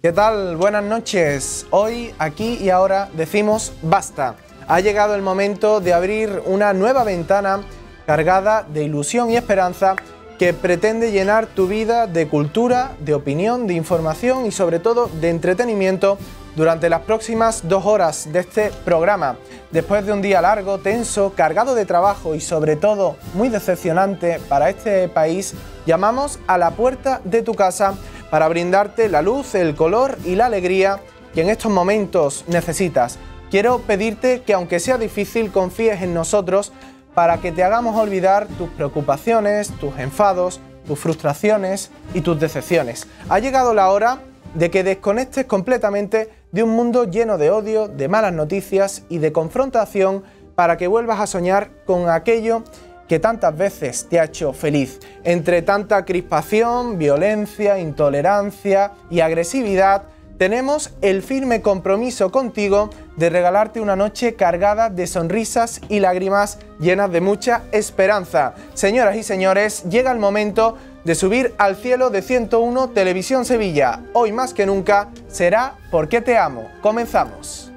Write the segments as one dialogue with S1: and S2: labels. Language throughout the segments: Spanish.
S1: ¿Qué tal? Buenas noches. Hoy, aquí y ahora decimos basta. Ha llegado el momento de abrir una nueva ventana cargada de ilusión y esperanza que pretende llenar tu vida de cultura, de opinión, de información y sobre todo de entretenimiento durante las próximas dos horas de este programa. Después de un día largo, tenso, cargado de trabajo y sobre todo muy decepcionante para este país, llamamos a la puerta de tu casa para brindarte la luz, el color y la alegría que en estos momentos necesitas. Quiero pedirte que aunque sea difícil, confíes en nosotros para que te hagamos olvidar tus preocupaciones, tus enfados, tus frustraciones y tus decepciones. Ha llegado la hora de que desconectes completamente de un mundo lleno de odio, de malas noticias y de confrontación para que vuelvas a soñar con aquello que tantas veces te ha hecho feliz. Entre tanta crispación, violencia, intolerancia y agresividad, tenemos el firme compromiso contigo de regalarte una noche cargada de sonrisas y lágrimas llenas de mucha esperanza. Señoras y señores, llega el momento de subir al cielo de 101 Televisión Sevilla. Hoy más que nunca será Porque te amo. Comenzamos.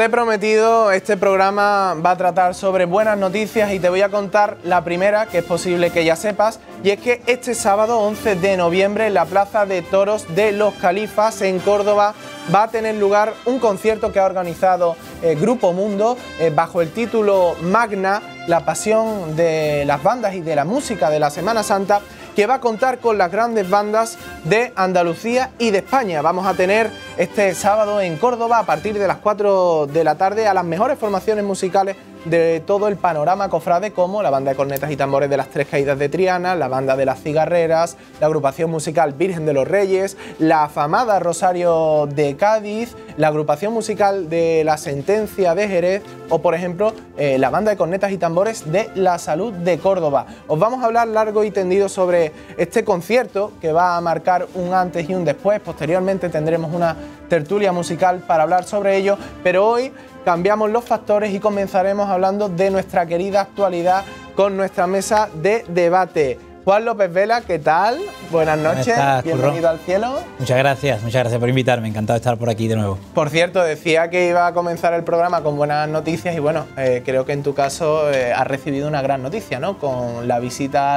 S1: te he prometido, este programa va a tratar sobre buenas noticias y te voy a contar la primera, que es posible que ya sepas, y es que este sábado 11 de noviembre en la Plaza de Toros de Los Califas en Córdoba va a tener lugar un concierto que ha organizado el eh, Grupo Mundo eh, bajo el título Magna, la pasión de las bandas y de la música de la Semana Santa que va a contar con las grandes bandas de Andalucía y de España. Vamos a tener este sábado en Córdoba a partir de las 4 de la tarde a las mejores formaciones musicales de todo el panorama cofrade como la banda de cornetas y tambores de las Tres Caídas de Triana, la banda de las cigarreras, la agrupación musical Virgen de los Reyes, la afamada Rosario de Cádiz, la agrupación musical de la Sentencia de Jerez o por ejemplo eh, la banda de cornetas y tambores de la Salud de Córdoba. Os vamos a hablar largo y tendido sobre este concierto que va a marcar un antes y un después. Posteriormente tendremos una tertulia musical para hablar sobre ello, pero hoy cambiamos los factores y comenzaremos hablando de nuestra querida actualidad con nuestra mesa de debate. Juan López Vela, ¿qué tal? Buenas noches, bienvenido al cielo.
S2: Muchas gracias, muchas gracias por invitarme, encantado de estar por aquí de nuevo.
S1: Por cierto, decía que iba a comenzar el programa con buenas noticias y bueno, eh, creo que en tu caso eh, has recibido una gran noticia, ¿no? Con la visita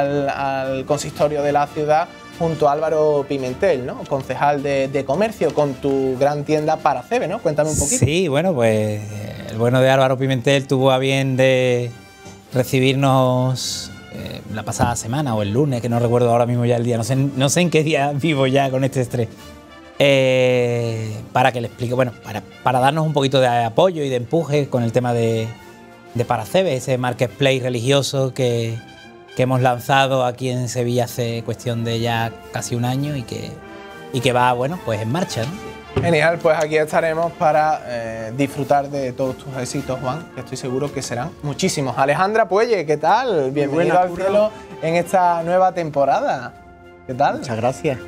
S1: al consistorio de la ciudad junto a Álvaro Pimentel, ¿no? concejal de, comercio, con tu gran tienda Paracebe, ¿no? Cuéntame un poquito.
S2: Sí, bueno, pues el bueno de Álvaro Pimentel tuvo a bien de recibirnos eh, la pasada semana o el lunes, que no recuerdo ahora mismo ya el día, no sé, no sé en qué día vivo ya con este estrés. Eh, para que le explique, bueno, para, darnos un poquito de apoyo y de empuje con el tema de, de Paracebe, ese marketplace religioso que, que hemos lanzado aquí en Sevilla hace cuestión de ya casi un año y que, y que va, bueno, pues en marcha.
S1: Genial, pues aquí estaremos para eh, disfrutar de todos tus éxitos, Juan, que estoy seguro que serán muchísimos. Alejandra Puelle, ¿qué tal? Bienvenido al cielo en esta nueva temporada. ¿Qué tal? Muchas gracias.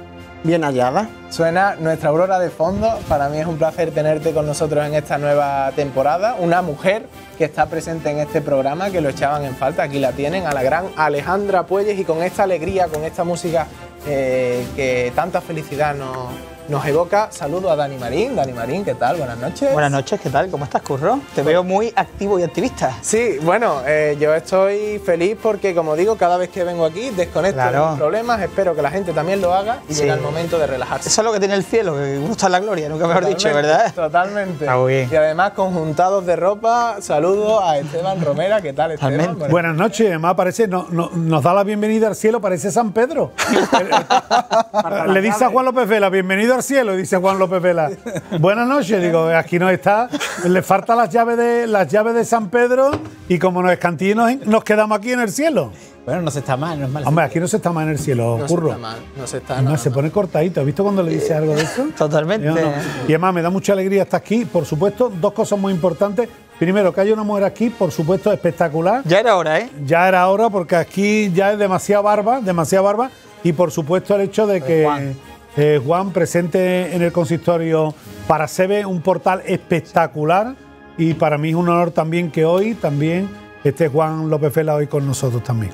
S1: Bien hallada. Suena nuestra aurora de fondo. Para mí es un placer tenerte con nosotros en esta nueva temporada. Una mujer que está presente en este programa, que lo echaban en falta. Aquí la tienen, a la gran Alejandra Puelles. Y con esta alegría, con esta música eh, que tanta felicidad nos, nos evoca. Saludo a Dani Marín. Dani Marín, ¿qué tal? Buenas noches.
S3: Buenas noches, ¿qué tal? ¿Cómo estás, Curro? Te veo muy activo y activista. Sí, bueno, eh, yo estoy
S1: feliz porque, como digo, cada vez que vengo aquí desconecto los problemas. Espero que la gente también lo haga y llegue llega el momento de
S3: relajarse. Eso es lo que tiene el cielo, que gusta la gloria, nunca lo mejor dicho, ¿verdad?
S1: Totalmente. Y además, conjuntados de ropa, saludo a Esteban Romera. ¿Qué tal, Esteban? Buenas,
S3: noches.
S4: Además, parece, nos da la bienvenida al cielo, parece San Pedro. Le dice a Juan López Vela, bienvenido al cielo, dice Juan López Vela. Buenas noches, digo, aquí no está, le faltan las llaves de las llaves de San Pedro y como nos escantillen nos quedamos aquí en el cielo.
S2: Bueno, no se está mal, no es mal. Hombre,
S4: aquí no se está mal en el cielo, no Se está mal,
S2: no se está mal. se
S4: pone cortadito. ¿Has visto cuando le dice algo de eso? Totalmente. Y además, me da mucha alegría estar aquí. Por supuesto, dos cosas muy importantes. Primero, que haya una mujer aquí, por supuesto, espectacular.
S3: Ya era hora, ¿eh?
S4: Ya era hora, porque aquí ya es demasiada barba, demasiada barba. Y por supuesto, el hecho de que. Eh, Juan, presente en el consistorio para SEBE, un portal espectacular y para mí es un honor también que hoy también esté Juan López Fela hoy con nosotros también.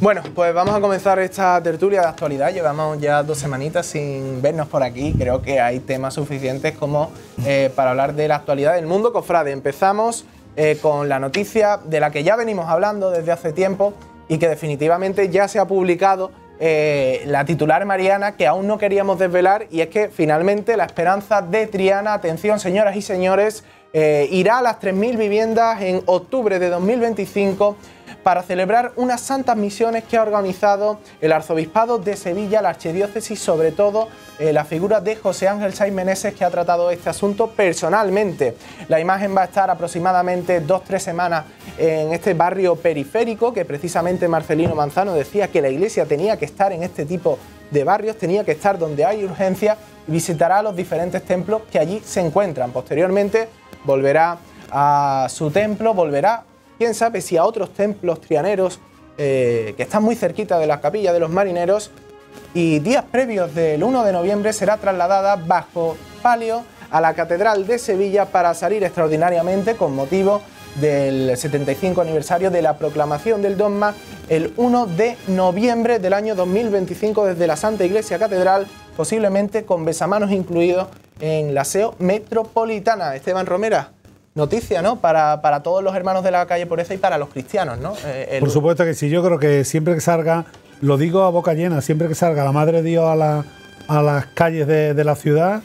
S1: Bueno, pues vamos a comenzar esta tertulia de actualidad. Llevamos ya dos semanitas sin vernos por aquí. Creo que hay temas suficientes como eh, para hablar de la actualidad del mundo cofrade. Empezamos eh, con la noticia de la que ya venimos hablando desde hace tiempo y que definitivamente ya se ha publicado eh, la titular Mariana que aún no queríamos desvelar y es que finalmente la esperanza de Triana, atención señoras y señores, eh, irá a las 3.000 viviendas en octubre de 2025 para celebrar unas santas misiones que ha organizado el Arzobispado de Sevilla, la Archidiócesis, sobre todo eh, la figura de José Ángel Sáenz Meneses, que ha tratado este asunto personalmente. La imagen va a estar aproximadamente dos tres semanas en este barrio periférico, que precisamente Marcelino Manzano decía que la iglesia tenía que estar en este tipo de barrios, tenía que estar donde hay urgencia visitará los diferentes templos que allí se encuentran. Posteriormente volverá a su templo, volverá quién sabe si a otros templos trianeros eh, que están muy cerquita de la capilla de los marineros y días previos del 1 de noviembre será trasladada bajo palio a la Catedral de Sevilla para salir extraordinariamente con motivo del 75 aniversario de la proclamación del dogma el 1 de noviembre del año 2025 desde la Santa Iglesia Catedral, posiblemente con besamanos incluidos en la SEO metropolitana. Esteban Romera noticia, ¿no? Para, todos los hermanos de la calle eso y para los cristianos, ¿no? Eh, por
S4: supuesto que sí, yo creo que siempre que salga, lo digo a boca llena, siempre que salga la Madre de Dios a, a las calles de, la ciudad,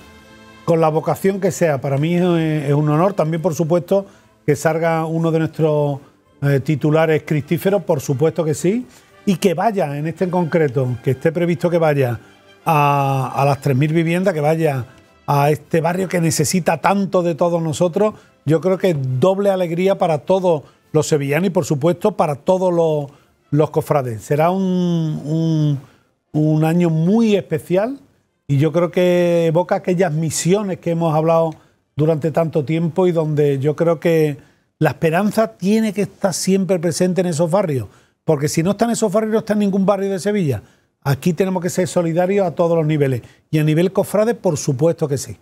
S4: con la vocación que sea, para mí es, un honor. También, por supuesto, que salga uno de nuestros eh, titulares cristíferos, por supuesto que sí, y que vaya, en este en concreto, que esté previsto que vaya a, a las 3.000 viviendas, que vaya a este barrio que necesita tanto de todos nosotros, yo creo que es doble alegría para todos los sevillanos y por supuesto para todos los, cofrades. Será un, año muy especial y yo creo que evoca aquellas misiones que hemos hablado durante tanto tiempo y donde yo creo que la esperanza tiene que estar siempre presente en esos barrios, porque si no están en esos barrios no está en ningún barrio de Sevilla. Aquí tenemos que ser solidarios a todos los niveles y a nivel cofrade por supuesto que sí.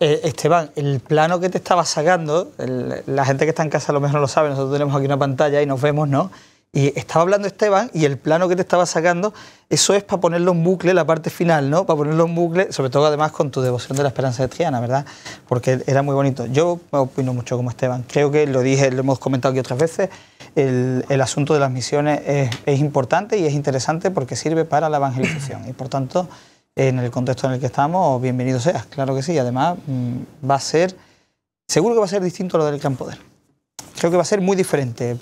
S3: Eh, Esteban, el plano que te estaba sacando, la gente que está en casa a lo mejor no lo sabe, nosotros tenemos aquí una pantalla y nos vemos, ¿no? Y estaba hablando Esteban y el plano que te estaba sacando, eso es para ponerlo en bucle, la parte final, ¿no? Para ponerlo en bucle, sobre todo además con tu devoción de la esperanza de Triana, ¿verdad? Porque era muy bonito. Yo opino mucho como Esteban. Creo que lo dije, lo hemos comentado aquí otras veces, el, asunto de las misiones es, es importante y es interesante porque sirve para la evangelización. Y por tanto en el contexto en el que estamos, bienvenido seas, claro que sí. Además, mm, va a ser, seguro que va a ser distinto a lo del Gran Poder. Creo que va a ser muy diferente.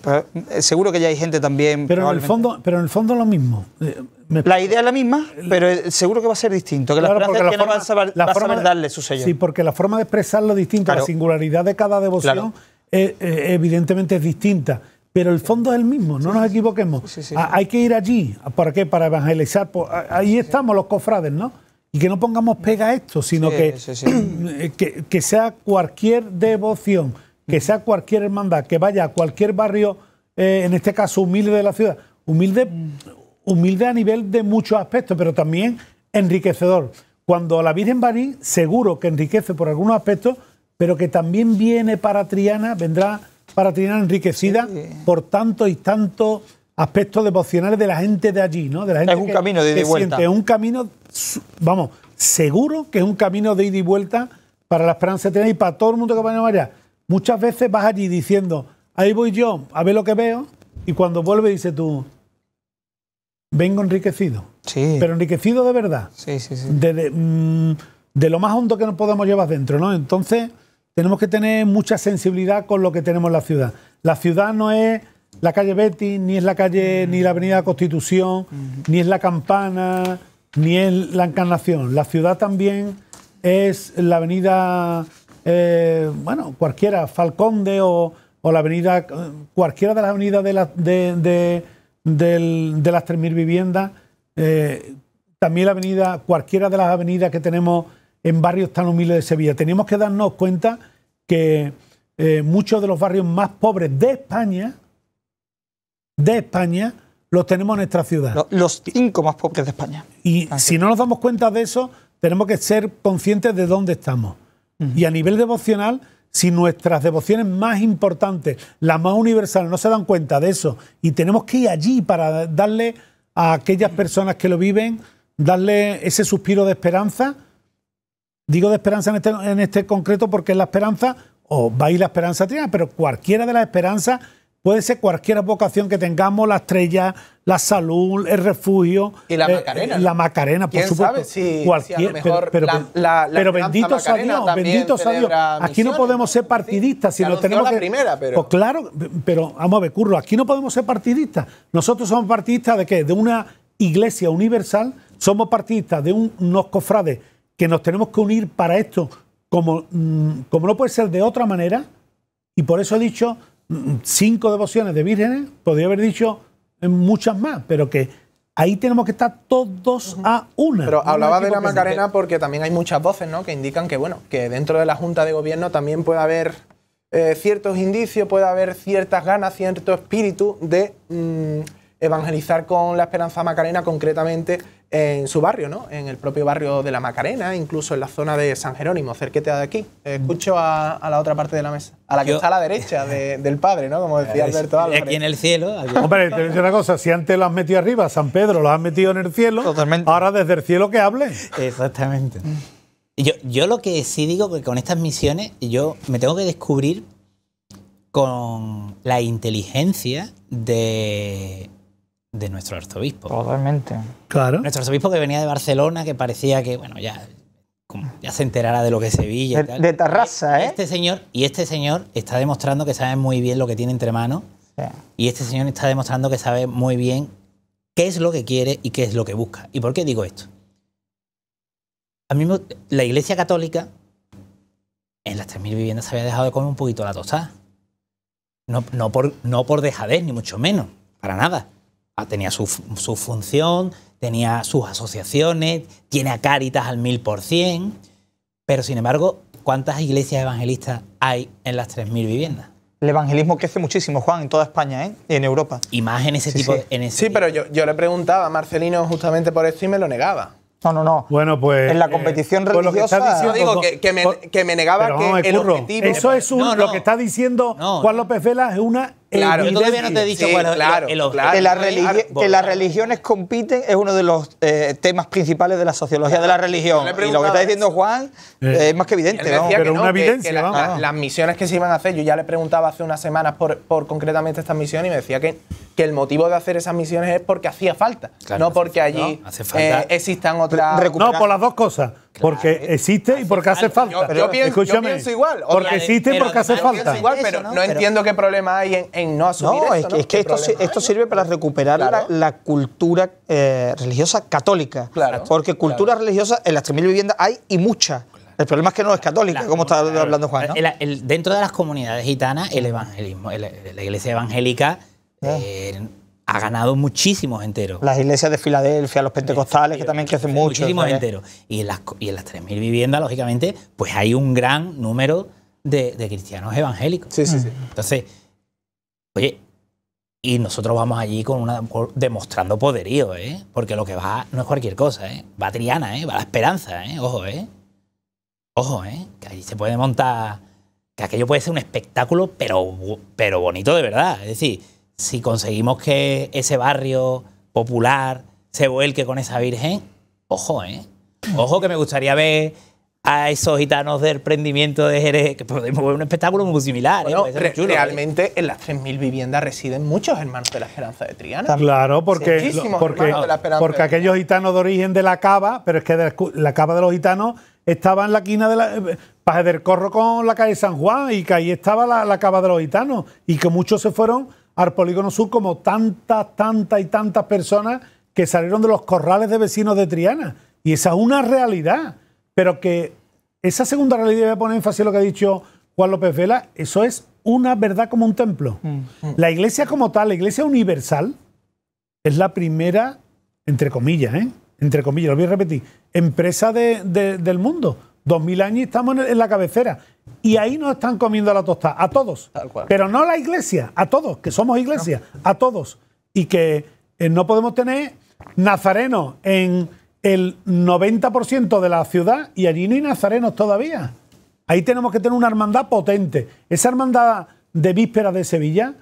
S3: Eh, seguro que ya hay gente también. Pero en el fondo,
S4: pero en el fondo lo mismo.
S3: Eh, la idea es la misma, pero eh, seguro que va a ser distinto. Que la forma, a saber, darle su sello. Sí,
S4: porque la forma de expresarlo distinta, la
S3: singularidad
S4: de cada devoción, evidentemente es distinta pero el fondo es el mismo, no nos equivoquemos. Ah, hay que ir allí, ¿para qué? Para evangelizar. Pues, ahí estamos los cofrades, ¿no? Y que no pongamos pega a esto, sino eh, que, que, sea cualquier devoción, que sea cualquier hermandad, que vaya a cualquier barrio, eh, en este caso humilde de la ciudad, humilde, humilde a nivel de muchos aspectos, pero también enriquecedor. Cuando la Virgen Barín, seguro que enriquece por algunos aspectos, pero que también viene para Triana, vendrá para tener enriquecida por tanto y tantos aspectos devocionales de la gente de allí, ¿no? De la gente es un camino de ida y vuelta. es un camino, vamos, seguro que es un camino de ida y vuelta para la esperanza de y para todo el mundo que va a allá. Muchas veces vas allí diciendo, ahí voy yo, a ver lo que veo, y cuando vuelve dice tú, vengo enriquecido. Sí. Pero enriquecido de verdad. Sí, sí, sí. De, de mm, lo más hondo que nos podemos llevar dentro, ¿no? Entonces, tenemos que tener mucha sensibilidad con lo que tenemos en la ciudad. La ciudad no es la calle Betty, ni es la calle, ni la avenida Constitución, ni es la campana, ni es la encarnación. La ciudad también es la avenida, eh, bueno, cualquiera, Falconde o, o, la avenida, eh, cualquiera de las avenidas de, de, de, de las 3.000 viviendas, eh, también la avenida, cualquiera de las avenidas que tenemos en barrios tan humildes de Sevilla. Tenemos que darnos cuenta que eh, muchos de los barrios más pobres de España, de España, los tenemos en nuestra ciudad. Los cinco más pobres de España. Y si no nos damos cuenta de eso, tenemos que ser conscientes de dónde estamos. Y a nivel devocional, si nuestras devociones más importantes, las más universales, no se dan cuenta de eso, y tenemos que ir allí para darle a aquellas personas que lo viven, darle ese suspiro de esperanza, Digo de esperanza en este, en este concreto porque es la esperanza, o va a ir la esperanza triana, pero cualquiera de las esperanzas puede ser cualquier vocación que tengamos, la estrella, la salud, el refugio. Y la eh, Macarena. la Macarena, por ¿Quién supuesto. Sabe si, cualquier, pero, bendito sea Dios, bendito sea Dios. Aquí no podemos ser partidistas. si lo tenemos primera, pero... Pues claro, pero vamos a ver, Curro, aquí no podemos ser partidistas. Nosotros somos partidistas de qué? De una iglesia universal, somos partidistas de un, unos cofrades que nos tenemos que unir para esto, como, mm, como no puede ser de otra manera, y por eso he dicho mm, mm, cinco devociones de vírgenes, podría haber dicho eh, muchas más, pero que ahí tenemos que estar todos a una. Pero hablaba de la Macarena
S1: porque también hay muchas voces ¿no? que indican que, bueno, que dentro de la Junta de Gobierno también puede haber eh, ciertos indicios, puede haber ciertas ganas, cierto espíritu de evangelizar con la Esperanza Macarena concretamente en su barrio, ¿no? en el propio barrio de la Macarena, incluso en la zona de San Jerónimo, cerquete de aquí. Escucho a, la otra parte de la mesa, a la que está a la derecha del padre, ¿no? como decía eh, Alberto Álvarez. Aquí en el cielo. Hombre, te voy
S4: una cosa, si antes lo has metido arriba, San Pedro lo has metido en el cielo, Totalmente. ahora desde el cielo que hable.
S2: Exactamente. Yo, yo, lo que sí digo que con estas misiones yo me tengo que descubrir con la inteligencia de de nuestro arzobispo. Totalmente. Claro. Nuestro arzobispo que venía de Barcelona, que parecía que, bueno, ya, ya se enterara de lo que es Sevilla. de, Tarraza ¿eh? Este señor, y este señor está demostrando que sabe muy bien lo que tiene entre manos. Y este señor está demostrando que sabe muy bien qué es lo que quiere y qué es lo que busca. ¿Y por qué digo esto? A mí, la Iglesia Católica en las 3.000 viviendas se había dejado de comer un poquito la tostada. No, no, por, no por dejadez, ni mucho menos, para nada. Ah, tenía su, función, tenía sus asociaciones, tiene a Cáritas al mil por cien, pero sin embargo, ¿cuántas iglesias evangelistas hay en las 3.000 viviendas? El evangelismo crece muchísimo, Juan, en toda España ¿eh? en Europa. Y más en ese
S3: tipo.
S1: de... en sí pero yo, le preguntaba a Marcelino justamente por esto y me lo negaba.
S3: No, no, no. Bueno, pues. En la eh, competición religiosa. digo que,
S4: me, negaba que el Eso es lo que está diciendo Juan López Vela es una Claro, yo todavía no te he dicho que,
S3: las religiones compiten es uno de los eh, temas principales de la sociología de la religión. Y lo que está diciendo Juan eh, eh, es más que evidente. las
S1: misiones que se iban a hacer, yo ya le preguntaba hace unas semanas por, por concretamente estas misiones y me decía que, que el motivo de hacer esas misiones es porque hacía falta, no porque allí existan otras. No, por las
S4: dos cosas porque existe y porque hace falta. Yo, pienso, igual. Porque existe y porque hace falta. Igual,
S1: pero ¿no? entiendo qué problema hay en, no asumir no, Es que, esto,
S3: sirve para recuperar la, cultura eh, religiosa católica. Claro. Porque cultura religiosa en las 3.000 viviendas hay y mucha. El problema es que no es católica, como está hablando Juan. dentro de las comunidades gitanas, el
S2: evangelismo, la iglesia evangélica... Ah. Eh, ha ganado muchísimos enteros.
S3: Las iglesias de Filadelfia, los pentecostales, que también crecen mucho. Muchísimos enteros.
S2: Y en, las, y en 3.000 viviendas, lógicamente, pues hay un gran número de, cristianos evangélicos. Sí, sí, sí. Entonces, oye, y nosotros vamos allí con una demostrando poderío, ¿eh? Porque lo que va no es cualquier cosa, ¿eh? Va Triana, ¿eh? Va la esperanza, ¿eh? Ojo, ¿eh? Ojo, ¿eh? Que allí se puede montar... Que aquello puede ser un espectáculo, pero, pero bonito de verdad. Es decir si conseguimos que ese barrio popular se vuelque con esa virgen, ojo, ¿eh? Ojo que me gustaría ver a esos gitanos del prendimiento de Jerez, que podemos ver un espectáculo muy similar. ¿eh? ¿eh? realmente en las 3.000 viviendas residen muchos hermanos de la Esperanza de Triana.
S1: Claro, porque, porque, porque
S4: aquellos gitanos de origen de la cava, pero es que la, cava de los gitanos estaba en la quina de la... Eh, del Corro con la calle San Juan y que ahí estaba la, la cava de los gitanos y que muchos se fueron al Polígono Sur como tantas, tantas y tantas personas que salieron de los corrales de vecinos de Triana. Y esa es una realidad. Pero que esa segunda realidad, voy a poner énfasis en lo que ha dicho Juan López Vela, eso es una verdad como un templo. Mm, mm. La iglesia como tal, la iglesia universal, es la primera, entre comillas, ¿eh? entre comillas, lo voy a repetir, empresa del mundo. dos mil años estamos en la cabecera y ahí nos están comiendo la tosta a todos. Pero no a la iglesia, a todos, que somos iglesia, a todos. Y que eh, no podemos tener nazarenos en el 90% de la ciudad y allí no hay nazarenos todavía. Ahí tenemos que tener una hermandad potente. Esa hermandad de vísperas de Sevilla,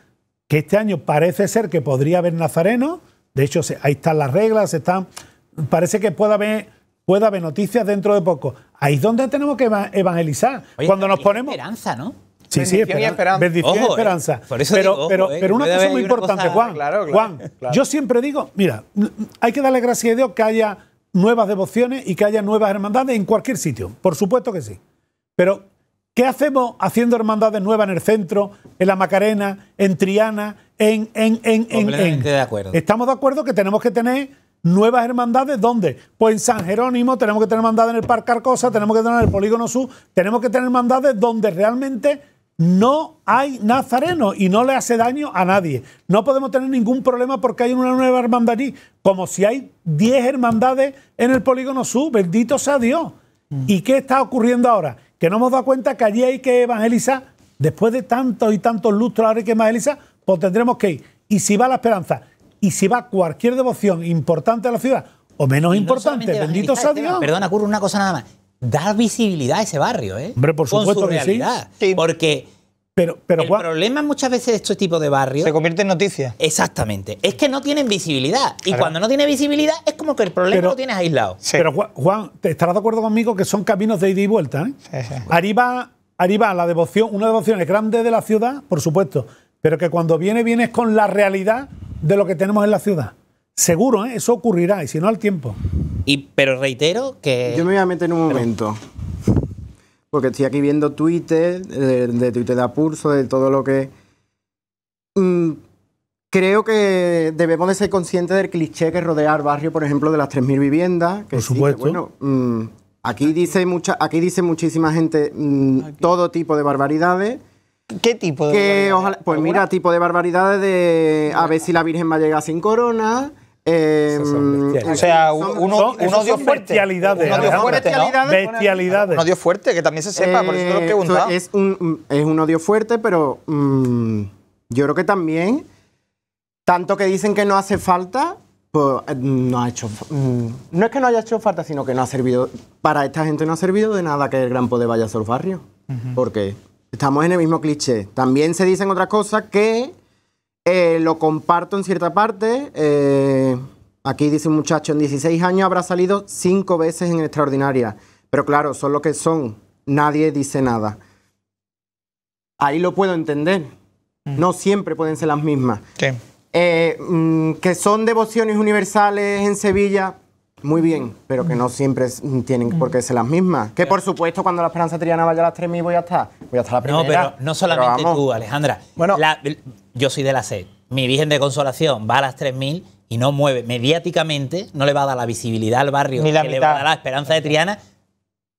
S4: que este año parece ser que podría haber nazarenos, de hecho ahí están las reglas, están, parece que pueda haber pueda haber noticias dentro de poco. Ahí es donde tenemos que evangelizar.
S2: Cuando nos ponemos... Esperanza, ¿no? Sí, sí, esperanza. esperanza. pero, una cosa muy importante, Juan. Juan,
S4: yo siempre digo, mira, hay que darle gracias a Dios que haya nuevas devociones y que haya nuevas hermandades en cualquier sitio. Por supuesto que sí. Pero, ¿qué hacemos haciendo hermandades nuevas en el centro, en la Macarena, en Triana, en, en, en, en, en? De acuerdo. Estamos de acuerdo que tenemos que tener nuevas hermandades, ¿dónde? Pues en San Jerónimo tenemos que tener hermandades en el Parque Arcosa, tenemos que tener en el Polígono Sur, tenemos que tener hermandades donde realmente no hay nazareno y no le hace daño a nadie. No podemos tener ningún problema porque hay una nueva hermandad allí, como si hay 10 hermandades en el Polígono Sur, bendito sea Dios. ¿Y qué está ocurriendo ahora? Que no hemos dado cuenta que allí hay que evangelizar. Después de tantos y tantos lustros ahora hay que evangelizar, pues tendremos que ir. Y si va la esperanza, y si va cualquier devoción importante a la ciudad o menos importante, bendito
S3: sea Dios. Perdona, ocurre
S2: una cosa nada más. Dar visibilidad a ese barrio, ¿eh? Hombre, por supuesto que sí. Porque pero, pero, el problema muchas veces de este tipo de barrios. Se convierte en noticia. Exactamente. Es que no tienen visibilidad. Y cuando no tiene visibilidad, es como que el problema lo tienes aislado. Pero, Juan, te
S4: estarás de acuerdo conmigo que son caminos de ida y vuelta. ¿eh? arriba, la devoción, una devoción es grande de la ciudad, por supuesto. Pero que cuando viene, vienes con la realidad de lo que tenemos en la ciudad. Seguro, ¿eh? eso ocurrirá, y si no al tiempo.
S5: Y, pero reitero que... Yo me voy a meter en un momento. Porque estoy aquí viendo Twitter, de, Twitter de Apurso, de todo lo que... Mm, creo que debemos de ser conscientes del cliché que rodea al barrio, por ejemplo, de las 3.000 viviendas. Que por supuesto. bueno, mm, aquí, dice mucha, aquí dice muchísima gente mm, todo tipo de barbaridades ¿Qué tipo de.? pues mira, tipo de barbaridades de. A ver si la Virgen va a llegar sin corona. Em, o sea, un, odio
S3: fuerte. Un odio fuerte, que también se sepa, por eso te lo eh, ¿ah? Es
S5: un, mm, odio fuerte, pero mm, yo creo que también, tanto que dicen que no hace falta, pues mm, no ha hecho. no es que no haya hecho falta, sino que no ha servido. Para esta gente no ha servido de nada que el gran poder vaya a su barrio. Porque Estamos en el mismo cliché. También se dicen otras cosas que eh, lo comparto en cierta parte. Eh, aquí dice un muchacho, en 16 años habrá salido cinco veces en extraordinaria. Pero claro, son lo que son. Nadie dice nada. Ahí lo puedo entender. Mm. No siempre pueden ser las mismas. Eh, mm, que son devociones universales en Sevilla, muy bien, pero que no siempre mm, tienen por qué ser las mismas. Que por supuesto, cuando la Esperanza de Triana vaya a las 3.000 voy a estar, voy a estar la primera. No, pero no solamente tú, Alejandra. Bueno,
S2: yo soy de la SED. Mi Virgen de Consolación va a las 3.000 y no mueve mediáticamente, no le va a dar la visibilidad al barrio ni le va a dar la Esperanza de Triana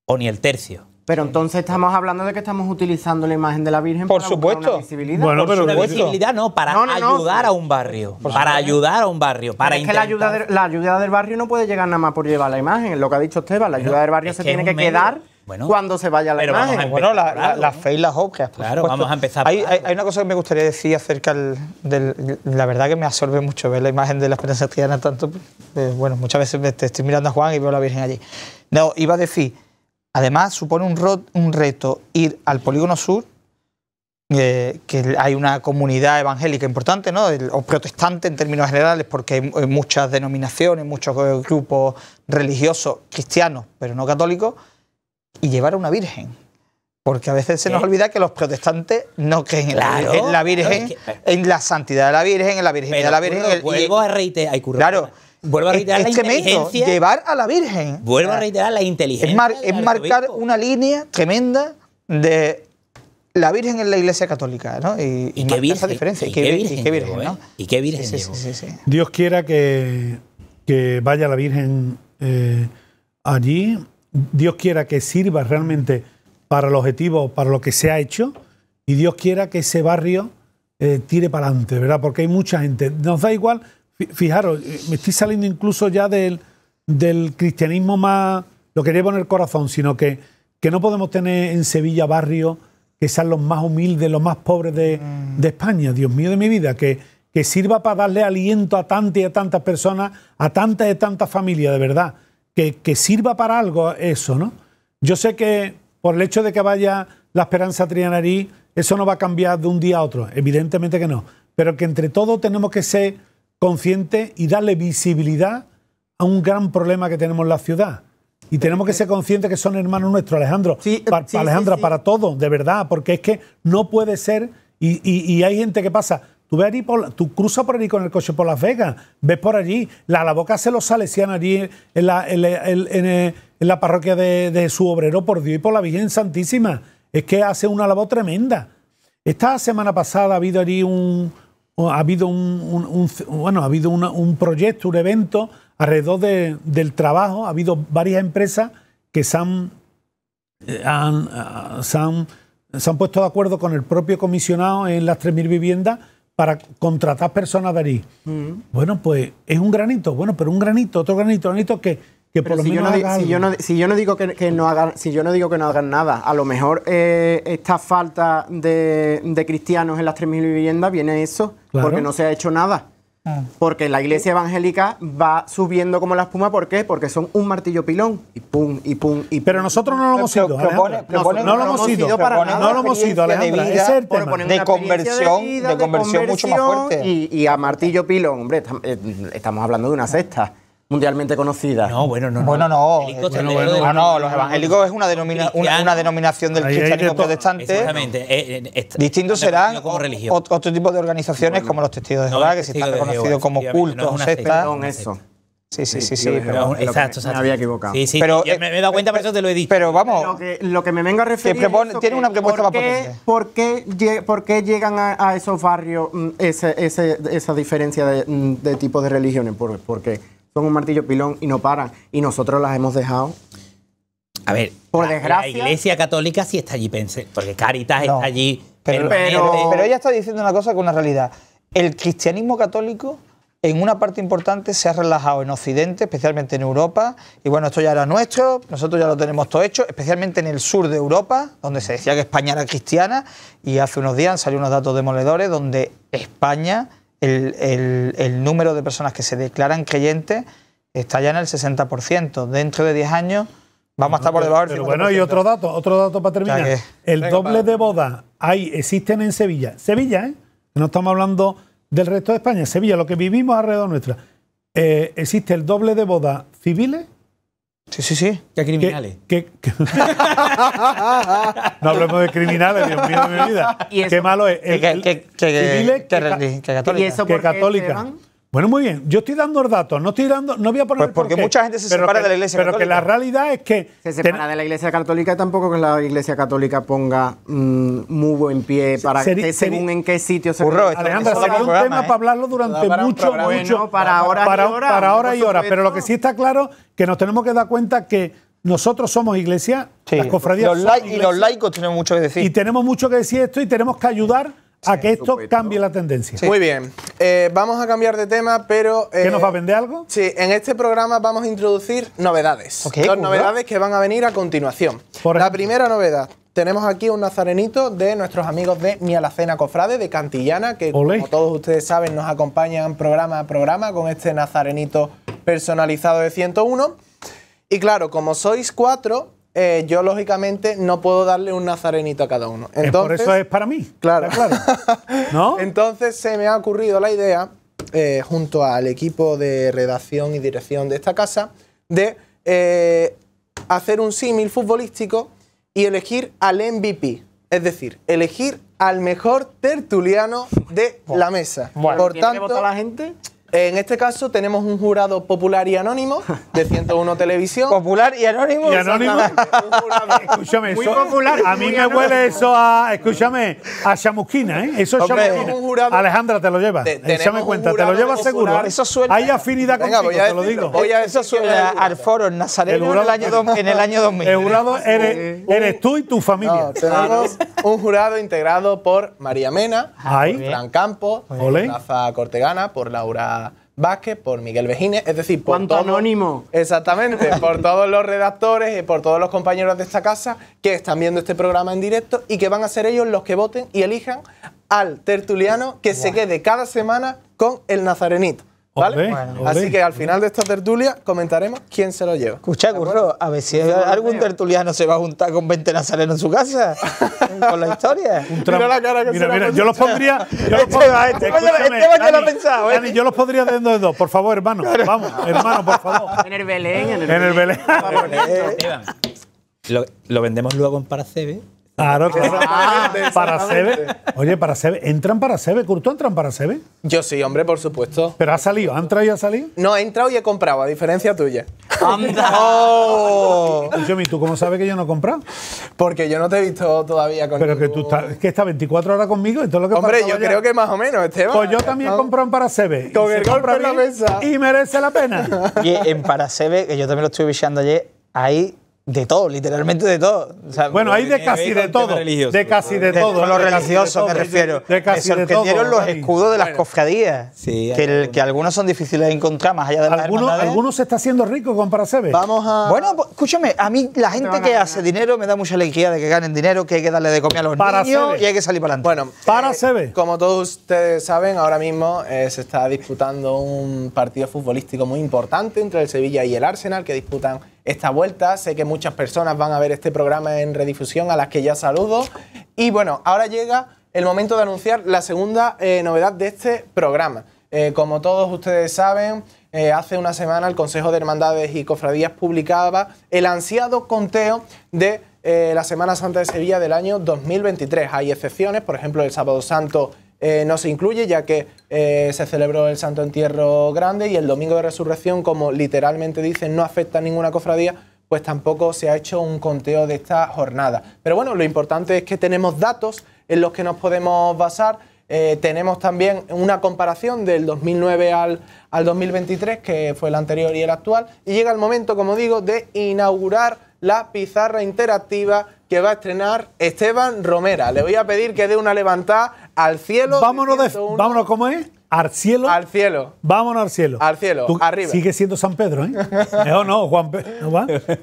S2: o ni el tercio.
S5: Pero entonces estamos hablando de que estamos utilizando la imagen de la Virgen por para supuesto. visibilidad. Bueno, pero una visibilidad no, para ayudar a un
S2: barrio. para ayudar a un barrio. Para es que la ayuda, la
S5: ayuda del barrio no puede llegar nada más por llevar la imagen. Lo que ha dicho Esteban, la ayuda del barrio se tiene que quedar cuando se vaya la imagen. bueno, la, fe y las obras. claro, vamos a empezar. Hay,
S3: hay, una cosa que me gustaría decir acerca del, La verdad que me absorbe mucho ver la imagen de la esperanza Tiana tanto. Eh, bueno, muchas veces estoy mirando a Juan y veo a la Virgen allí. No, iba a decir Además, supone un, reto ir al polígono sur, eh, que hay una comunidad evangélica importante, ¿no? o protestante en términos generales, porque hay, muchas denominaciones, muchos eh, grupos religiosos cristianos, pero no católicos, y llevar a una virgen. Porque a veces se nos olvida que los protestantes no creen en la Virgen, en la santidad de la Virgen, en la virginidad de la Virgen. el, y, a
S2: Vuelvo a reiterar es, la inteligencia. Llevar
S3: a la Virgen. Vuelvo a reiterar la inteligencia. Es, marcar una línea tremenda de la Virgen en la Iglesia Católica, ¿no?
S2: Y, qué virgen, esa diferencia. Y, qué, virgen,
S4: Dios quiera que, vaya la Virgen eh, allí. Dios quiera que sirva realmente para el objetivo, para lo que se ha hecho. Y Dios quiera que ese barrio eh, tire para adelante, ¿verdad? Porque hay mucha gente. Nos da igual Fijaros, eh, me estoy saliendo incluso ya del, del cristianismo más, lo quería poner el corazón, sino que, que no podemos tener en Sevilla barrios que sean los más humildes, los más pobres de, España. Dios mío de mi vida, que, sirva para darle aliento a tantas y a tantas personas, a tantas y tantas familias, de verdad. Que, que, sirva para algo eso, ¿no? Yo sé que por el hecho de que vaya la esperanza Trianarí, eso no va a cambiar de un día a otro, evidentemente que no. Pero que entre todos tenemos que ser consciente y darle visibilidad a un gran problema que tenemos en la ciudad. Y tenemos que ser conscientes que son hermanos nuestros, Alejandro. Sí, Alejandra, para todo, de verdad, porque es que no puede ser. Y, hay gente que pasa. Tú, tú cruzas por allí con el coche por Las Vegas, ves por allí, la, la boca se los sale, allí en la, eh, en, la parroquia de, de, su obrero, por Dios y por la Virgen Santísima. Es que hace una labor tremenda. Esta semana pasada ha habido allí un, ha habido un, bueno, ha habido un proyecto, un evento alrededor del trabajo. Ha habido varias empresas que eh, ah, se han, se, han, puesto de acuerdo con el propio comisionado en las 3.000 viviendas para contratar personas de ahí. Mm. Bueno, pues es un granito, bueno, pero un granito, otro granito, granito que si,
S5: yo no, digo que, no hagan, si yo no digo que no hagan nada, a lo mejor eh, esta falta de, cristianos en las 3.000 viviendas viene eso, porque no se ha hecho nada. Ah. Porque la iglesia evangélica va subiendo como la espuma, ¿por qué? Porque son un martillo pilón y pum, y pum, y Pero nosotros no lo hemos sido, no, lo hemos sido, para no lo hemos sido, De, de conversión, de, conversión mucho más fuerte. Y, y a martillo pilón, hombre, eh, estamos hablando de una cesta mundialmente conocida. No, bueno, no. Bueno, eh, no. no, no, los evangélicos es una, denominación del cristianismo protestante. Exactamente.
S2: Eh, eh, Distintos serán otro,
S3: tipo de organizaciones como los testigos de Jehová, que se están reconocidos como cultos o sectas. Sí, sí, sí, sí. Exacto, exacto, Me había equivocado. Sí, sí,
S5: pero, me, he dado cuenta, por eso te lo he dicho. Pero vamos. Lo que, me venga a referir. tiene una propuesta para porque ¿por qué, llegan a, esos barrios mm, ese, esa diferencia mm, de, tipos de religiones? ¿Por, qué? son un martillo pilón y no paran. Y nosotros las hemos dejado.
S2: A ver, por desgracia. La Iglesia Católica sí está allí, pensé, porque Caritas está allí. Pero, pero, ella
S3: está diciendo una cosa con una realidad. El cristianismo católico en una parte importante se ha relajado en Occidente, especialmente en Europa, y bueno, esto ya era nuestro, nosotros ya lo tenemos todo hecho, especialmente en el sur de Europa, donde se decía que España era cristiana, y hace unos días han salido unos datos demoledores donde España el, número de personas que se declaran creyentes está ya en el 60%. Dentro de 10 años vamos a estar por debajo del 50%. Pero bueno, y otro dato, otro dato para terminar. el doble de boda hay,
S4: existen en Sevilla. Sevilla, ¿eh? No estamos hablando del resto de España. Sevilla, lo que vivimos alrededor nuestra. Eh, existe el doble de bodas civiles Sí, sí, sí. ¿Qué criminales? no hablemos de criminales, Dios mío de mi vida. Qué malo es. ¿Qué el, que, que, que, que, católica. ¿Y eso por qué católica. Bueno, muy bien. Yo estoy dando los datos, no estoy no voy a poner. Pues porque mucha gente se separa de la Iglesia pero Católica. Pero que la realidad es que.
S5: Se separa de la Iglesia Católica, tampoco que la Iglesia Católica ponga mm, mugo en pie para que, según en qué sitio se. Burro, Alejandra, un tema ¿eh? para hablarlo durante mucho, mucho. para horas para, y horas. y horas. Pero lo que
S4: sí está claro que nos tenemos que dar cuenta que nosotros somos iglesia, las cofradías. y los
S3: laicos tenemos mucho que decir. Y
S4: tenemos mucho que decir esto y tenemos que ayudar a que esto cambie la tendencia. Muy
S3: bien,
S1: eh, vamos a cambiar de tema, pero... ¿Que nos va eh, a vender algo? Sí, en este programa vamos a introducir novedades. Dos novedades que van a venir a continuación. la primera novedad, tenemos aquí un nazarenito de nuestros amigos de Mi Alacena Cofrade, de Cantillana, que como todos ustedes saben nos acompañan programa a programa con este nazarenito personalizado de 101. Y claro, como sois cuatro, eh, yo lógicamente no puedo darle un nazarenito a cada uno. Entonces, por eso es para mí. Claro, claro. Entonces se me ha ocurrido la idea, eh, junto al equipo de redacción y dirección de esta casa, de eh, hacer un símil futbolístico y elegir al MVP. Es decir, elegir al mejor tertuliano de la mesa. por tanto, la gente? En este caso tenemos un jurado popular y anónimo de 101 Televisión. Popular y anónimo. Y anónimo.
S4: Escúchame, muy popular. A mí me huele eso a, escúchame, a chamusquina, ¿eh? Eso es chamusquina. jurado, Alejandra, te lo llevas. Échame cuenta, te lo llevas seguro. ¿eh? Eso suena. Hay afinidad contigo, te lo digo. Voy
S3: eso suena al foro en Nazareno en, el año en el año
S1: 2000. El jurado eres,
S4: tú y tu familia. tenemos
S1: un jurado integrado por María Mena, Fran Campos, Rafa Cortegana, por Laura Vázquez, por Miguel Vejines, es decir, por anónimo? Exactamente, por todos los redactores y eh, por todos los compañeros de esta casa que están viendo este programa en directo y que van a ser ellos los que voten y elijan al tertuliano que se quede cada semana con el nazarenito.
S3: ¿Vale? Así
S1: que al final de esta tertulia comentaremos quién se lo lleva.
S3: Escucha, a ver si algún tertuliano se va a juntar con 20 nazarenos en su casa con la historia. mira la cara que mira, mira, yo los pondría. Yo los pondría este, yo los pondría de dos
S4: por
S2: favor, hermano. Vamos,
S6: hermano, por favor. En el Belén, en el, eh. Belén.
S2: Lo, lo vendemos luego en Paracebe Claro,
S5: claro. para
S4: Oye, para ¿Entran para Sebe? ¿Curto entran para Sebe?
S1: Yo sí, hombre, por supuesto. ¿Pero ha salido? ¿Ha entrado y ha salido? No, he entrado y he comprado, a diferencia tuya. ¡Anda! Oh. Yo ¿tú cómo sabes que yo no he comprado? Porque yo no te he visto todavía con Pero que tú estás, que está 24
S4: horas conmigo y todo lo que Hombre, yo creo que más o menos, Esteban. Pues yo también ah. comprado en Parasebe. Con el golpe en la mesa.
S3: Y merece la pena. y en Parasebe, que yo también lo estuve viciando ayer, ahí de todo, literalmente de todo. bueno, hay de casi de todo. De casi de, todo. lo religioso me refiero. De casi de todo, los escudos de las cofradías. que, el, algunos son difíciles de encontrar, más allá de las algunos, algunos se está haciendo rico con Paracebe. Vamos a. Bueno, pues, escúchame, a mí la gente que hace dinero me da mucha alegría de que ganen dinero, que hay que darle de comer a los para niños y hay que salir para adelante.
S1: Bueno, Paracebe. como todos ustedes saben, ahora mismo eh, se está disputando un partido futbolístico muy importante entre el Sevilla y el Arsenal que disputan esta vuelta. Sé que muchas personas van a ver este programa en redifusión, a las que ya saludo. Y bueno, ahora llega el momento de anunciar la segunda eh, novedad de este programa. Eh, como todos ustedes saben, eh, hace una semana el Consejo de Hermandades y Cofradías publicaba el ansiado conteo de la Semana Santa de Sevilla del año 2023. Hay excepciones, por ejemplo, el Sábado Santo eh, no se incluye, ya que eh, se celebró el Santo Entierro Grande y el Domingo de Resurrección, como literalmente dicen, no afecta a ninguna cofradía, pues tampoco se ha hecho un conteo de esta jornada. Pero bueno, lo importante es que tenemos datos en los que nos podemos basar. Eh, tenemos también una comparación del 2009 al, al 2023, que fue el anterior y el actual. Y llega el momento, como digo, de inaugurar la pizarra interactiva que va a estrenar Esteban Romera. Le voy a pedir que dé una levantada al cielo. Vámonos, de, vámonos ¿cómo es? Al cielo. Al cielo.
S4: Vámonos al cielo.
S1: Al cielo, arriba. Sigue
S4: siendo San Pedro, ¿eh? Mejor no, Juan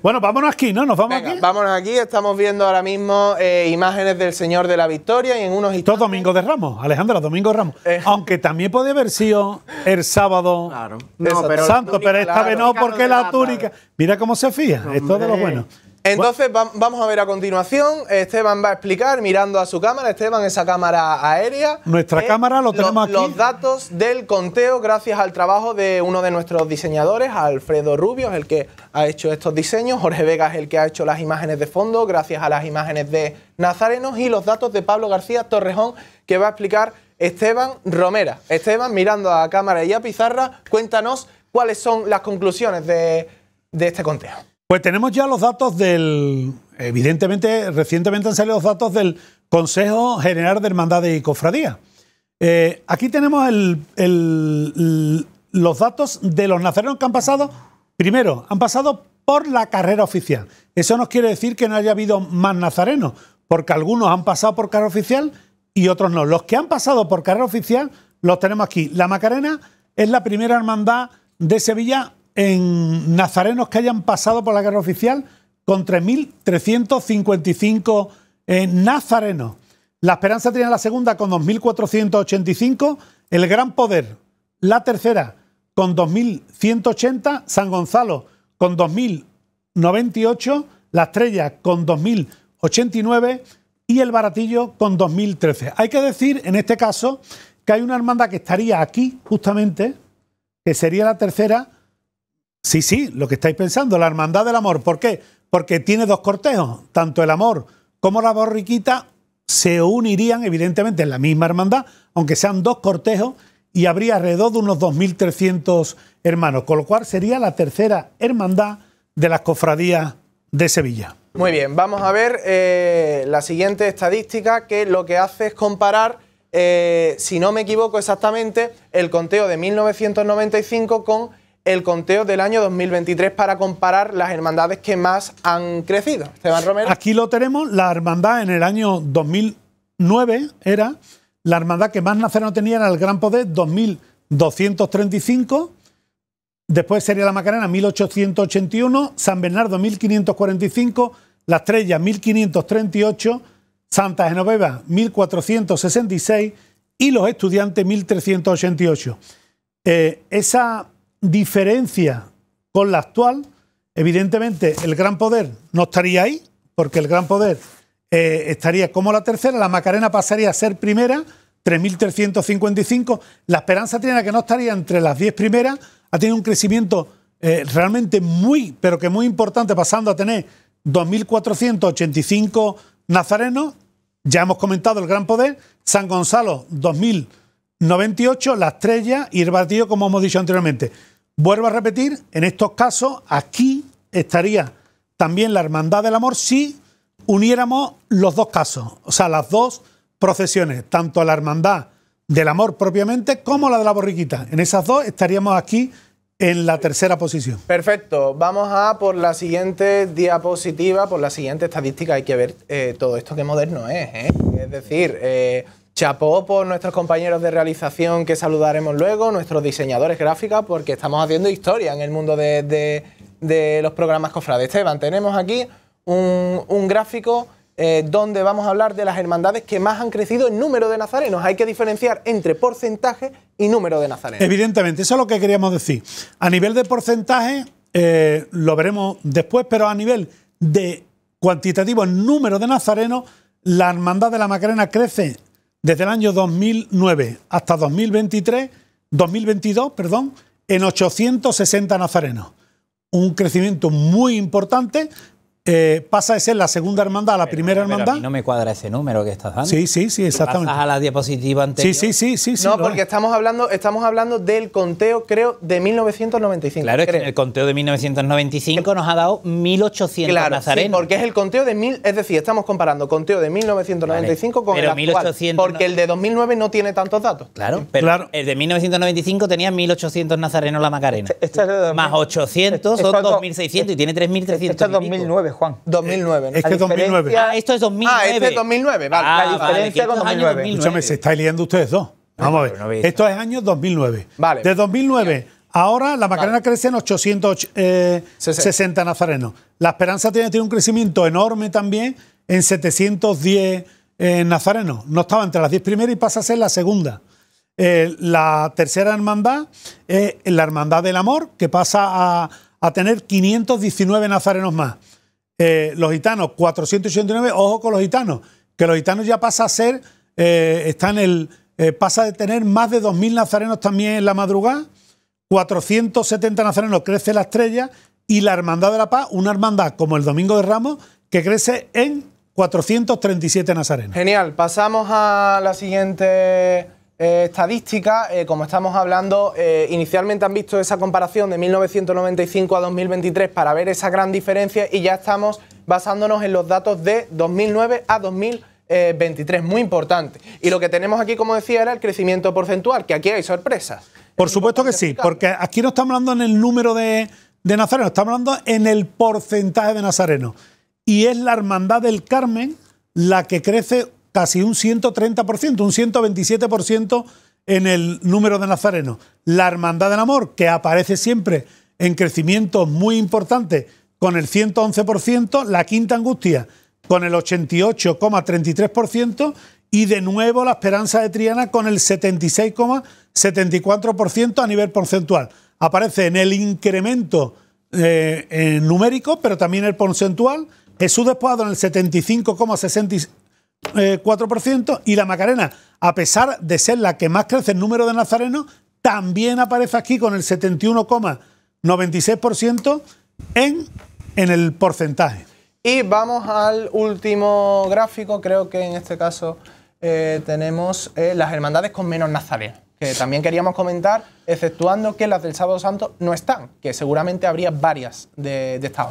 S1: bueno, vámonos aquí, ¿no? Nos vamos aquí. Vámonos aquí, estamos viendo ahora mismo eh, imágenes del Señor de la Victoria y en unos Todo
S4: Domingo de Ramos, Alejandra, Domingo de Ramos. Eh. Aunque también puede haber sido el sábado claro. no, pero Santo, pero esta vez no,
S1: porque la túnica.
S4: Mira cómo se fía, Esto es todo lo bueno.
S1: Entonces vamos a ver a continuación, Esteban va a explicar mirando a su cámara, Esteban, esa cámara aérea. Nuestra eh, cámara lo tenemos los, aquí. Los datos del conteo gracias al trabajo de uno de nuestros diseñadores, Alfredo Rubio, es el que ha hecho estos diseños, Jorge Vega es el que ha hecho las imágenes de fondo gracias a las imágenes de Nazarenos y los datos de Pablo García Torrejón que va a explicar Esteban Romera. Esteban, mirando a cámara y a pizarra, cuéntanos cuáles son las conclusiones de este conteo.
S4: Pues tenemos ya los datos del, evidentemente, recientemente han salido los datos del Consejo General de Hermandad y Cofradía. Eh, aquí tenemos los datos de los nazarenos que han pasado. Primero, han pasado por la carrera oficial. Eso nos quiere decir que no haya habido más nazarenos, porque algunos han pasado por carrera oficial y otros no. Los que han pasado por carrera oficial los tenemos aquí. La Macarena es la primera hermandad de Sevilla en nazarenos que hayan pasado por la guerra oficial con 3.355 eh, nazarenos. La Esperanza tiene la segunda con 2.485, el Gran Poder la tercera con 2.180, San Gonzalo con 2.098, La Estrella con 2.089 y el Baratillo con 2.013. Hay que decir en este caso que hay una hermandad que estaría aquí justamente, que sería la tercera, Sí, sí, lo que estáis pensando, la hermandad del amor. ¿Por qué? Porque tiene dos cortejos, tanto el amor como la borriquita se unirían evidentemente en la misma hermandad, aunque sean dos cortejos, y habría alrededor de unos 2.300 hermanos, con lo cual sería la tercera hermandad de las cofradías de Sevilla.
S1: Muy bien, vamos a ver eh, la siguiente estadística que lo que hace es comparar, eh, si no me equivoco exactamente, el conteo de 1995 con el conteo del año 2023 para comparar las hermandades que más han crecido. Esteban Romero. Aquí
S4: lo tenemos, la hermandad en el año 2009 era, la hermandad que más no tenía era el Gran Poder, 2235. Después sería la Macarena, 1881, San Bernardo, 1545, La Estrella, 1538, Santa Genoveva, 1466 y Los Estudiantes, 1388. Eh, esa diferencia con la actual, evidentemente el gran poder no estaría ahí, porque el gran poder eh, estaría como la tercera, la Macarena pasaría a ser primera, 3.355, la Esperanza tiene que no estaría entre las 10 primeras, ha tenido un crecimiento eh, realmente muy, pero que muy importante, pasando a tener 2.485 nazarenos, ya hemos comentado el gran poder, San Gonzalo 2.000. 98, la estrella y el batido, como hemos dicho anteriormente. Vuelvo a repetir, en estos casos, aquí estaría también la hermandad del amor si uniéramos los dos casos, o sea, las dos procesiones, tanto la hermandad del amor propiamente como la de la borriquita. En esas dos estaríamos aquí en la tercera posición.
S1: Perfecto. Vamos a por la siguiente diapositiva, por la siguiente estadística. Hay que ver eh, todo esto que moderno es. ¿eh? Es decir, eh, Chapo por nuestros compañeros de realización que saludaremos luego, nuestros diseñadores gráficos, porque estamos haciendo historia en el mundo de, los programas cofrades. Esteban, tenemos aquí un, gráfico eh, donde vamos a hablar de las hermandades que más han crecido en número de nazarenos. Hay que diferenciar entre porcentaje y número de nazarenos.
S4: Evidentemente, eso es lo que queríamos decir. A nivel de porcentaje, eh, lo veremos después, pero a nivel de cuantitativo en número de nazarenos, la Hermandad de la Macarena crece desde el año 2009 hasta 2023, 2022, perdón, en 860 nazarenos. Un crecimiento muy importante, eh, pasa de ser la segunda hermandad a la primera hermandad. A mí
S2: no me cuadra ese número que estás dando. Sí, sí, sí, exactamente. Pasas a la diapositiva anterior. Sí, sí, sí, sí. No, porque
S1: estamos hablando, estamos hablando del conteo, creo, de 1995. Claro, que el
S2: conteo de 1995 nos ha dado 1800 claro, Sí, porque es
S1: el conteo de mil, es decir, estamos comparando conteo de 1995 con el actual, 1800 porque el de 2009 no tiene tantos datos. Claro,
S2: pero el de 1995 tenía 1800 nazarenos la Macarena. Este, este más 800 este, son 2600 y tiene 3300. Este es 2009. Juan. 2009, Es que 2009. Ah, esto es 2009. Ah, es 2009, vale. Ah, la diferencia con 2009. Escúchame,
S4: se está liando ustedes dos. Vamos a ver. esto es año 2009. Vale. De 2009 ahora la Macarena crece en 860 eh, nazarenos. La Esperanza tiene, tiene un crecimiento enorme también en 710 eh, nazarenos. No estaba entre las 10 primeras y pasa a ser la segunda. Eh, la tercera hermandad es la Hermandad del Amor, que pasa a tener 519 nazarenos más. Eh, los gitanos, 489, ojo con los gitanos, que los gitanos ya pasa a ser, eh, el, eh, pasa de tener más de 2.000 nazarenos también en la madrugada, 470 nazarenos crece la estrella y la Hermandad de la Paz, una hermandad como el Domingo de Ramos, que crece en 437 nazarenos.
S1: Genial, pasamos a la siguiente eh, estadística, eh, como estamos hablando, eh, inicialmente han visto esa comparación de 1995 a 2023 para ver esa gran diferencia y ya estamos basándonos en los datos de 2009 a 2023, muy importante. Y lo que tenemos aquí, como decía, era el crecimiento porcentual, que aquí hay sorpresas.
S4: Por supuesto que sí, porque aquí no estamos hablando en el número de, de nazarenos, estamos hablando en el porcentaje de nazarenos. Y es la Hermandad del Carmen la que crece casi un 130%, un 127% en el número de nazarenos. La Hermandad del Amor, que aparece siempre en crecimiento muy importante, con el 111%, la Quinta Angustia, con el 88,33%, y de nuevo la Esperanza de Triana con el 76,74% a nivel porcentual. Aparece en el incremento eh, numérico, pero también el porcentual. Jesús Despoado en el 75,67%. 4% eh, y la Macarena, a pesar de ser la que más crece en número de nazarenos, también aparece aquí con el 71,96% en, en el porcentaje.
S1: Y vamos al último gráfico, creo que en este caso eh, tenemos eh, las hermandades con menos nazarenos, que también queríamos comentar, exceptuando que las del Sábado Santo no están, que seguramente habría varias de, de esta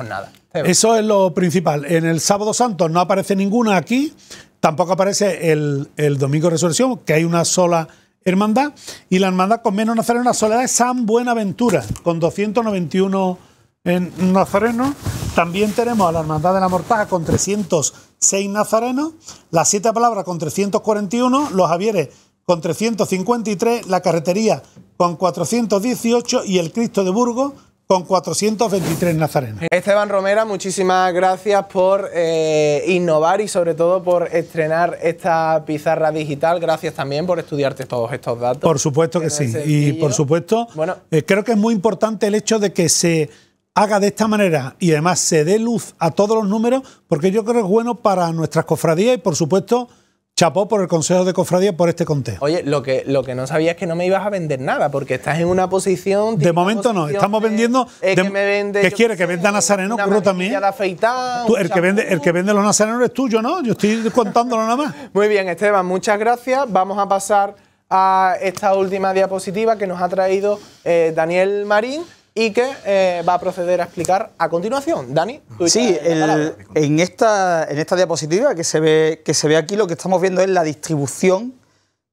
S4: Eso es lo principal. En el Sábado Santo no aparece ninguna aquí, Tampoco aparece el, Domingo de Resurrección, que hay una sola hermandad. Y la hermandad con menos nazarenos, la soledad es San Buenaventura, con 291 en nazarenos. También tenemos a la Hermandad de la Mortaja con 306 nazarenos, las Siete Palabras con 341, los Javieres con 353, la Carretería con 418 y el Cristo de Burgos con 423 nazarenos.
S1: Esteban Romera, muchísimas gracias por eh, innovar y sobre todo por estrenar esta pizarra digital. Gracias también por estudiarte todos estos datos. Por
S4: supuesto que, sí. Y por supuesto, bueno, eh, creo que es muy importante el hecho de que se haga de esta manera y además se dé luz a todos los números, porque yo creo que es bueno para nuestras cofradías y por supuesto chapó por el Consejo de Cofradía por
S1: este contexto. Oye, lo que, lo que no sabía es que no me ibas a vender nada, porque estás en una posición... De momento no, estamos vendiendo... ¿Qué quiere? ¿Que venda Nazareno? Curro también. tú, el, que
S4: vende, el que vende los Nazarenos es tuyo, ¿no? Yo estoy contándolo nada más.
S1: Muy bien, Esteban, muchas gracias. Vamos a pasar a esta última diapositiva que nos ha traído eh, Daniel Marín y que eh, va a proceder a explicar a continuación. Dani,
S3: tú Sí, en, esta, en esta diapositiva que se, ve, que se ve aquí lo que estamos viendo es la distribución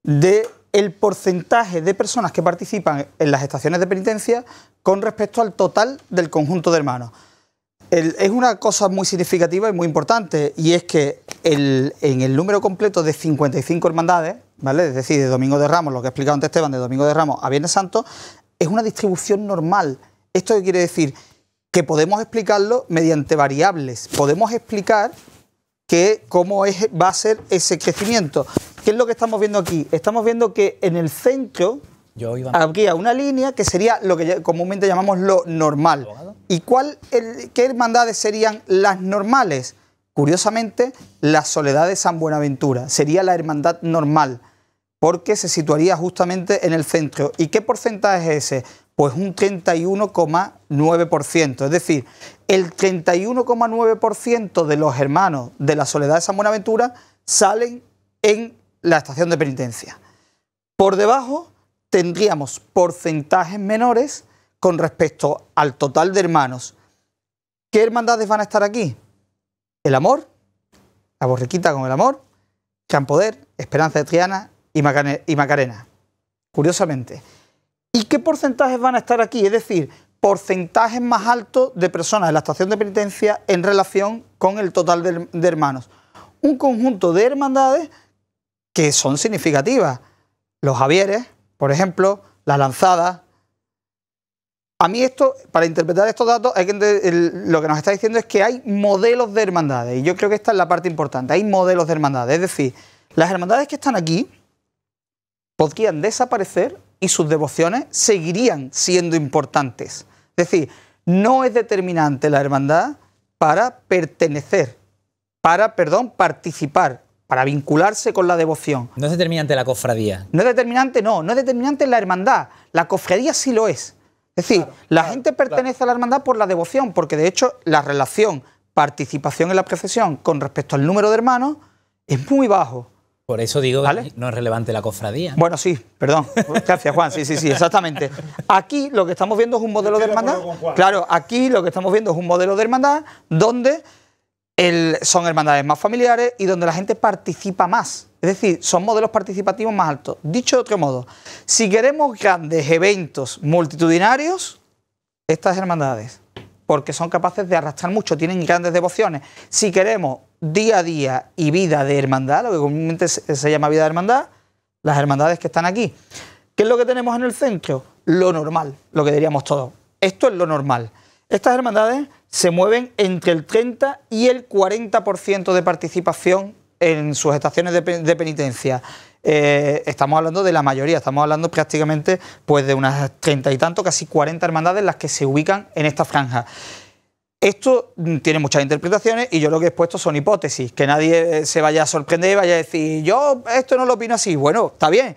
S3: del el porcentaje de personas que participan en las estaciones de penitencia con respecto al total del conjunto de hermanos. es una cosa muy significativa y muy importante, y es que en el número completo de 55 hermandades, ¿vale? es decir, de Domingo de Ramos, lo que ha explicado antes Esteban, de Domingo de Ramos a Viernes Santo, es una distribución normal ¿Esto qué quiere decir? Que podemos explicarlo mediante variables. Podemos explicar que cómo es, va a ser ese crecimiento. ¿Qué es lo que estamos viendo aquí? Estamos viendo que en el centro aquí a... una línea que sería lo que comúnmente llamamos lo normal. ¿Y cuál, qué hermandades serían las normales? Curiosamente, la Soledad de San Buenaventura sería la hermandad normal, porque se situaría justamente en el centro. ¿Y qué porcentaje es ese? pues un 31,9%. Es decir, el 31,9% de los hermanos de la Soledad de San Buenaventura salen en la estación de penitencia. Por debajo tendríamos porcentajes menores con respecto al total de hermanos. ¿Qué hermandades van a estar aquí? El amor, la borriquita con el amor, Campoder, Esperanza de Triana y Macarena. Curiosamente, ¿Y qué porcentajes van a estar aquí? Es decir, porcentajes más altos de personas en la estación de penitencia en relación con el total de, hermanos. Un conjunto de hermandades que son significativas. Los Javieres, por ejemplo, la Lanzada. A mí esto, para interpretar estos datos, hay que, lo que nos está diciendo es que hay modelos de hermandades. Y yo creo que esta es la parte importante. Hay modelos de hermandades. Es decir, las hermandades que están aquí podrían desaparecer y sus devociones seguirían siendo importantes. Es decir, no es determinante la hermandad para pertenecer, para, perdón, participar, para vincularse con la devoción.
S2: No es determinante la
S3: cofradía. No es determinante, no, no es determinante la hermandad. La cofradía sí lo es. Es decir, la gente pertenece a la hermandad por la devoción, porque de hecho la relación participación en la procesión con respecto al número de hermanos es muy bajo. Por eso
S2: digo no es relevante
S3: la cofradía. Bueno, sí, perdón. Gracias, Juan. Sí, sí, sí, exactamente. Aquí lo que estamos viendo es un modelo de hermandad. Claro, aquí lo que estamos viendo es un modelo de hermandad donde son hermandades más familiares y donde la gente participa más. Es decir, son modelos participativos más altos. Dicho de otro modo, si queremos grandes eventos multitudinarios, estas hermandades, porque son capaces de arrastrar mucho, tienen grandes devociones. Si queremos día a día y vida de hermandad, lo que comúnmente se llama vida de hermandad, las hermandades que están aquí. ¿Qué es lo que tenemos en el centro? Lo normal, lo que diríamos todos. Esto es lo normal. Estas hermandades se mueven entre el 30 y el 40% de participación en sus estaciones de, penitencia. Eh, estamos hablando de la mayoría, estamos hablando prácticamente pues, de unas treinta y tanto, casi 40 hermandades las que se ubican en esta franja. Esto mm, tiene muchas interpretaciones y yo lo que he expuesto son hipótesis, que nadie eh, se vaya a sorprender y vaya a decir, yo esto no lo opino así. Bueno, está bien.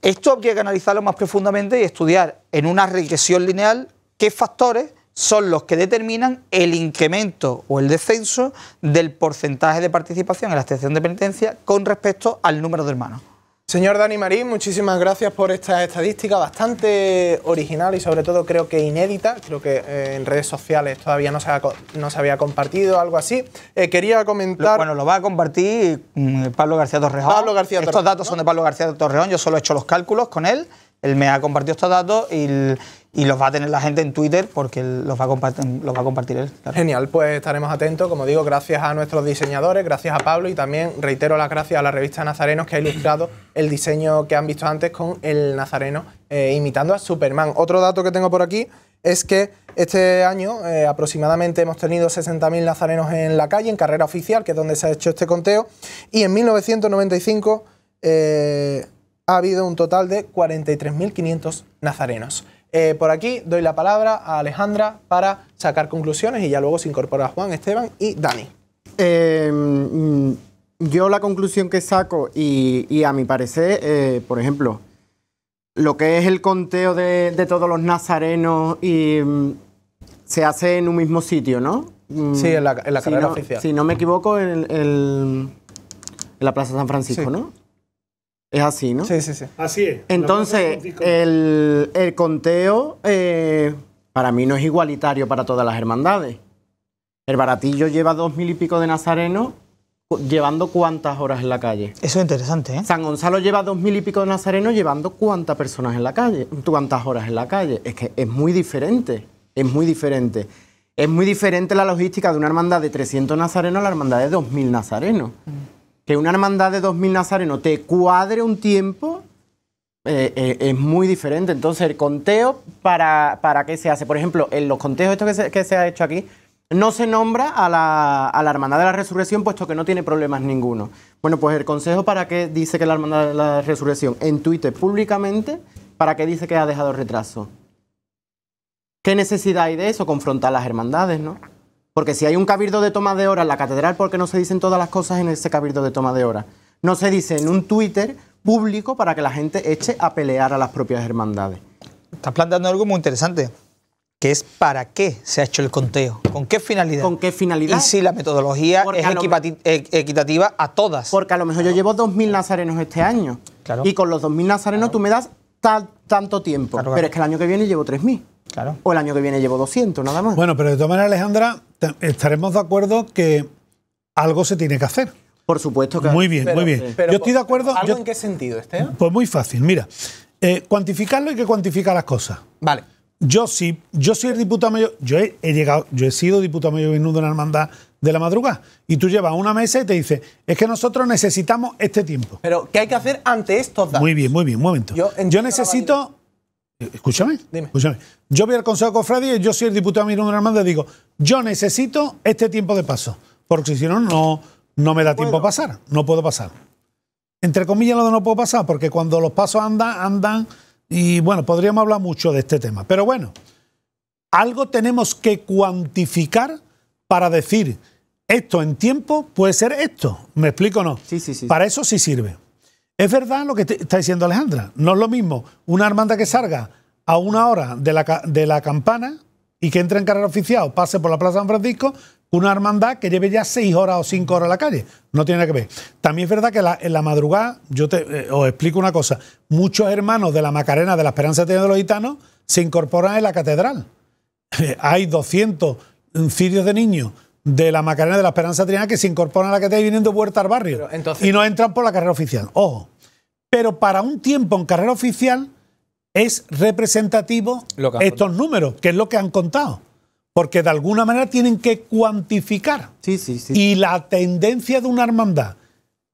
S3: Esto hay que analizarlo más profundamente y estudiar en una regresión lineal qué factores son los que determinan el incremento o el descenso del porcentaje de participación en la extensión de penitencia con respecto al número de hermanos. Señor
S1: Dani Marín, muchísimas gracias por esta estadística bastante original y sobre todo creo que inédita. Creo que eh, en redes sociales todavía no se, había compartido algo así. Eh,
S3: quería comentar... bueno, lo va a compartir mm, Pablo García Torreón. Estos datos son de Pablo García Torreón. yo solo he hecho los cálculos con él. Él me ha compartido estos datos y, y los va a tener la gente en Twitter porque los va a compartir, va a compartir él.
S1: Genial, pues estaremos atentos, como digo, gracias a nuestros diseñadores, gracias a Pablo y también reitero las gracias a la revista Nazarenos que ha ilustrado el diseño que han visto antes con el Nazareno eh, imitando a Superman. Otro dato que tengo por aquí es que este año eh, aproximadamente hemos tenido 60.000 nazarenos en la calle, en carrera oficial, que es donde se ha hecho este conteo, y en 1995 eh, ha habido un total de 43.500 nazarenos. Eh, por aquí doy la palabra a Alejandra para sacar conclusiones y ya luego se incorpora Juan, Esteban y Dani.
S5: Eh, mm, yo la conclusión que saco y, a mi parecer, eh, por ejemplo, lo que es el conteo de, todos los nazarenos y, mm, se hace en un mismo sitio, ¿no? Mm, sí, en la, en si oficial. Si no me equivoco, en, la Plaza San Francisco, ¿no? Es así, ¿no? Sí, sí, sí. Así es. Entonces, el, conteo eh, para mí no es igualitario para todas las hermandades. El baratillo lleva dos mil y pico de nazarenos, llevando cuántas horas en la calle.
S3: Eso es interesante, ¿eh?
S5: San Gonzalo lleva dos mil y pico de nazarenos, llevando cuántas personas en la calle, cuántas horas en la calle. Es que es muy diferente, es muy diferente. Es muy diferente la logística de una hermandad de 300 nazarenos a la hermandad de 2.000 nazarenos. Mm que una hermandad de 2.000 nazarenos te cuadre un tiempo eh, eh, es muy diferente. Entonces, el conteo, para, ¿para qué se hace? Por ejemplo, en los conteos que se, que se ha hecho aquí, no se nombra a la, a la, Hermandad de la Resurrección, puesto que no tiene problemas ninguno. Bueno, pues el consejo para qué dice que la Hermandad de la Resurrección en Twitter públicamente, para qué dice que ha dejado retraso. ¿Qué necesidad hay de eso? Confrontar las hermandades, ¿no? Porque si hay un cabildo de toma de hora en la catedral, ¿por qué no se dicen todas las cosas en ese cabildo de toma de hora? No se dice en un Twitter público para que la gente eche a pelear a las propias hermandades. Estás planteando algo muy interesante,
S3: que es para qué se ha hecho el conteo,
S5: con qué finalidad. ¿Con qué finalidad? Y si la metodología es e- equitativa a todas. Porque a lo mejor yo llevo 2.000 nazarenos este año. Y con los 2.000 nazarenos tú me das tanto tiempo. Pero es que el año que viene llevo 3.000. Claro. O el año que viene llevo 200, nada más. Bueno, pero de todas maneras, Alejandra, estaremos de acuerdo que
S4: algo se tiene que hacer. Por supuesto que. Muy bien, muy bien. Eh, yo estoy de acuerdo. ¿Algo en qué sentido, Pues muy fácil. Mira, eh, cuantificarlo y que cuantificar las cosas. Vale. Yo sí, yo soy el diputado mayor. Yo he, llegado, yo he sido diputado mayor venido en una hermandad de la madrugada. Y tú llevas una mesa y te dices, es que nosotros necesitamos este tiempo.
S1: Pero, ¿qué hay que hacer ante estos
S4: datos? Muy bien, muy bien, un momento. yo necesito Escúchame, Dime. escúchame. Yo voy al Consejo Cofradía y yo soy el diputado Mirón Hernández y digo, yo necesito este tiempo de paso, porque si no, no, me da tiempo a pasar, no puedo pasar. Entre comillas, lo de no puedo pasar, porque cuando los pasos andan, andan, y bueno, podríamos hablar mucho de este tema. Pero bueno, algo tenemos que cuantificar para decir, esto en tiempo puede ser esto. ¿Me explico o no? Sí, sí, sí. Para eso sí sirve. Es verdad lo que está diciendo Alejandra. No es lo mismo una hermandad que salga a una hora de la, campana y que entre en carrera oficial, o pase por la Plaza San Francisco, una hermandad que lleve ya seis horas o cinco horas a la calle. No tiene nada que ver. También es verdad que en la madrugada, yo te, eh, os explico una cosa, muchos hermanos de la Macarena de la Esperanza de los Gitanos se incorporan en la catedral. hay 200 incidios mm, de niños de la Macarena de la Esperanza Triana que se incorpora a la que te vienen de al barrio. y no entran por la carrera oficial. Ojo. Pero para un tiempo en carrera oficial es representativo estos números, que es lo que han contado. Porque de alguna manera tienen que cuantificar. Sí, sí, sí. Y la tendencia de una hermandad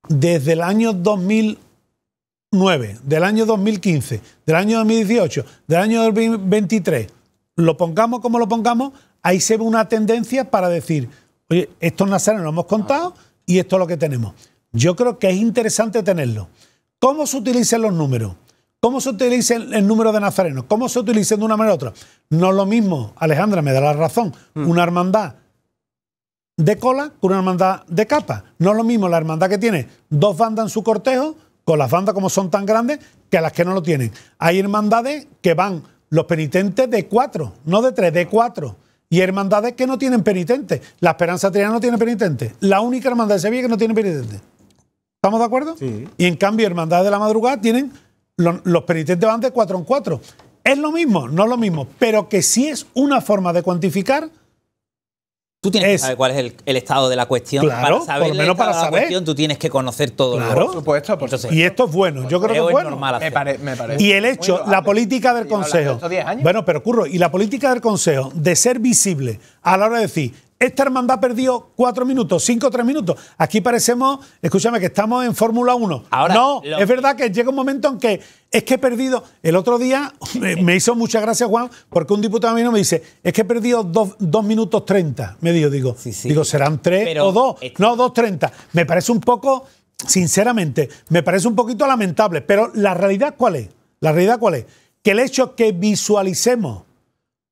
S4: desde el año 2009, del año 2015, del año 2018, del año 2023, lo pongamos como lo pongamos, ahí se ve una tendencia para decir, oye, estos nazarenos lo hemos contado y esto es lo que tenemos. Yo creo que es interesante tenerlo. ¿Cómo se utilizan los números? ¿Cómo se utiliza el, número de nazarenos? ¿Cómo se utilizan de una manera u otra? No es lo mismo, Alejandra, me da la razón, mm. una hermandad de cola con una hermandad de capa. No es lo mismo la hermandad que tiene dos bandas en su cortejo, con las bandas como son tan grandes, que las que no lo tienen. Hay hermandades que van los penitentes de cuatro, no de tres, de cuatro y hermandades que no tienen penitentes. La Esperanza Triana no tiene penitente. La única hermandad de Sevilla que no tiene penitente. ¿Estamos de acuerdo? Sí. Y en cambio, hermandades de la madrugada tienen. Los, penitentes van de cuatro en cuatro. Es lo mismo, no es lo mismo, pero que sí es una forma de cuantificar
S2: Tú tienes que saber cuál es el, estado de la cuestión. para saber por menos para saber. La cuestión, tú tienes que conocer todo. Claro, por supuesto. y esto es bueno. Yo creo que es bueno. Normal Y
S4: el hecho, la política del Consejo. Bueno, pero curro, y la política del Consejo de ser visible a la hora de decir, esta hermandad perdió cuatro minutos, cinco o tres minutos. Aquí parecemos, escúchame, que estamos en Fórmula 1. Ahora, no, es verdad que llega un momento en que es que he perdido. El otro día eh, me hizo mucha gracia, Juan, porque un diputado mío me dice, es que he perdido dos, minutos treinta. Me digo, digo, serán tres o dos. No, dos treinta. Me parece un poco, sinceramente, me parece un poquito lamentable. Pero la realidad, ¿cuál es? La realidad, ¿cuál es? Que el hecho que visualicemos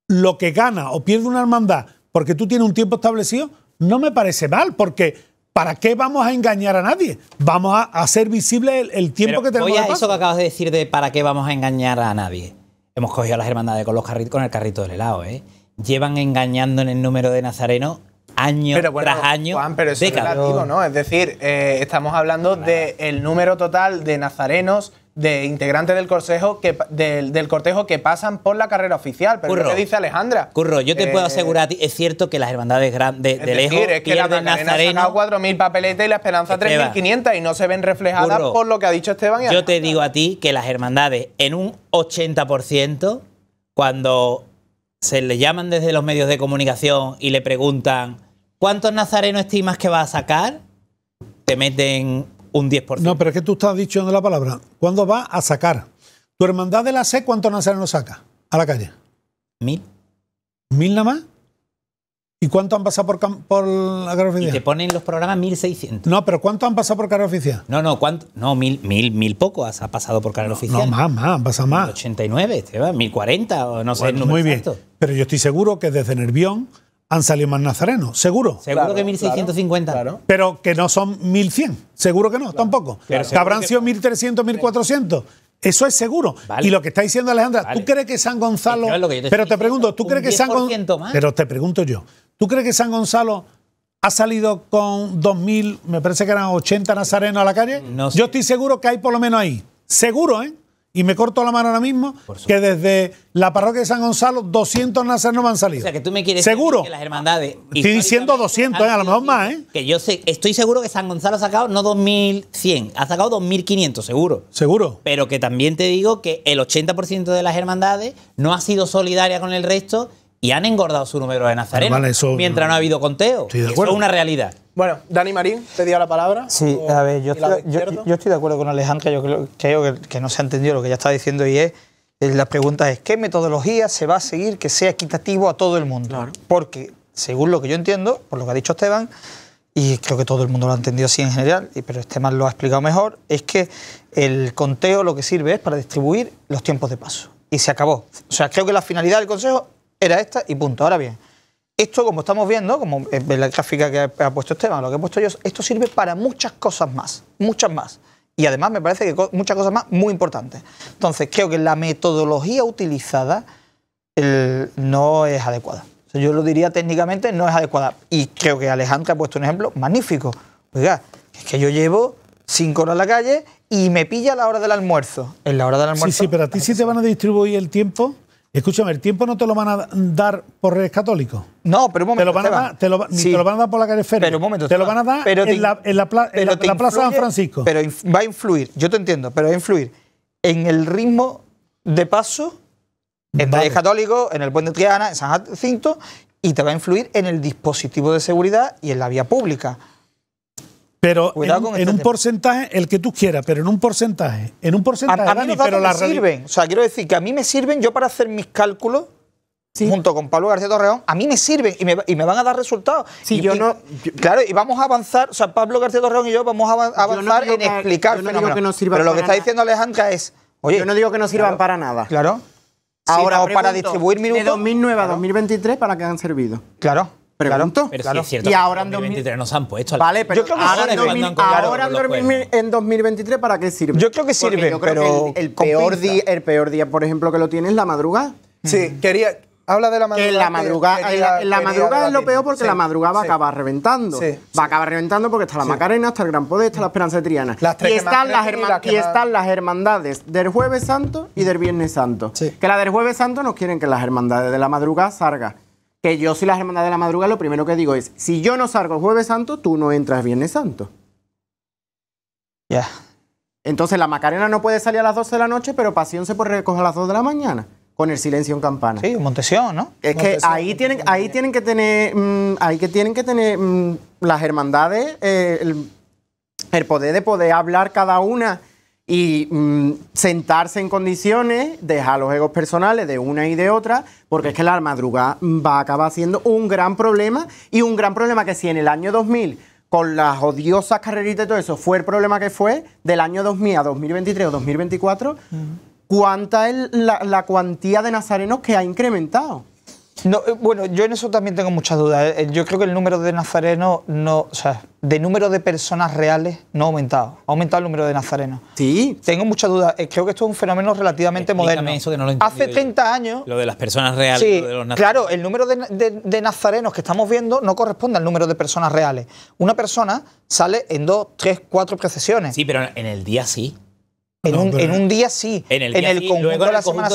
S4: lo que gana o pierde una hermandad porque tú tienes un tiempo establecido, no me parece mal, porque ¿para qué vamos a engañar a nadie? Vamos a hacer visible el, tiempo que tenemos. Voy a eso que acabas
S2: de decir de ¿para qué vamos a engañar a nadie? Hemos cogido a las hermandades con, los carritos, con el carrito del helado, ¿eh? Llevan engañando en el número de nazarenos año tras año. Juan, pero es relativo,
S1: ¿no? Es decir, eh, estamos hablando del número total de nazarenos de integrantes del consejo que del, cortejo que pasan por la carrera oficial. Pero ¿qué dice Alejandra? Curro, yo te puedo eh, asegurar,
S2: es cierto que las hermandades grandes de, de lejos es que la Nazareno, 4.000 papeletas y la Esperanza 3.500 y no se ven reflejadas por
S1: lo que ha dicho Esteban. yo
S2: te digo a ti que las hermandades en un 80% cuando se le llaman desde los medios de comunicación y le preguntan ¿cuántos nazarenos estimas que va a sacar? Te meten un 10%. No,
S4: pero es que tú estás diciendo la palabra. ¿Cuándo va a sacar? ¿Tu hermandad de la C cuántos no saca a la calle? Mil. ¿Mil nada más? ¿Y cuánto han pasado por, por la carrera oficial? Y te
S2: ponen los programas
S4: 1.600. No, pero ¿cuánto han pasado por carrera oficial?
S2: No, no, ¿cuánto? No, mil, mil, mil poco ha pasado por carrera oficial. No, más, más, han pasado más. 89, 1.040, o no sé el número Muy bien, pero yo
S4: estoy seguro que desde Nervión han salido más nazarenos,
S2: seguro. Seguro que 1650.
S4: Pero que no son 1100, seguro que no, tampoco. que habrán sido 1300, 1400. Eso es seguro. Y lo que está diciendo Alejandra, ¿tú crees que San Gonzalo. pero te pregunto, ¿tú crees que San Gonzalo. Pero te pregunto yo, ¿tú crees que San Gonzalo ha salido con 2000, me parece que eran 80 nazarenos a la calle? Yo estoy seguro que hay por lo menos ahí. Seguro, ¿eh? y me corto la mano ahora mismo, que desde la parroquia de San Gonzalo 200 no
S2: me han salido. O sea, que tú me quieres Decir que las hermandades... Estoy diciendo 200, ¿eh? a lo mejor más, ¿eh? Que yo sé, estoy seguro que San Gonzalo ha sacado no 2100, ha sacado 2500, seguro. Seguro. Pero que también te digo que el 80% de las hermandades no ha sido solidaria con el resto y han engordado su número de Nazareno mientras no ha habido conteo. es una realidad. Bueno, Dani
S3: Marín, te dio la palabra. Sí, a ver, yo estoy, de acuerdo con Alejandra, yo creo, que, no se ha entendido lo que ella está diciendo y es, la pregunta es, ¿qué metodología se va a seguir que sea equitativo a todo el mundo? Porque, según lo que yo entiendo, por lo que ha dicho Esteban, y creo que todo el mundo lo ha entendido así en general, pero Esteban lo ha explicado mejor, es que el conteo lo que sirve es para distribuir los tiempos de paso. Y se acabó. O sea, creo que la finalidad del Consejo era esta y punto. Ahora bien, esto como estamos viendo, como en eh, la gráfica que ha puesto Esteban, lo que he puesto yo, esto sirve para muchas cosas más, muchas más. Y además me parece que muchas cosas más muy importantes. Entonces, creo que la metodología utilizada no es adecuada. yo lo diría técnicamente, no es adecuada. Y creo que Alejandra ha puesto un ejemplo magnífico. Oiga, es que yo llevo cinco horas en la calle y me pilla a la hora del almuerzo. En la hora del almuerzo. Sí, sí, pero a ti sí te van a distribuir el tiempo. Escúchame, ¿el tiempo no te lo van a dar
S4: por redes católicos? No, pero un momento. Te lo van a dar, te lo, te lo van a dar por la calle Pero un momento. Te lo van a dar en, la, en la, Plaza San Francisco.
S3: Pero va a influir, yo te entiendo, pero va a influir en el ritmo de paso en redes católicos, en el puente Triana, en San Jacinto, y te va a influir en el dispositivo de seguridad y en la vía pública. Pero en, un este porcentaje, el que tú quieras, pero en un porcentaje. En un porcentaje. A, mí pero me sirven. O sea, quiero decir que a mí me sirven yo para hacer mis cálculos. junto con Pablo García Torreón, a mí me sirven y me, van a dar resultados. yo no, claro, y vamos a avanzar, o sea, Pablo García Torreón y yo vamos a avanzar en explicar Pero lo que está diciendo Alejandra es,
S5: oye, yo no digo que no sirvan para nada. Claro.
S3: Ahora, o para distribuir
S5: minutos. De 2009 a 2023, ¿para que han servido? Claro pero claro. Sí y ahora en
S2: 2023 nos han puesto. Vale, pero ahora, en,
S5: 2023 ¿para qué sirve? Yo creo que sirve, creo pero el, peor día, el peor día, por ejemplo, que lo tiene es la madrugada. Sí, quería habla de la madrugada. En la madrugada, es lo peor porque la madrugada va a acabar reventando. va a acabar reventando porque está la Macarena, está el Gran Poder, está la Esperanza de Triana. y, están las y, están las hermandades del Jueves Santo y del Viernes Santo. Que la del Jueves Santo no quieren que las hermandades de la madrugada salgan que yo soy la hermandad de la madrugada, lo primero que digo es, si yo no salgo el jueves santo, tú no entras viernes santo. Ya. Entonces la Macarena no puede salir a las 12 de la noche, pero Pasión se puede recoger a las 2 de la mañana con el silencio en campana. Sí, Montesión, ¿no? Es que ahí tienen, ahí tienen que tener, mm, que tienen que tener mm, las hermandades eh, el, poder de poder hablar cada una y mm, sentarse en condiciones, dejar los egos personales de una y de otra, porque es que la madrugada va a acabar siendo un gran problema y un gran problema que si en el año 2000 con las odiosas carreritas y todo eso fue el problema que fue del año 2000 a 2023 o 2024, ¿cuánta es la cuantía de nazarenos que ha incrementado?
S3: No, eh, bueno, yo en eso también tengo muchas dudas. Eh, eh, yo creo que el número de nazarenos, no, o sea, de número de personas reales no ha aumentado. Ha aumentado el número de nazarenos. Sí. Tengo muchas dudas. Creo que esto es un fenómeno relativamente moderno. Hace 30 años.
S2: Lo de las personas reales. de los claro,
S3: el número de, de, nazarenos que estamos viendo no corresponde al número de personas reales. Una persona sale en dos, tres, cuatro procesiones.
S2: Sí, pero en el día sí. En, un, en, un, día sí. En el, en el sí, conjunto de la semana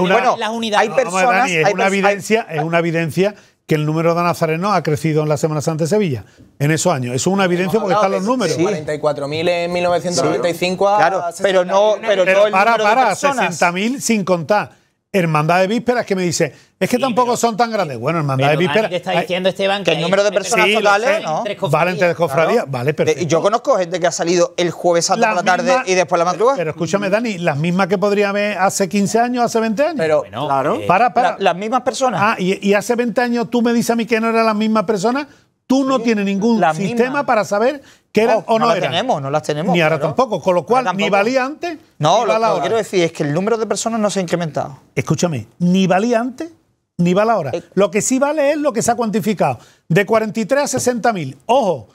S2: Bueno, hay personas. es, hay una
S4: evidencia, es una evidencia que el número de nazarenos ha crecido en la Semana Santa de Sevilla, en esos años. es una evidencia porque están los números. Sí.
S1: 44.000 en 1995 sí, claro, pero no,
S2: pero, no el para, para, 60.000
S4: sin contar Hermandad de Vísperas que me dice, es
S3: que tampoco son tan eh, grandes. Bueno, Hermandad de Vísperas. Que, el número de personas totales, ¿no? vale, perfecto. Yo conozco gente que ha salido el jueves a la tarde y después la madrugada. Pero,
S4: escúchame, Dani, las mismas que podría haber hace 15 años, hace 20 años. Pero, claro. para, para. las mismas personas. Ah, y, y hace 20 años tú me dices a mí que no eran las mismas personas tú no tienes ningún
S3: sistema para saber que era o no, no las tenemos, no las tenemos. Ni ahora tampoco, con lo cual ni valía antes. No, lo, lo que quiero decir es que el número de personas no se ha incrementado. Escúchame, ni valía antes
S4: ni vale ahora. Eh. Lo que sí vale es lo que se ha cuantificado, de 43 a 60 mil. Ojo,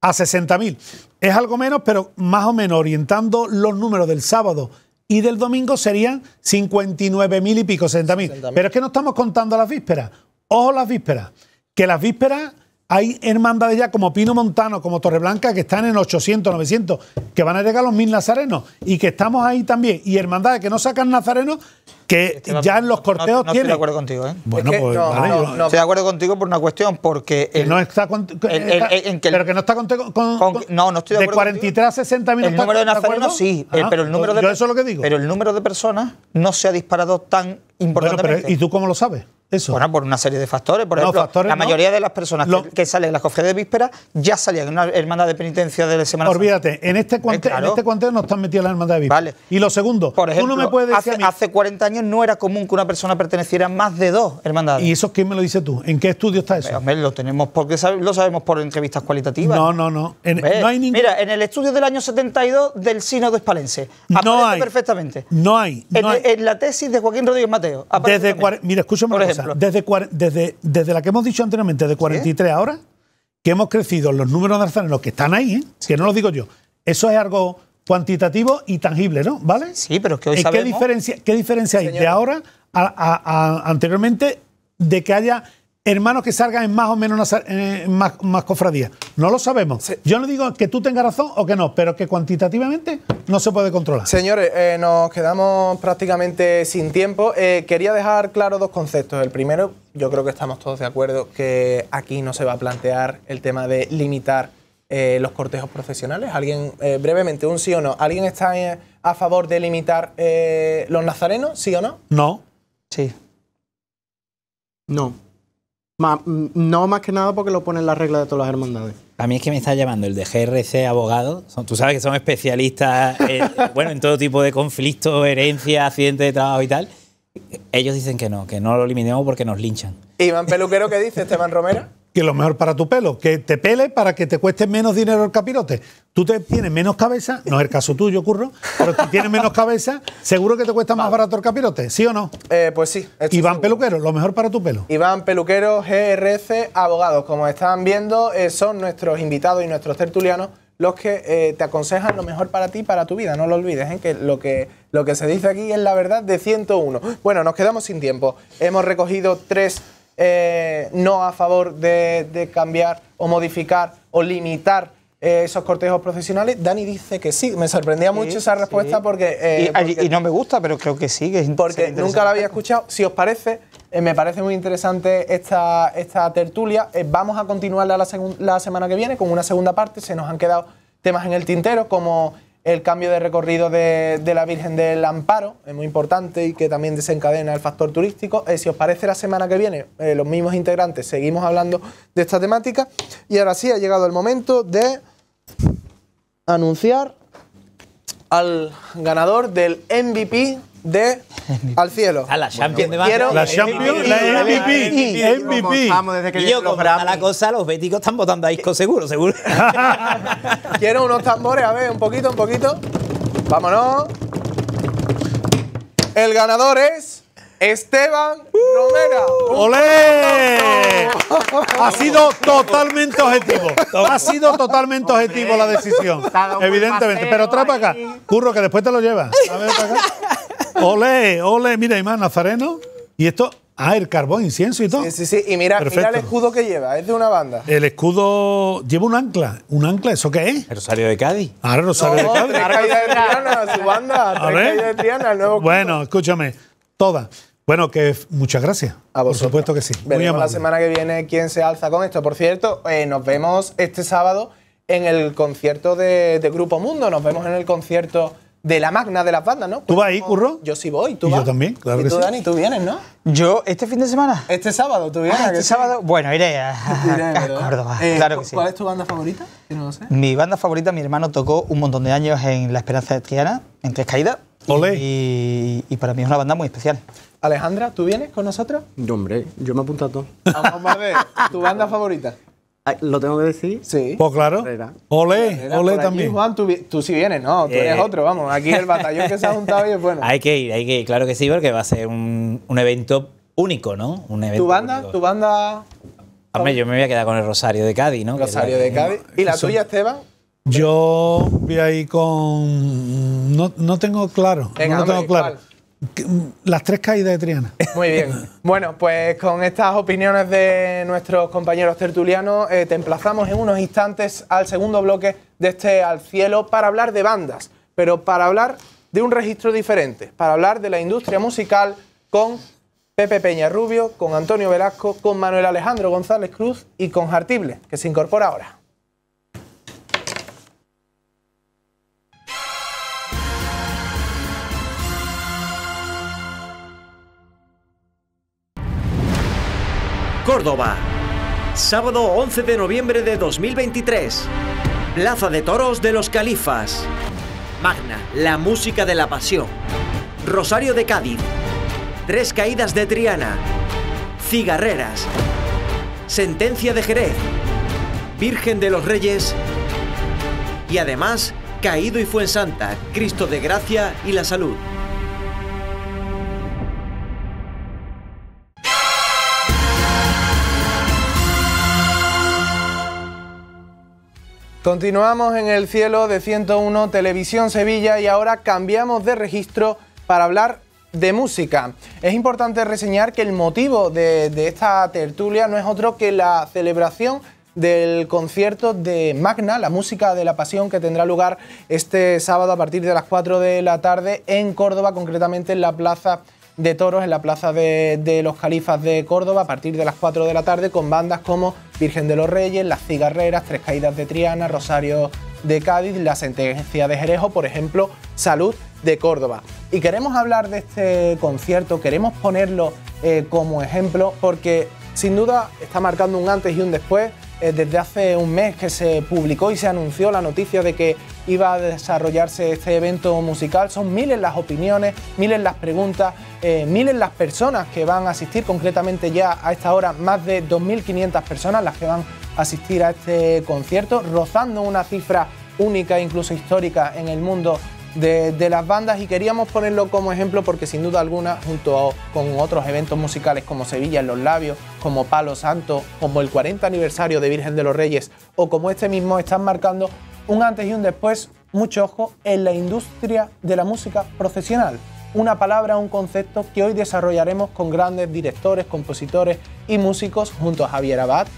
S4: a 60 mil. Es algo menos, pero más o menos orientando los números del sábado y del domingo serían 59 mil y pico, 60 mil. Pero es que no estamos contando las vísperas. Ojo las vísperas, que las vísperas hay hermandades ya como Pino Montano, como Torreblanca, que están en 800, 900, que van a llegar a los mil nazarenos y que estamos ahí también. Y hermandades que no sacan nazarenos,
S3: que ya en los corteos no, no tienen. Estoy de acuerdo contigo, ¿eh? Bueno, pues. vale, estoy de acuerdo contigo por una cuestión, porque. no está, en que pero que no está contigo? con, no, no estoy de acuerdo. De 43 a 60 mil El número de nazarenos sí, eh, ah, pero el número pues de. Yo eso es lo que digo. Pero el número de personas no se ha disparado tan importante. pero, ¿Y tú cómo lo sabes? Bueno, por una serie de factores. Por ejemplo, la mayoría de las personas que, salen en las cofres de víspera ya salían en una hermandad de penitencia de la semana. Olvídate, en este eh, en este no están metidas las hermandades de Y lo segundo, por ejemplo, me hace, 40 años no era común que una persona perteneciera a más de dos hermandades. ¿Y eso quién me lo dice tú? ¿En qué estudio está eso? Eh, lo tenemos porque lo sabemos por entrevistas cualitativas. No, no, no. Mira, en el estudio del año 72 del Sínodo Espalense. Aparece hay. perfectamente. No hay. En, la tesis de Joaquín Rodríguez Mateo. Desde, mira, escúchame una cosa.
S4: Desde, desde, desde la que hemos dicho anteriormente, de 43 ahora, que hemos crecido los números de los que están ahí, ¿eh? que no lo digo yo, eso es algo cuantitativo y tangible, ¿no?
S3: ¿Vale? Sí, pero es que hoy ¿Qué diferencia,
S4: ¿Qué diferencia hay de ahora a, anteriormente de que haya hermanos que salgan en más o menos eh, más, cofradías. No lo sabemos. Yo no digo que tú tengas razón o que no, pero que cuantitativamente no se puede controlar. Señores,
S1: eh, nos quedamos prácticamente sin tiempo. Eh, quería dejar claro dos conceptos. El primero, yo creo que estamos todos de acuerdo que aquí no se va a plantear el tema de limitar los cortejos profesionales. Alguien, brevemente, un sí o no. ¿Alguien está a favor de limitar los nazarenos, sí o no?
S5: No. Sí. No. Mm, no más que nada porque lo ponen la regla de todas las hermandades. A mí es que me está llamando el de GRC abogado.
S2: tú sabes que son especialistas en, eh, bueno, en todo tipo de conflictos, herencia, accidentes de trabajo y tal. Ellos dicen que no, que no lo eliminemos porque nos linchan.
S1: Iván Peluquero, ¿qué dice Esteban Romero?
S2: que lo mejor para tu pelo, que te pele para que te
S4: cueste menos dinero el capirote. Tú te tienes menos cabeza, no es el caso tuyo, curro, pero si tienes menos cabeza, seguro que te cuesta más barato el capirote, ¿sí o no? Eh, pues sí. Iván Peluquero, lo mejor para
S1: tu pelo. Iván Peluquero, GRC Abogados. Como están viendo, eh, son nuestros invitados y nuestros tertulianos los que eh, te aconsejan lo mejor para ti, para tu vida. No lo olvides, en que, lo que lo que se dice aquí es la verdad de 101. Bueno, nos quedamos sin tiempo. Hemos recogido tres eh, no a favor de, cambiar o modificar o limitar eh, esos cortejos profesionales? Dani dice que sí. Me sorprendía mucho esa respuesta eh, porque, y, no
S3: me gusta, pero creo que sí. Que porque nunca
S1: la había escuchado. Si os parece, me parece muy interesante esta, esta tertulia. vamos a continuarla la semana que viene con una segunda parte. Se nos han quedado temas en el tintero como el cambio de recorrido de, la Virgen del Amparo, es muy importante y que también desencadena el factor turístico. Eh, si os parece, la semana que viene, eh, los mismos integrantes, seguimos hablando de esta temática. Y ahora sí, ha llegado el momento de anunciar al ganador del MVP de al cielo. Ah, a la Champions La Champions, la
S2: MVP. yo, como la cosa, los béticos están votando a disco seguro, seguro. Quiero unos tambores, a ver, un poquito, un poquito. Vámonos.
S1: El ganador es... Esteban Romero. ¡Uh! Ha sido totalmente objetivo. Ha sido
S4: totalmente objetivo la decisión. Evidentemente. Pero trae acá. Curro, que después te lo llevas. A ver para acá. Ole, ole, mira, Imán, nazareno. Y esto, ah, el carbón, incienso y todo. Sí, sí, sí. Y mira, mira el escudo
S1: que lleva, es de una banda.
S4: El escudo lleva un ancla. ¿Un ancla? ¿Eso qué es? Rosario de Cádiz. Ahora Rosario
S1: de Cádiz. Tres su banda. de Triana, nuevo
S4: Bueno, escúchame, todas. Bueno, que muchas gracias. A vosotros. Por supuesto que sí. Veremos la semana
S1: que viene quién se alza con esto. Por cierto, eh, nos vemos este sábado en el concierto de Grupo Mundo. Nos vemos en el concierto de la magna de las bandas, ¿no? ¿Tú vas ahí, pues, Curro? Yo sí voy, tú vas. Yo también,
S3: claro ¿Y tú, Dani, tú vienes, ¿no? Yo, este fin de semana.
S1: Este sábado, tú vienes. Ah, este sábado, bueno, iré a, Córdoba, eh, claro que sí. ¿Cuál es tu banda favorita?
S3: no sé. Mi banda favorita, mi hermano tocó un montón de años en La Esperanza de Triana, en Tres Caídas. Olé. Y, para mí es una banda muy especial. Alejandra, ¿tú vienes con nosotros?
S5: No, hombre, yo me apunto a todo.
S1: Vamos a ver, ¿tu banda favorita?
S5: Ah, ¿Lo tengo que decir? Sí. Pues claro. Olé, olé también.
S1: Juan, tú, tú sí vienes, ¿no? Tú eres eh. otro, vamos. Aquí el batallón que se ha juntado
S2: y es bueno. Hay que ir, hay que ir. Claro que sí, porque va a ser un, un evento único, ¿no? Un evento ¿Tu banda?
S1: ¿Tu banda?
S2: Hombre, yo me voy a quedar con el Rosario de Cádiz, ¿no? Rosario de Cádiz. ¿Y la tuya,
S1: Esteban?
S4: Yo voy ahí con... No, no tengo claro. Venga, no tengo claro. Mm, las tres caídas de Triana.
S1: Muy bien. Bueno, pues con estas opiniones de nuestros compañeros tertulianos, eh, te emplazamos en unos instantes al segundo bloque de este Al Cielo para hablar de bandas, pero para hablar de un registro diferente, para hablar de la industria musical con Pepe Peña Rubio, con Antonio Velasco, con Manuel Alejandro González Cruz y con Jartible, que se incorpora ahora.
S5: Córdoba. Sábado 11 de noviembre de 2023. Plaza de Toros de los Califas. Magna, la música de la pasión. Rosario de Cádiz. Tres caídas de Triana. Cigarreras. Sentencia de Jerez. Virgen de los Reyes. Y además, Caído y Fuensanta, Cristo de Gracia y la Salud.
S1: Continuamos en el cielo de 101 Televisión Sevilla y ahora cambiamos de registro para hablar de música. Es importante reseñar que el motivo de, esta tertulia no es otro que la celebración del concierto de Magna, la música de la pasión que tendrá lugar este sábado a partir de las 4 de la tarde en Córdoba, concretamente en la Plaza de toros en la Plaza de, los Califas de Córdoba a partir de las 4 de la tarde con bandas como Virgen de los Reyes, Las Cigarreras, Tres Caídas de Triana, Rosario de Cádiz, La Sentencia de Jerejo, por ejemplo, Salud de Córdoba. Y queremos hablar de este concierto, queremos ponerlo eh, como ejemplo porque sin duda está marcando un antes y un después eh, desde hace un mes que se publicó y se anunció la noticia de que iba a desarrollarse este evento musical. Son miles las opiniones, miles las preguntas, eh, miles las personas que van a asistir, concretamente ya a esta hora más de 2.500 personas las que van a asistir a este concierto, rozando una cifra única, e incluso histórica, en el mundo de, las bandas y queríamos ponerlo como ejemplo porque sin duda alguna, junto con otros eventos musicales como Sevilla en los labios, como Palo Santo, como el 40 aniversario de Virgen de los Reyes o como este mismo, están marcando un antes y un después, mucho ojo, en la industria de la música profesional. Una palabra, un concepto que hoy desarrollaremos con grandes directores, compositores y músicos junto a Javier Abad.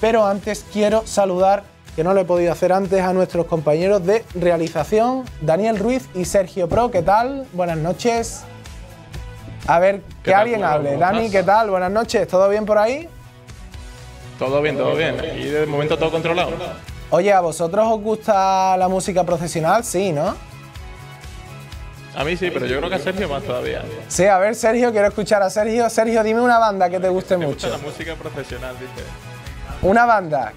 S1: Pero antes quiero saludar que no lo he podido hacer antes a nuestros compañeros de realización, Daniel Ruiz y Sergio Pro. ¿Qué tal? Buenas noches. A ver, que alguien hable. Dani, ¿qué tal? Buenas noches. ¿Todo bien por ahí? Todo bien, todo bien. Y de momento todo controlado. Oye, ¿a vosotros os gusta la música profesional? Sí, ¿no?
S7: A mí sí, pero yo creo que a Sergio más todavía.
S1: Sí, a ver, Sergio, quiero escuchar a Sergio. Sergio, dime una banda que te guste mucho. la
S6: música profesional, dice.
S1: Una banda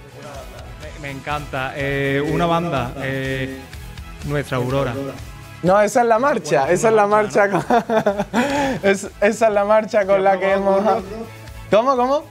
S6: me encanta.
S8: Eh, una banda, eh, Nuestra Aurora.
S1: No, esa es la marcha, esa es la marcha, con, esa la marcha con la que hemos... ¿Cómo,
S8: cómo?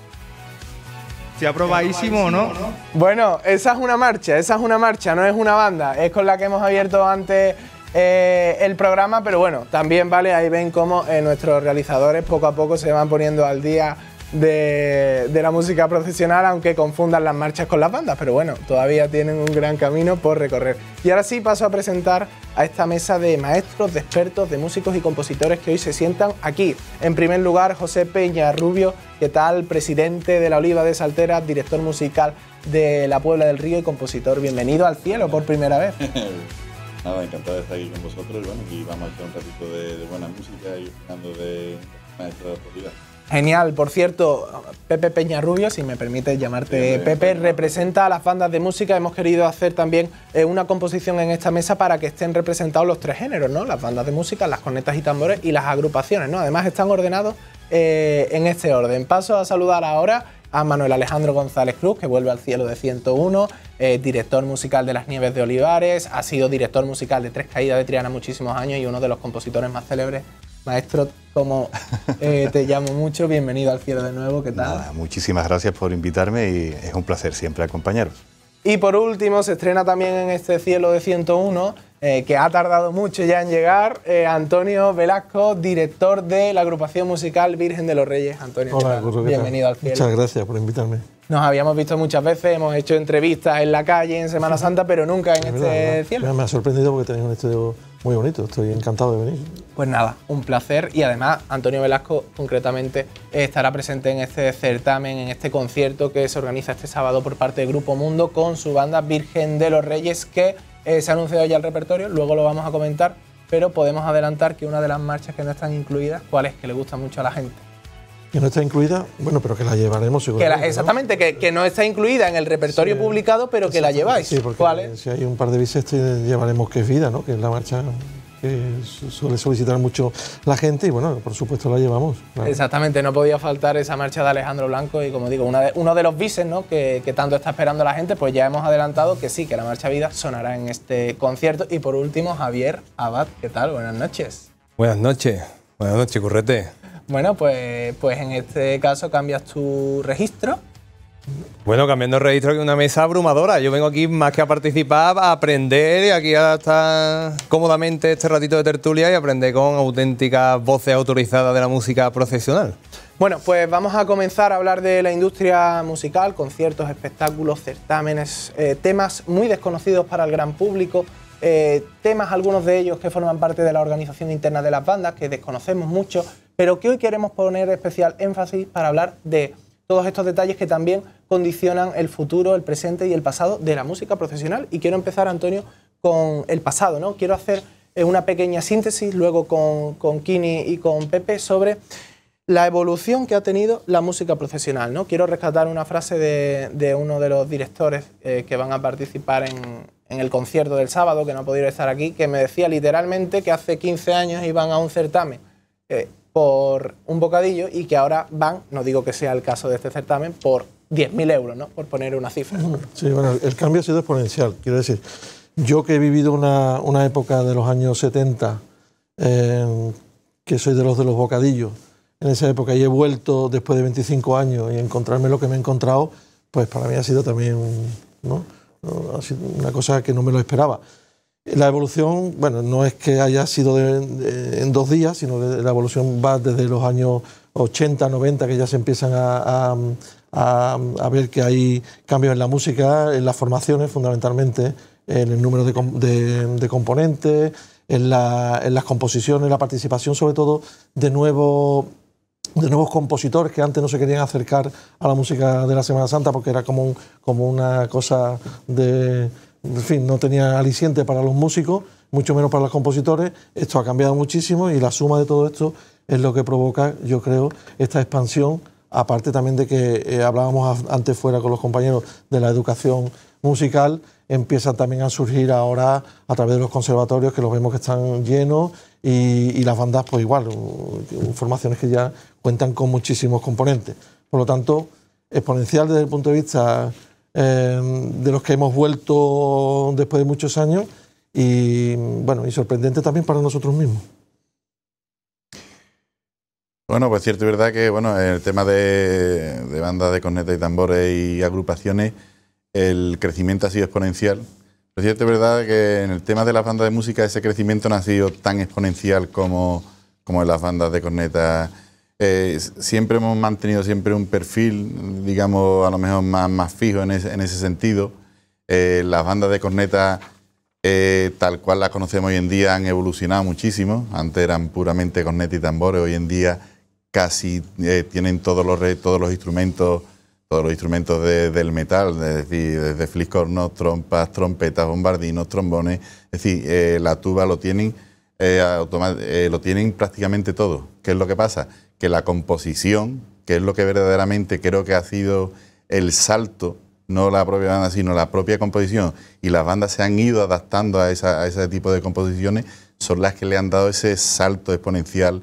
S8: Se ha probadísimo, ¿no?
S1: Bueno, esa es una marcha, esa es una marcha, no es una banda, es con la que hemos abierto antes eh, el programa, pero bueno, también vale, ahí ven cómo nuestros realizadores poco a poco se van poniendo al día de, la música profesional, aunque confundan las marchas con las bandas, pero bueno, todavía tienen un gran camino por recorrer. Y ahora sí paso a presentar a esta mesa de maestros, de expertos, de músicos y compositores que hoy se sientan aquí. En primer lugar, José Peña Rubio, ¿qué tal? Presidente de la Oliva de Saltera, director musical de La Puebla del Río y compositor. Bienvenido al cielo por primera vez.
S9: Nada, encantado de estar aquí con vosotros. Bueno, vamos a hacer un ratito de, buena música y buscando de maestros de
S1: Genial, por cierto, Pepe Peñarrubio, si me permite llamarte Pepe, representa a las bandas de música. Hemos querido hacer también eh, una composición en esta mesa para que estén representados los tres géneros, ¿no? Las bandas de música, las cornetas y tambores y las agrupaciones, ¿no? Además están ordenados eh, en este orden. Paso a saludar ahora a Manuel Alejandro González Cruz, que vuelve al cielo de 101, eh, director musical de Las Nieves de Olivares, ha sido director musical de Tres Caídas de Triana muchísimos años y uno de los compositores más célebres Maestro, como eh, te llamo mucho, bienvenido al cielo de nuevo, ¿qué tal?
S6: Nada, muchísimas gracias por invitarme y es un placer siempre acompañaros.
S1: Y por último, se estrena también en este cielo de 101, eh, que ha tardado mucho ya en llegar, eh, Antonio Velasco, director de la agrupación musical Virgen de los Reyes. Antonio, bienvenido al cielo. Muchas
S7: gracias por invitarme.
S1: Nos habíamos visto muchas veces, hemos hecho entrevistas en la calle, en Semana Santa, pero nunca en este cielo.
S7: Me ha sorprendido porque tenéis un estudio muy bonito, estoy encantado de venir. Pues
S1: nada, un placer y además Antonio Velasco concretamente estará presente en este certamen, en este concierto que se organiza este sábado por parte de Grupo Mundo con su banda Virgen de los Reyes que eh, se ha anunciado ya el repertorio, luego lo vamos a comentar, pero podemos adelantar que una de las marchas que no están incluidas, ¿cuál es? Que le gusta mucho a la gente.
S7: Que no está incluida, bueno, pero que la llevaremos seguramente.
S1: exactamente, que, no está incluida en el repertorio publicado, pero que la lleváis. Sí,
S7: porque ¿Cuál es? si hay un par de bicestes llevaremos que es vida, ¿no? Que es la marcha que suele solicitar mucho la gente y bueno, por supuesto la llevamos.
S1: Exactamente, no podía faltar esa marcha de Alejandro Blanco y como digo, uno de los vices ¿no? que, tanto está esperando la gente, pues ya hemos adelantado que sí, que la marcha vida sonará en este concierto. Y por último, Javier Abad, ¿qué tal? Buenas noches.
S8: Buenas noches, buenas noches, Currete.
S1: Bueno, pues, pues en este caso cambias tu registro
S8: bueno, cambiando el registro, que una mesa abrumadora. Yo vengo aquí más que a participar, a aprender y aquí a estar cómodamente este ratito de tertulia y aprender con auténticas voces autorizadas de la música profesional.
S1: Bueno, pues vamos a comenzar a hablar de la industria musical, conciertos, espectáculos, certámenes, eh, temas muy desconocidos para el gran público, eh, temas algunos de ellos que forman parte de la organización interna de las bandas, que desconocemos mucho, pero que hoy queremos poner especial énfasis para hablar de todos estos detalles que también condicionan el futuro, el presente y el pasado de la música profesional. Y quiero empezar, Antonio, con el pasado, ¿no? Quiero hacer eh, una pequeña síntesis, luego con, Kini y con Pepe, sobre la evolución que ha tenido la música profesional. ¿no? Quiero rescatar una frase de, uno de los directores eh, que van a participar en, el concierto del sábado, que no ha podido estar aquí, que me decía literalmente que hace 15 años iban a un certamen eh, por un bocadillo y que ahora van, no digo que sea el caso de este certamen, por 10.000 euros, ¿no? Por poner una cifra.
S7: Sí, bueno, el cambio ha sido exponencial. Quiero decir, yo que he vivido una, una época de los años 70, em, que soy de los de los bocadillos, en esa época y he vuelto después de 25 años y encontrarme lo que me he encontrado, pues para mí ha sido también ¿no? Ha sido una cosa que no me lo esperaba. La evolución, bueno, no es que haya sido en dos días, sino que la evolución va desde los años 80, 90, que ya se empiezan a, ver que hay cambios en la música, en las formaciones fundamentalmente, en el número de, componentes, en, las composiciones, la participación sobre todo de nuevos de nuevos compositores que antes no se querían acercar a la música de la Semana Santa porque era como, como una cosa de en fin, no tenía aliciente para los músicos, mucho menos para los compositores. Esto ha cambiado muchísimo y la suma de todo esto es lo que provoca, yo creo, esta expansión, aparte también de que eh, hablábamos antes fuera con los compañeros de la educación musical, empieza también a surgir ahora a través de los conservatorios, que los vemos que están llenos, y, y las bandas, pues igual, formaciones que ya cuentan con muchísimos componentes. Por lo tanto, exponencial desde el punto de vista Em, de los que hemos vuelto después de muchos años y bueno, y sorprendente también para nosotros mismos.
S9: Bueno, pues cierto y verdad que bueno, el tema de, bandas de corneta y tambores y agrupaciones, el crecimiento ha sido exponencial. Pero cierto y verdad que en el tema de las bandas de música ese crecimiento no ha sido tan exponencial como, como en las bandas de corneta eh, siempre hemos mantenido siempre un perfil, digamos, a lo mejor más, fijo en ese, en ese sentido. Eh, las bandas de corneta, eh, tal cual las conocemos hoy en día, han evolucionado muchísimo. Antes eran puramente corneta y tambores, hoy en día casi tienen todos los, todos los instrumentos todos los instrumentos del metal, desde fliscornos, trompas, trompetas, bombardinos, trombones, es decir, la tuba lo tienen eh, eh, lo tienen prácticamente todo. ¿Qué es lo que pasa? Que la composición, que es lo que verdaderamente creo que ha sido el salto, no la propia banda, sino la propia composición, y las bandas se han ido adaptando a, ese tipo de composiciones, son las que le han dado ese salto exponencial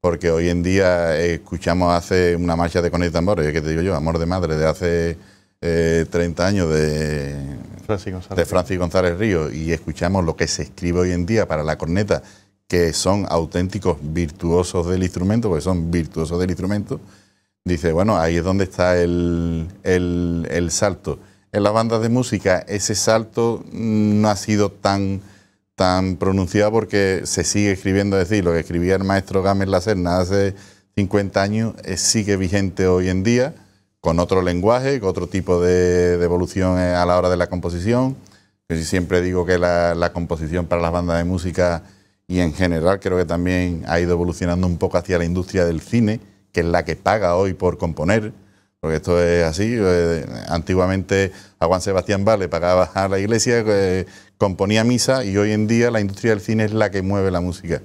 S9: porque hoy en día eh, escuchamos hace una marcha de con el tambor, que te digo yo, amor de madre, de hace 30 eh, años de Francis, González. Río y escuchamos lo que se escribe hoy en día para la corneta, que son auténticos virtuosos del instrumento, porque son virtuosos del instrumento, dice, bueno, ahí es donde está el, el, salto. En las bandas de música ese salto no ha sido tan, tan pronunciado porque se sigue escribiendo, es decir, lo que escribía el maestro Gámez Lacerna hace 50 años eh, sigue vigente hoy en día con otro lenguaje, con otro tipo de, evolución eh, a la hora de la composición. Yo siempre digo que la, composición para las bandas de música y en general creo que también ha ido evolucionando un poco hacia la industria del cine, que es la que paga hoy por componer, porque esto es así. Eh, antiguamente a Juan Sebastián Vale pagaba a la iglesia, eh, componía misa y hoy en día la industria del cine es la que mueve la música.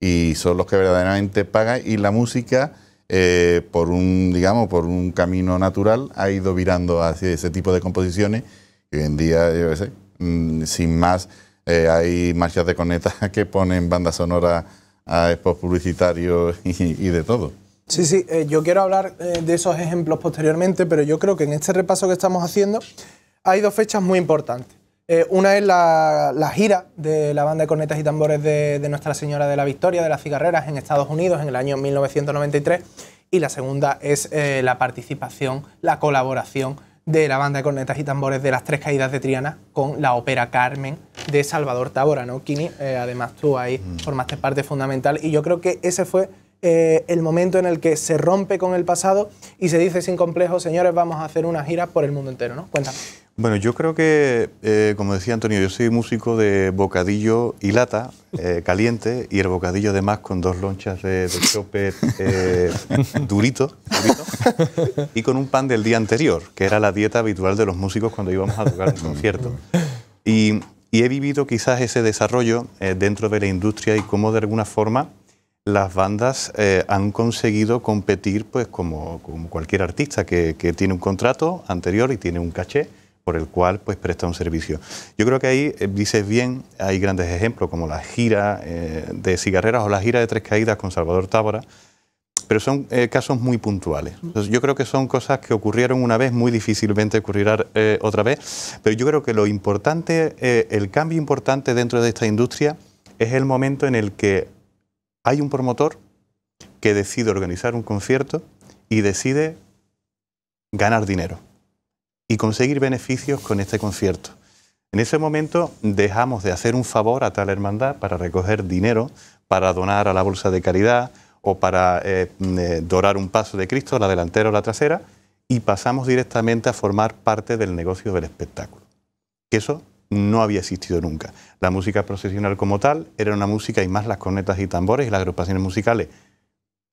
S9: Y son los que verdaderamente pagan y la música eh, por un, digamos, por un camino natural, ha ido virando hacia ese tipo de composiciones. Y hoy en día, mm, sin más, eh, hay marchas de coneta que ponen bandas sonora a expos publicitarios y, de todo.
S1: Sí, sí, eh, yo quiero hablar de esos ejemplos posteriormente, pero yo creo que en este repaso que estamos haciendo hay dos fechas muy importantes. Eh, una es la, gira de la banda de cornetas y tambores de, Nuestra Señora de la Victoria, de las cigarreras, en Estados Unidos en el año 1993. Y la segunda es eh, la participación, la colaboración de la banda de cornetas y tambores de las tres caídas de Triana con la ópera Carmen de Salvador Tábora, ¿no, Kini? Eh, además tú ahí mm. formaste parte fundamental y yo creo que ese fue eh, el momento en el que se rompe con el pasado y se dice sin complejo, señores, vamos a hacer una gira por el mundo entero, ¿no? Cuéntame.
S6: Bueno, yo creo que, eh, como decía Antonio, yo soy músico de bocadillo y lata eh, caliente y el bocadillo además con dos lonchas de, de durito, y con un pan del día anterior, que era la dieta habitual de los músicos cuando íbamos a tocar el mm. concierto. Y, y he vivido quizás ese desarrollo dentro de la industria y cómo de alguna forma las bandas eh, han conseguido competir pues como, cualquier artista que, tiene un contrato anterior y tiene un caché por el cual pues presta un servicio. Yo creo que ahí eh, dices bien, hay grandes ejemplos como la gira eh, de Cigarreras o la gira de Tres Caídas con Salvador Tábora, pero son casos muy puntuales. yo creo que son cosas que ocurrieron una vez, muy difícilmente ocurrirán otra vez, pero yo creo que lo importante, el cambio importante dentro de esta industria es el momento en el que hay un promotor que decide organizar un concierto y decide ganar dinero y conseguir beneficios con este concierto. En ese momento dejamos de hacer un favor a tal hermandad para recoger dinero, para donar a la bolsa de caridad o para eh, eh, dorar un paso de Cristo, la delantera o la trasera, y pasamos directamente a formar parte del negocio del espectáculo. Que eso no había existido nunca. La música procesional como tal era una música y más las cornetas y tambores y las agrupaciones musicales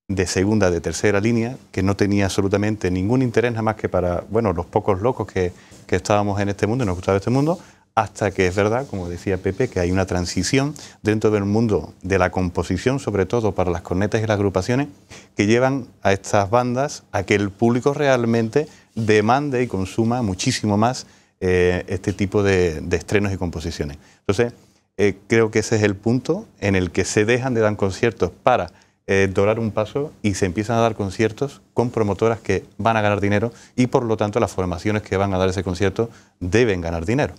S6: de segunda, de tercera línea, que no tenía absolutamente ningún interés nada más que para, bueno, los pocos locos que, que estábamos en este mundo y nos gustaba este mundo, hasta que es verdad, como decía Pepe, que hay una transición dentro del mundo de la composición, sobre todo para las cornetas y las agrupaciones, que llevan a estas bandas a que el público realmente demande y consuma muchísimo más eh, este tipo de, estrenos y composiciones. Entonces, eh, creo que ese es el punto en el que se dejan de dar conciertos para eh, dorar un paso y se empiezan a dar conciertos con promotoras que van a ganar dinero y por lo tanto las formaciones que van a dar ese concierto deben ganar dinero.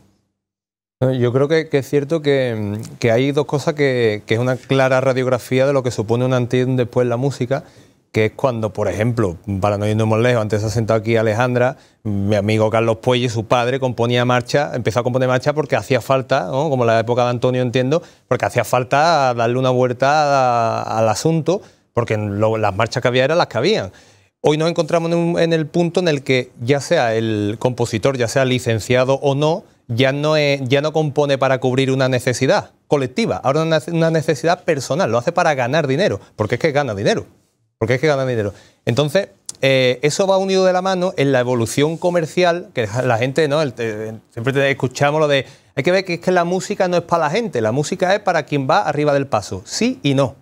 S8: Yo creo que, es cierto que, hay dos cosas que, es una clara radiografía de lo que supone un antes y después la música que es cuando, por ejemplo, para no irnos más lejos, antes ha sentado aquí Alejandra, mi amigo Carlos Puelle, su padre, componía marcha, empezó a componer marcha porque hacía falta, como la época de Antonio entiendo, porque hacía falta darle una vuelta al asunto, porque las marchas que había eran las que habían. Hoy nos encontramos en, el punto en el que ya sea el compositor, ya sea licenciado o no, ya no, ya no compone para cubrir una necesidad colectiva, ahora una necesidad personal, lo hace para ganar dinero, porque es que gana dinero porque es que ganan dinero. Entonces, eh, eso va unido de la mano en la evolución comercial, que la gente, ¿no? Eh, siempre te escuchamos lo de, hay que ver que es que la música no es para la gente, la música es para quien va arriba del paso, sí y no.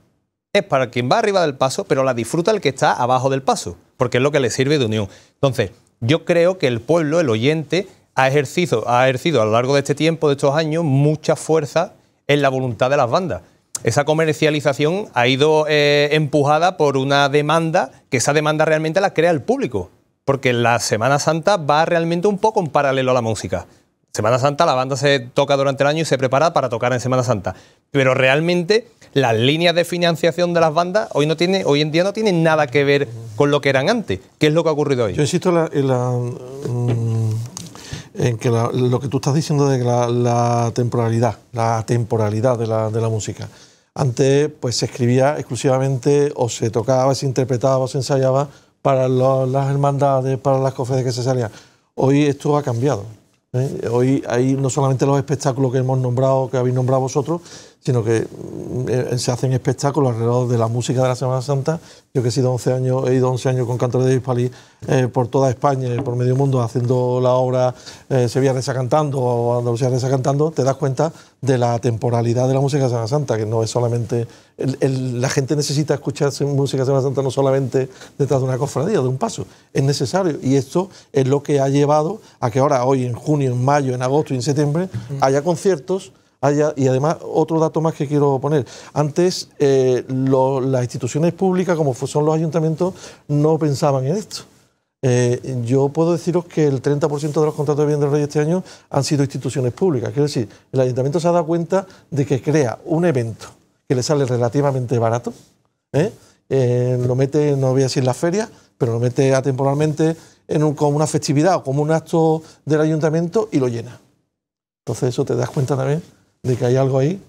S8: Es para quien va arriba del paso, pero la disfruta el que está abajo del paso, porque es lo que le sirve de unión. Entonces, yo creo que el pueblo, el oyente, ha ejercido, ha ejercido a lo largo de este tiempo, de estos años, mucha fuerza en la voluntad de las bandas esa comercialización ha ido eh, empujada por una demanda que esa demanda realmente la crea el público. Porque la Semana Santa va realmente un poco en paralelo a la música. Semana Santa, la banda se toca durante el año y se prepara para tocar en Semana Santa. Pero realmente las líneas de financiación de las bandas hoy, no tiene, hoy en día no tienen nada que ver con lo que eran antes. ¿Qué es lo que ha ocurrido hoy? Yo
S7: insisto en, la, en, mm, que lo que tú estás diciendo de la, temporalidad, la temporalidad de la música. Antes pues, se escribía exclusivamente o se tocaba, se interpretaba o se ensayaba para las hermandades, para las cofres que se salían. Hoy esto ha cambiado. ¿eh? Hoy hay no solamente los espectáculos que hemos nombrado, que habéis nombrado vosotros, sino que mm, eh, se hacen espectáculos alrededor de la música de la Semana Santa. Yo que he sido 11 años, he ido 11 años con cantores de Hispali eh, por toda España, y eh, por medio mundo, haciendo la obra Sevilla Reza Cantando o Andalucía Reza Cantando, te das cuenta de la temporalidad de la música de Semana Santa, que no es solamente... la gente necesita escuchar música de Semana Santa no solamente detrás de una cofradía, de un paso, es necesario. Y esto es lo que ha llevado a que ahora, hoy, en junio, en mayo, en agosto y en septiembre, haya conciertos Ah, y además otro dato más que quiero poner, antes eh, las instituciones públicas, como son los ayuntamientos, no pensaban en esto. Eh, yo puedo deciros que el 30% de los contratos de bienes del rey este año han sido instituciones públicas. Quiero decir, el ayuntamiento se ha dado cuenta de que crea un evento que le sale relativamente barato, ¿eh? lo mete, no voy a decir las ferias, pero lo mete atemporalmente como una festividad o como un acto del ayuntamiento y lo llena. Entonces eso te das cuenta también de que hay algo ahí,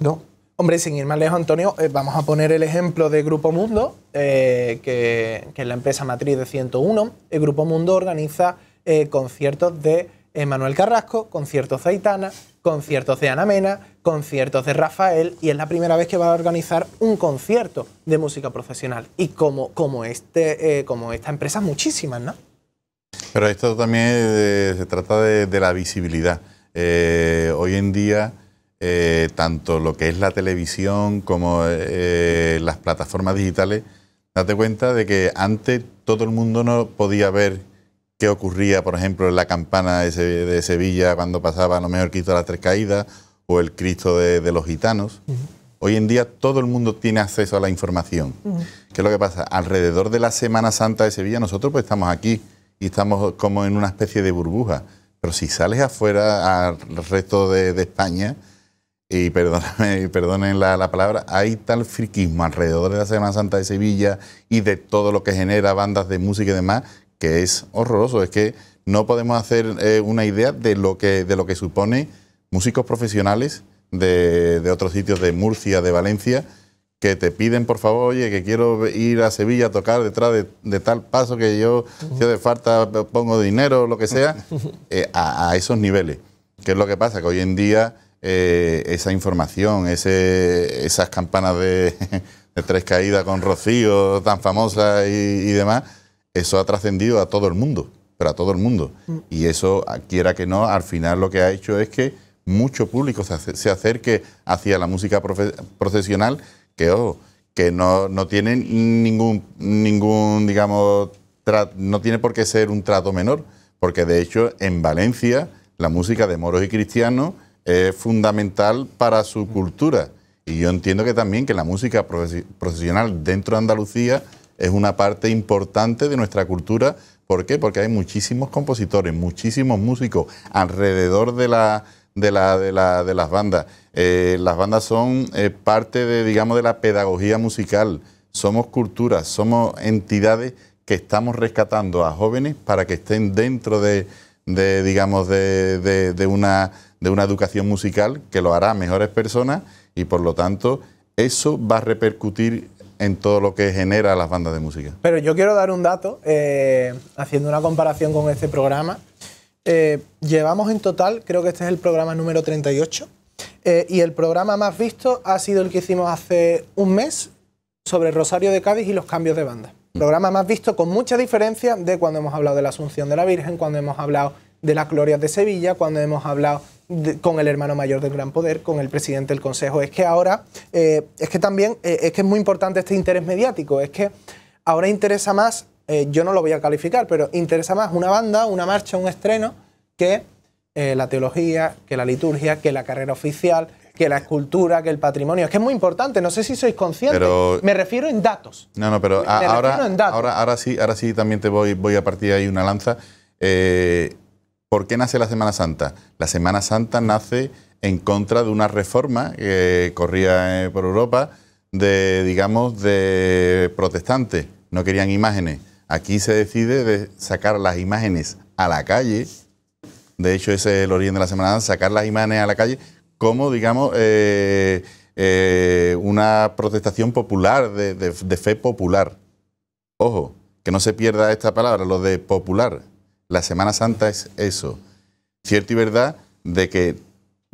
S7: ¿no? Hombre, sin ir más lejos, Antonio, eh, vamos a poner
S1: el ejemplo de Grupo Mundo, eh, que, es la empresa matriz de 101. El Grupo Mundo organiza eh, conciertos de Manuel Carrasco, conciertos de Aitana, conciertos de Ana Mena, conciertos de Rafael, y es la primera vez que va a organizar un concierto de música profesional. Y como, este, como esta empresa, muchísimas, ¿no?
S9: Pero esto también se trata de la visibilidad eh, hoy en día, eh, tanto lo que es la televisión como eh, las plataformas digitales, date cuenta de que antes todo el mundo no podía ver qué ocurría, por ejemplo, en la campana de Sevilla cuando pasaba lo mejor Cristo de las Tres Caídas o el Cristo de, los Gitanos. Hoy en día todo el mundo tiene acceso a la información. ¿Qué es lo que pasa? Alrededor de la Semana Santa de Sevilla nosotros pues estamos aquí y estamos como en una especie de burbuja. Pero si sales afuera al resto de, España, y perdonen la, palabra, hay tal friquismo alrededor de la Semana Santa de Sevilla y de todo lo que genera bandas de música y demás, que es horroroso. Es que no podemos hacer eh, una idea de lo que, de lo que supone músicos profesionales de otros sitios, de Murcia, de Valencia, que te piden por favor, oye, que quiero ir a Sevilla a tocar detrás de, tal paso que yo, si hace falta, pongo dinero, lo que sea, eh, a, esos niveles. ¿Qué es lo que pasa? Que hoy en día eh, esa información, ese, esas campanas de, de, tres caídas con Rocío tan famosas y, demás, eso ha trascendido a todo el mundo, pero a todo el mundo. Mm. Y eso, quiera que no, al final lo que ha hecho es que mucho público se, acerque hacia la música profesional que oh, que no, tiene ningún, ningún, digamos, no tiene por qué ser un trato menor, porque de hecho en Valencia la música de moros y cristianos es fundamental para su cultura. Y yo entiendo que también que la música profesional dentro de Andalucía es una parte importante de nuestra cultura. ¿Por qué? Porque hay muchísimos compositores, muchísimos músicos alrededor de, la, de, la, de, la, de las bandas. Eh, las bandas son eh, parte de, digamos, de la pedagogía musical. Somos culturas, somos entidades que estamos rescatando a jóvenes para que estén dentro de, digamos, de, de, una, de una educación musical que lo hará mejores personas y por lo tanto eso va a repercutir en todo lo que genera las bandas de música.
S1: Pero yo quiero dar un dato, eh, haciendo una comparación con este programa. llevamos en total, creo que este es el programa número 38, eh, y el programa más visto ha sido el que hicimos hace un mes sobre el Rosario de Cádiz y los cambios de banda. Programa más visto con mucha diferencia de cuando hemos hablado de la Asunción de la Virgen, cuando hemos hablado de las glorias de Sevilla, cuando hemos hablado con el hermano mayor del Gran Poder, con el presidente del Consejo. Es que ahora, eh, es que también, eh, es que es muy importante este interés mediático, es que ahora interesa más, yo no lo voy a calificar, pero interesa más una banda, una marcha, un estreno, que eh, la teología, que la liturgia, que la carrera oficial, que la escultura, que el patrimonio. Es que es muy importante, no sé si sois conscientes. me refiero en datos.
S9: No, no, pero ahora, ahora, ahora, sí, ahora sí también te voy, voy a partir ahí una lanza. Eh, ¿Por qué nace la Semana Santa? La Semana Santa nace en contra de una reforma que corría eh, por Europa de, digamos, de protestantes. No querían imágenes. Aquí se decide de sacar las imágenes a la calle de hecho, ese es el origen de la Semana Santa, sacar las imágenes a la calle como, digamos, eh, eh, una protestación popular, de, fe popular. Ojo, que no se pierda esta palabra, lo de popular. La Semana Santa es eso. Cierto y verdad de que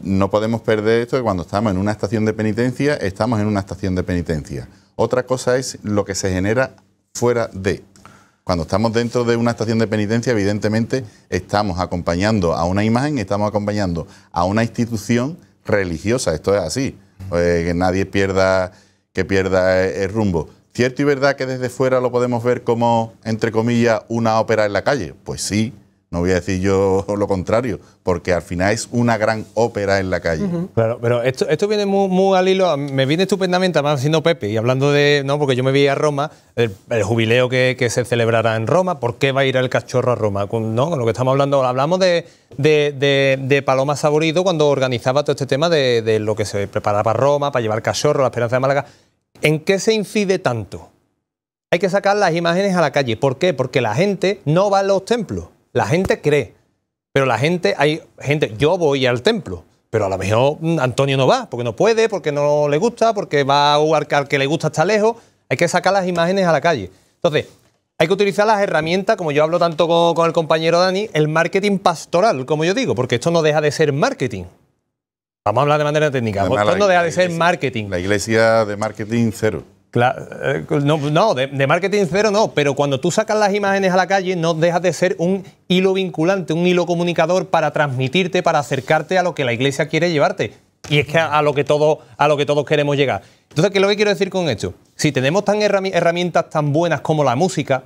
S9: no podemos perder esto, que cuando estamos en una estación de penitencia, estamos en una estación de penitencia. Otra cosa es lo que se genera fuera de. Cuando estamos dentro de una estación de penitencia, evidentemente estamos acompañando a una imagen, estamos acompañando a una institución religiosa. Esto es así. Eh, que nadie pierda, que pierda eh, el rumbo. ¿Cierto y verdad que desde fuera lo podemos ver como, entre comillas, una ópera en la calle? Pues sí, no voy a decir yo lo contrario, porque al final es una gran ópera en la calle. Claro,
S8: pero esto, viene muy, al hilo, me viene estupendamente, además siendo Pepe, y hablando de, no, porque yo me vi a Roma, el, jubileo que, se celebrará en Roma, ¿por qué va a ir el cachorro a Roma? Con, ¿no? Con lo que estamos hablando, hablamos de, Paloma Saborido cuando organizaba todo este tema de, lo que se preparaba Roma, para llevar cachorro, la esperanza de Málaga. ¿En qué se incide tanto? Hay que sacar las imágenes a la calle. ¿Por qué? Porque la gente no va a los templos. La gente cree, pero la gente, hay gente, yo voy al templo, pero a lo mejor mm, Antonio no va, porque no puede, porque no le gusta, porque va a al que le gusta está lejos. Hay que sacar las imágenes a la calle. Entonces, hay que utilizar las herramientas, como yo hablo tanto con, el compañero Dani, el marketing pastoral, como yo digo, porque esto no deja de ser marketing. Vamos a hablar de manera técnica. esto no deja de
S9: ser marketing. La iglesia de marketing cero.
S8: Eh, no, de, marketing cero no, pero cuando tú sacas las imágenes a la calle no dejas de ser un hilo vinculante, un hilo comunicador para transmitirte, para acercarte a lo que la iglesia quiere llevarte. Y es que a, lo, que todo, a lo que todos queremos llegar. Entonces, ¿qué es lo que quiero decir con esto? Si tenemos tan herramientas tan buenas como la música,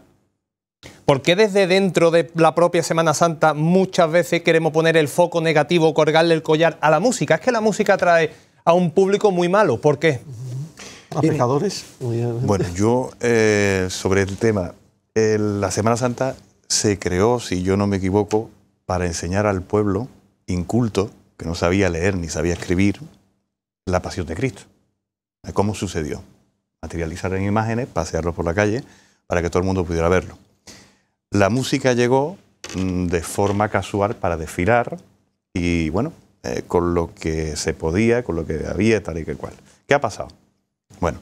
S8: ¿por qué desde dentro de la propia Semana Santa muchas veces queremos poner el foco negativo, colgarle el collar a la música? Es que la música atrae a un público muy malo. ¿Por qué?
S7: ¿A pecadores?
S6: Bueno, yo eh, sobre el tema, la Semana Santa se creó, si yo no me equivoco, para enseñar al pueblo inculto, que no sabía leer ni sabía escribir, la pasión de Cristo. ¿Cómo sucedió? Materializar en imágenes, pasearlo por la calle, para que todo el mundo pudiera verlo. La música llegó mm, de forma casual para desfilar y bueno, eh, con lo que se podía, con lo que había, tal y que cual. ¿Qué ha pasado? Bueno,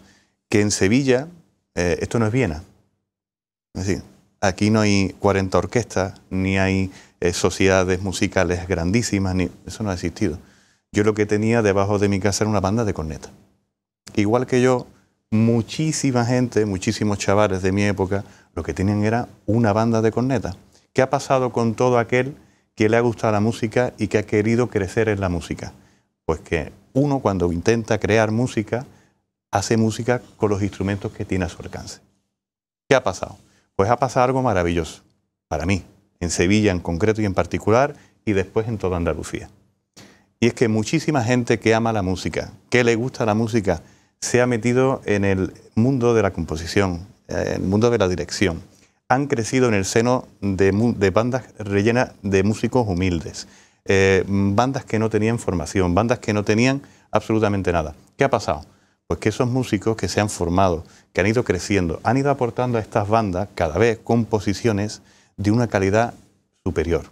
S6: que en Sevilla, eh, esto no es Viena. Es decir, aquí no hay 40 orquestas, ni hay eh, sociedades musicales grandísimas, eso no ha existido. Yo lo que tenía debajo de mi casa era una banda de corneta. Igual que yo, muchísima gente, muchísimos chavales de mi época, lo que tenían era una banda de corneta. ¿Qué ha pasado con todo aquel que le ha gustado la música y que ha querido crecer en la música? Pues que uno cuando intenta crear música, hace música con los instrumentos que tiene a su alcance. ¿Qué ha pasado? Pues ha pasado algo maravilloso, para mí, en Sevilla en concreto y en particular, y después en toda Andalucía. Y es que muchísima gente que ama la música, que le gusta la música, se ha metido en el mundo de la composición, eh, en el mundo de la dirección. Han crecido en el seno de, bandas rellenas de músicos humildes, eh, bandas que no tenían formación, bandas que no tenían absolutamente nada. ¿Qué ha pasado? Pues que esos músicos que se han formado, que han ido creciendo, han ido aportando a estas bandas cada vez composiciones de una calidad superior.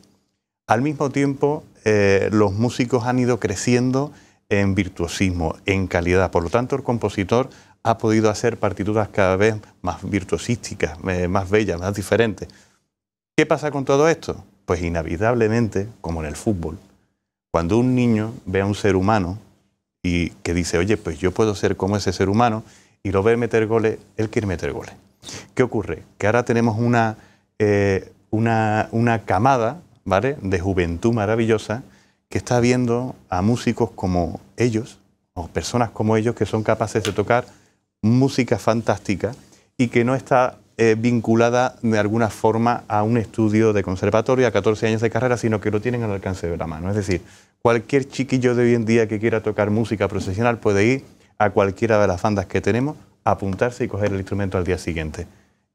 S6: Al mismo tiempo, eh, los músicos han ido creciendo en virtuosismo, en calidad. Por lo tanto, el compositor ha podido hacer partituras cada vez más virtuosísticas, eh, más bellas, más diferentes. ¿Qué pasa con todo esto? Pues inevitablemente, como en el fútbol, cuando un niño ve a un ser humano y que dice, oye, pues yo puedo ser como ese ser humano y lo ve meter goles, él quiere meter goles. ¿Qué ocurre? Que ahora tenemos eh, una, una, camada ¿vale? de juventud maravillosa que está viendo a músicos como ellos, o personas como ellos, que son capaces de tocar música fantástica y que no está eh, vinculada de alguna forma a un estudio de conservatorio, a 14 años de carrera, sino que lo tienen al alcance de la mano. Es decir, Cualquier chiquillo de hoy en día que quiera tocar música profesional puede ir a cualquiera de las bandas que tenemos, apuntarse y coger el instrumento al día siguiente.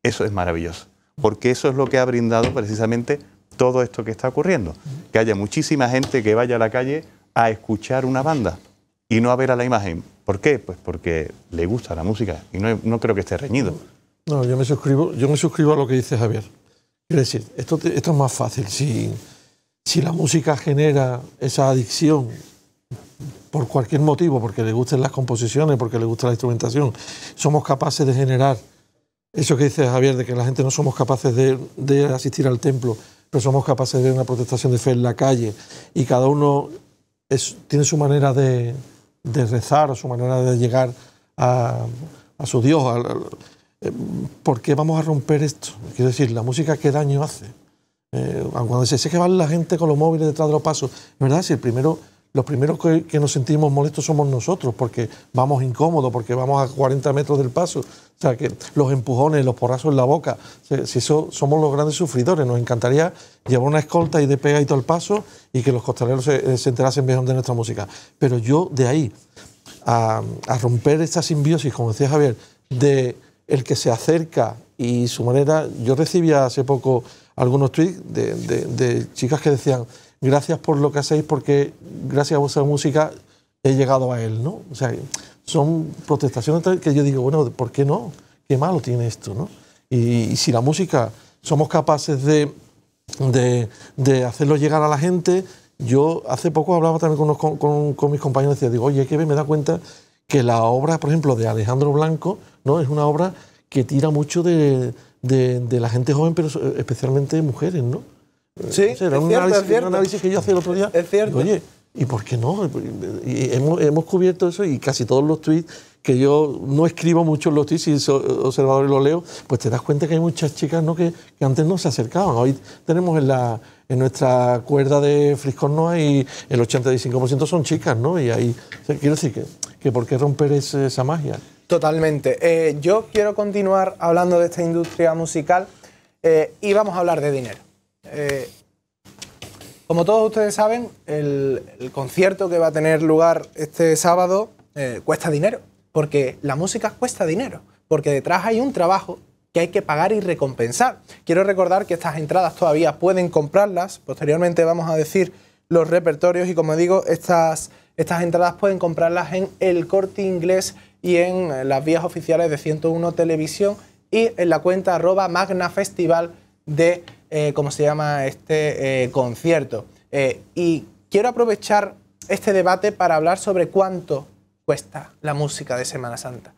S6: Eso es maravilloso, porque eso es lo que ha brindado precisamente todo esto que está ocurriendo. Que haya muchísima gente que vaya a la calle a escuchar una banda y no a ver a la imagen. ¿Por qué? Pues porque le gusta la música y no, creo que esté reñido.
S7: No, yo me suscribo, yo me suscribo a lo que dice Javier. Quiero decir, esto, es más fácil si la música genera esa adicción por cualquier motivo, porque le gusten las composiciones, porque le gusta la instrumentación, somos capaces de generar eso que dice Javier, de que la gente no somos capaces de, asistir al templo, pero somos capaces de una protestación de fe en la calle y cada uno tiene su manera de, rezar o su manera de llegar a, su Dios. Eh, ¿Por qué vamos a romper esto? Quiero decir, la música qué daño hace. Eh, cuando dice, que van la gente con los móviles detrás de los pasos. ¿Verdad? Si el primero, los primeros que, nos sentimos molestos somos nosotros, porque vamos incómodos, porque vamos a 40 metros del paso. O sea, que los empujones, los porrazos en la boca, si eso somos los grandes sufridores, nos encantaría llevar una escolta y de pega y todo el paso y que los costaleros se, eh, enterasen mejor de nuestra música. Pero yo de ahí a, a romper esta simbiosis, como decía Javier, de el que se acerca y su manera, yo recibía hace poco algunos tweets de, chicas que decían, gracias por lo que hacéis porque gracias a vuestra música he llegado a él, ¿no? O sea, son protestaciones que yo digo, bueno, ¿por qué no? ¿Qué malo tiene esto, no? Y, si la música somos capaces de, de, hacerlo llegar a la gente, yo hace poco hablaba también con, con, mis compañeros y decía, digo, oye, que me da cuenta que la obra, por ejemplo, de Alejandro Blanco, ¿no? Es una obra que tira mucho de, de, la gente joven, pero eh, especialmente mujeres, ¿no? Sí, es cierto, que yo hacía otro día. Es cierto. Oye, ¿y por qué no? hemos, cubierto eso y casi todos los tweets que yo no escribo mucho los tweets y eh, observadores los leo, pues te das cuenta que hay muchas chicas ¿no? que, antes no se acercaban. Hoy tenemos en, la, en nuestra cuerda de friscon no hay el 85% son chicas, ¿no? Y ahí, quiero decir que, que ¿por qué romper esa magia?
S1: Totalmente. Eh, yo quiero continuar hablando de esta industria musical eh, y vamos a hablar de dinero. Eh, como todos ustedes saben, el, concierto que va a tener lugar este sábado cuesta dinero, porque la música cuesta dinero, porque detrás hay un trabajo que hay que pagar y recompensar. Quiero recordar que estas entradas todavía pueden comprarlas, posteriormente vamos a decir los repertorios y como digo, estas, estas entradas pueden comprarlas en el corte inglés y en eh, las vías oficiales de 101 Televisión y en la cuenta arroba Magna Festival de eh, cómo se llama este eh, concierto. y quiero aprovechar este debate para hablar sobre cuánto cuesta la música de Semana Santa.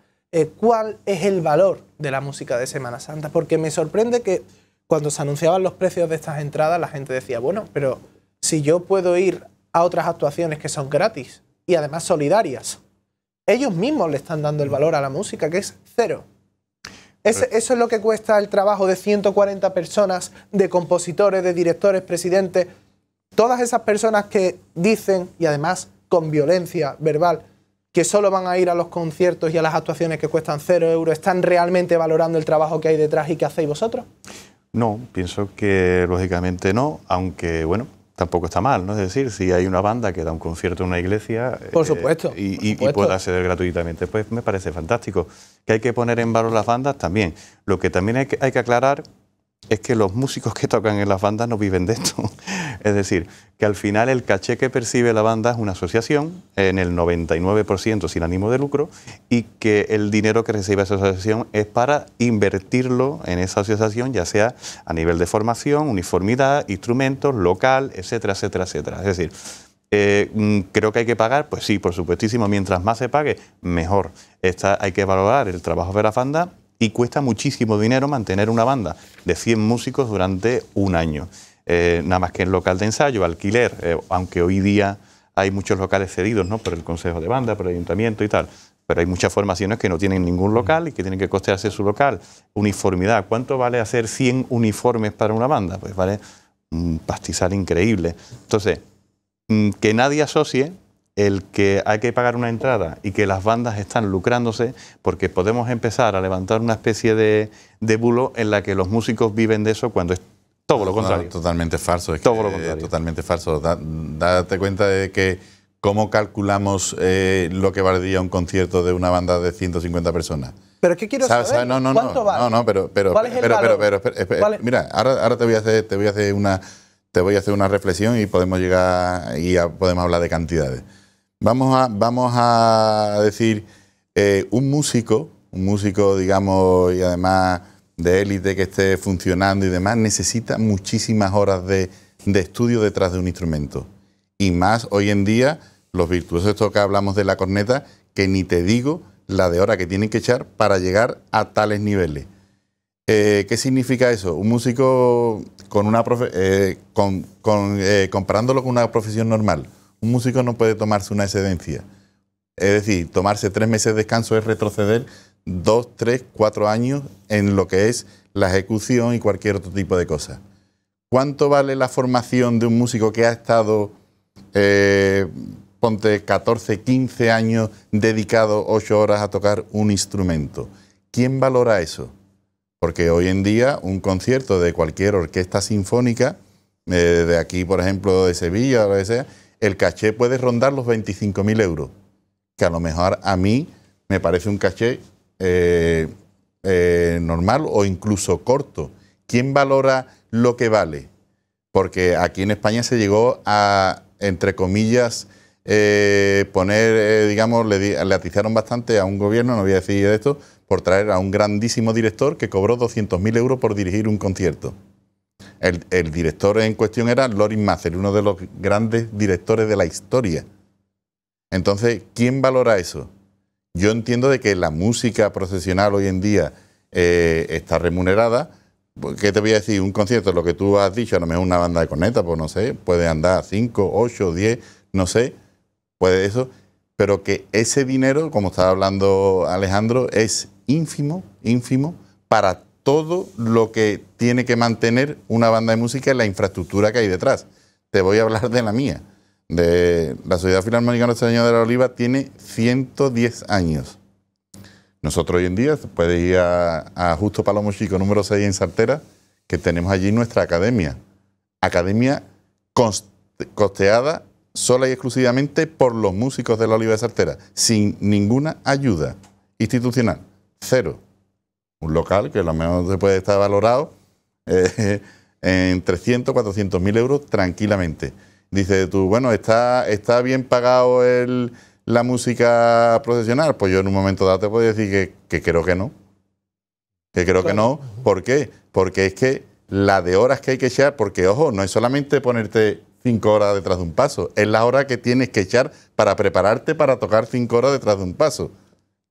S1: ¿Cuál es el valor de la música de Semana Santa? Porque me sorprende que cuando se anunciaban los precios de estas entradas, la gente decía, bueno, pero si yo puedo ir a otras actuaciones que son gratis y además solidarias, ellos mismos le están dando el valor a la música, que es cero. Pues- eso es lo que cuesta el trabajo de 140 personas, de compositores, de directores, presidentes, todas esas personas que dicen, y además con violencia verbal, que solo van a ir a los conciertos y a las actuaciones que cuestan cero euros, ¿están realmente valorando el trabajo que hay detrás y que hacéis vosotros?
S6: No, pienso que lógicamente no, aunque bueno, tampoco está mal, ¿no? Es decir, si hay una banda que da un concierto en una iglesia por eh, supuesto, y, pueda acceder gratuitamente, pues me parece fantástico. Que hay que poner en valor las bandas también. Lo que también hay que, hay que aclarar es que los músicos que tocan en las bandas no viven de esto. es decir, que al final el caché que percibe la banda es una asociación, en el 99% sin ánimo de lucro, y que el dinero que recibe esa asociación es para invertirlo en esa asociación, ya sea a nivel de formación, uniformidad, instrumentos, local, etcétera, etcétera, etcétera. Es decir, eh, mm, creo que hay que pagar, pues sí, por supuestísimo, mientras más se pague, mejor. hay que valorar el trabajo de la banda y cuesta muchísimo dinero mantener una banda de 100 músicos durante un año. Eh, nada más que el local de ensayo, alquiler, eh, aunque hoy día hay muchos locales cedidos ¿no? por el Consejo de Banda, por el Ayuntamiento y tal, pero hay muchas formaciones que no tienen ningún local y que tienen que costearse su local. Uniformidad, ¿cuánto vale hacer 100 uniformes para una banda? Pues vale un pastizal increíble. Entonces, mm, que nadie asocie el que hay que pagar una entrada y que las bandas están lucrándose porque podemos empezar a levantar
S9: una especie de, de bulo en la que los músicos viven de eso cuando es todo lo contrario. totalmente falso. Es Totalmente falso. date cuenta de que cómo calculamos eh, lo que valdría un concierto de una banda de 150 personas.
S1: Pero qué quiero saber cuánto vale. No,
S9: no, pero, mira, ahora, te voy a hacer, te voy a hacer una, te voy a hacer una reflexión y podemos llegar y podemos hablar de cantidades. Vamos a, vamos a decir, eh, un músico, un músico, digamos, y además de élite que esté funcionando y demás, necesita muchísimas horas de, estudio detrás de un instrumento. Y más hoy en día, los virtuosos, esto que hablamos de la corneta, que ni te digo la de hora que tienen que echar para llegar a tales niveles. Eh, ¿Qué significa eso? Un músico con una eh, comparándolo con una profesión normal. Un músico no puede tomarse una excedencia. Es decir, tomarse tres meses de descanso es retroceder dos, tres, cuatro años en lo que es la ejecución y cualquier otro tipo de cosas. ¿Cuánto vale la formación de un músico que ha estado, eh, ponte 14, 15 años dedicado ocho horas a tocar un instrumento? ¿Quién valora eso? Porque hoy en día un concierto de cualquier orquesta sinfónica, eh, de aquí por ejemplo de Sevilla o lo que sea, el caché puede rondar los 25.000 euros, que a lo mejor a mí me parece un caché eh, eh, normal o incluso corto. ¿Quién valora lo que vale? Porque aquí en España se llegó a, entre comillas, eh, poner, digamos, le, atizaron bastante a un gobierno, no voy a decir de esto, por traer a un grandísimo director que cobró 200.000 euros por dirigir un concierto. El, director en cuestión era Lorin Mazer, uno de los grandes directores de la historia. Entonces, ¿quién valora eso? Yo entiendo de que la música procesional hoy en día eh, está remunerada. ¿Qué te voy a decir? Un concierto, lo que tú has dicho, no lo mejor una banda de cornetas, pues no sé, puede andar a 5, 8, 10, no sé, puede eso. Pero que ese dinero, como estaba hablando Alejandro, es ínfimo, ínfimo para todo lo que tiene que mantener una banda de música es la infraestructura que hay detrás. Te voy a hablar de la mía. De la Sociedad Filarmónica Nuestra Señora de la Oliva tiene 110 años. Nosotros hoy en día puedes ir a, Justo Palomo Chico número 6 en Saltera, que tenemos allí nuestra academia. Academia costeada sola y exclusivamente por los músicos de la Oliva de Saltera, sin ninguna ayuda institucional. Cero un local que a lo mejor se puede estar valorado eh, en 300, 400 mil euros tranquilamente. Dice tú, bueno, ¿está, está bien pagado el, la música profesional? Pues yo en un momento dado te a decir que, creo que no. Que creo que no. ¿Por qué? Porque es que la de horas que hay que echar, porque ojo, no es solamente ponerte cinco horas detrás de un paso, es la hora que tienes que echar para prepararte para tocar cinco horas detrás de un paso.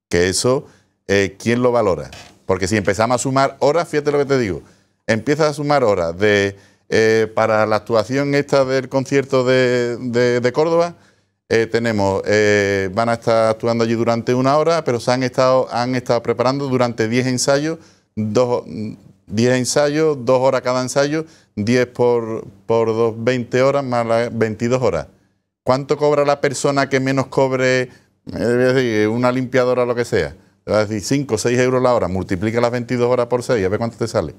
S9: Que eso, eh, ¿quién lo valora? Porque si empezamos a sumar horas, fíjate lo que te digo, empiezas a sumar horas de, eh, para la actuación esta del concierto de, Córdoba, eh, tenemos, eh, van a estar actuando allí durante una hora, pero se han estado, han estado preparando durante 10 ensayos, 2, 10 ensayos, 2 horas cada ensayo, 10 por, por 2, 20 horas más las 22 horas. ¿Cuánto cobra la persona que menos cobre, una limpiadora o lo que sea? 5 o 6 euros la hora, multiplica las 22 horas por 6, y a ver cuánto te sale.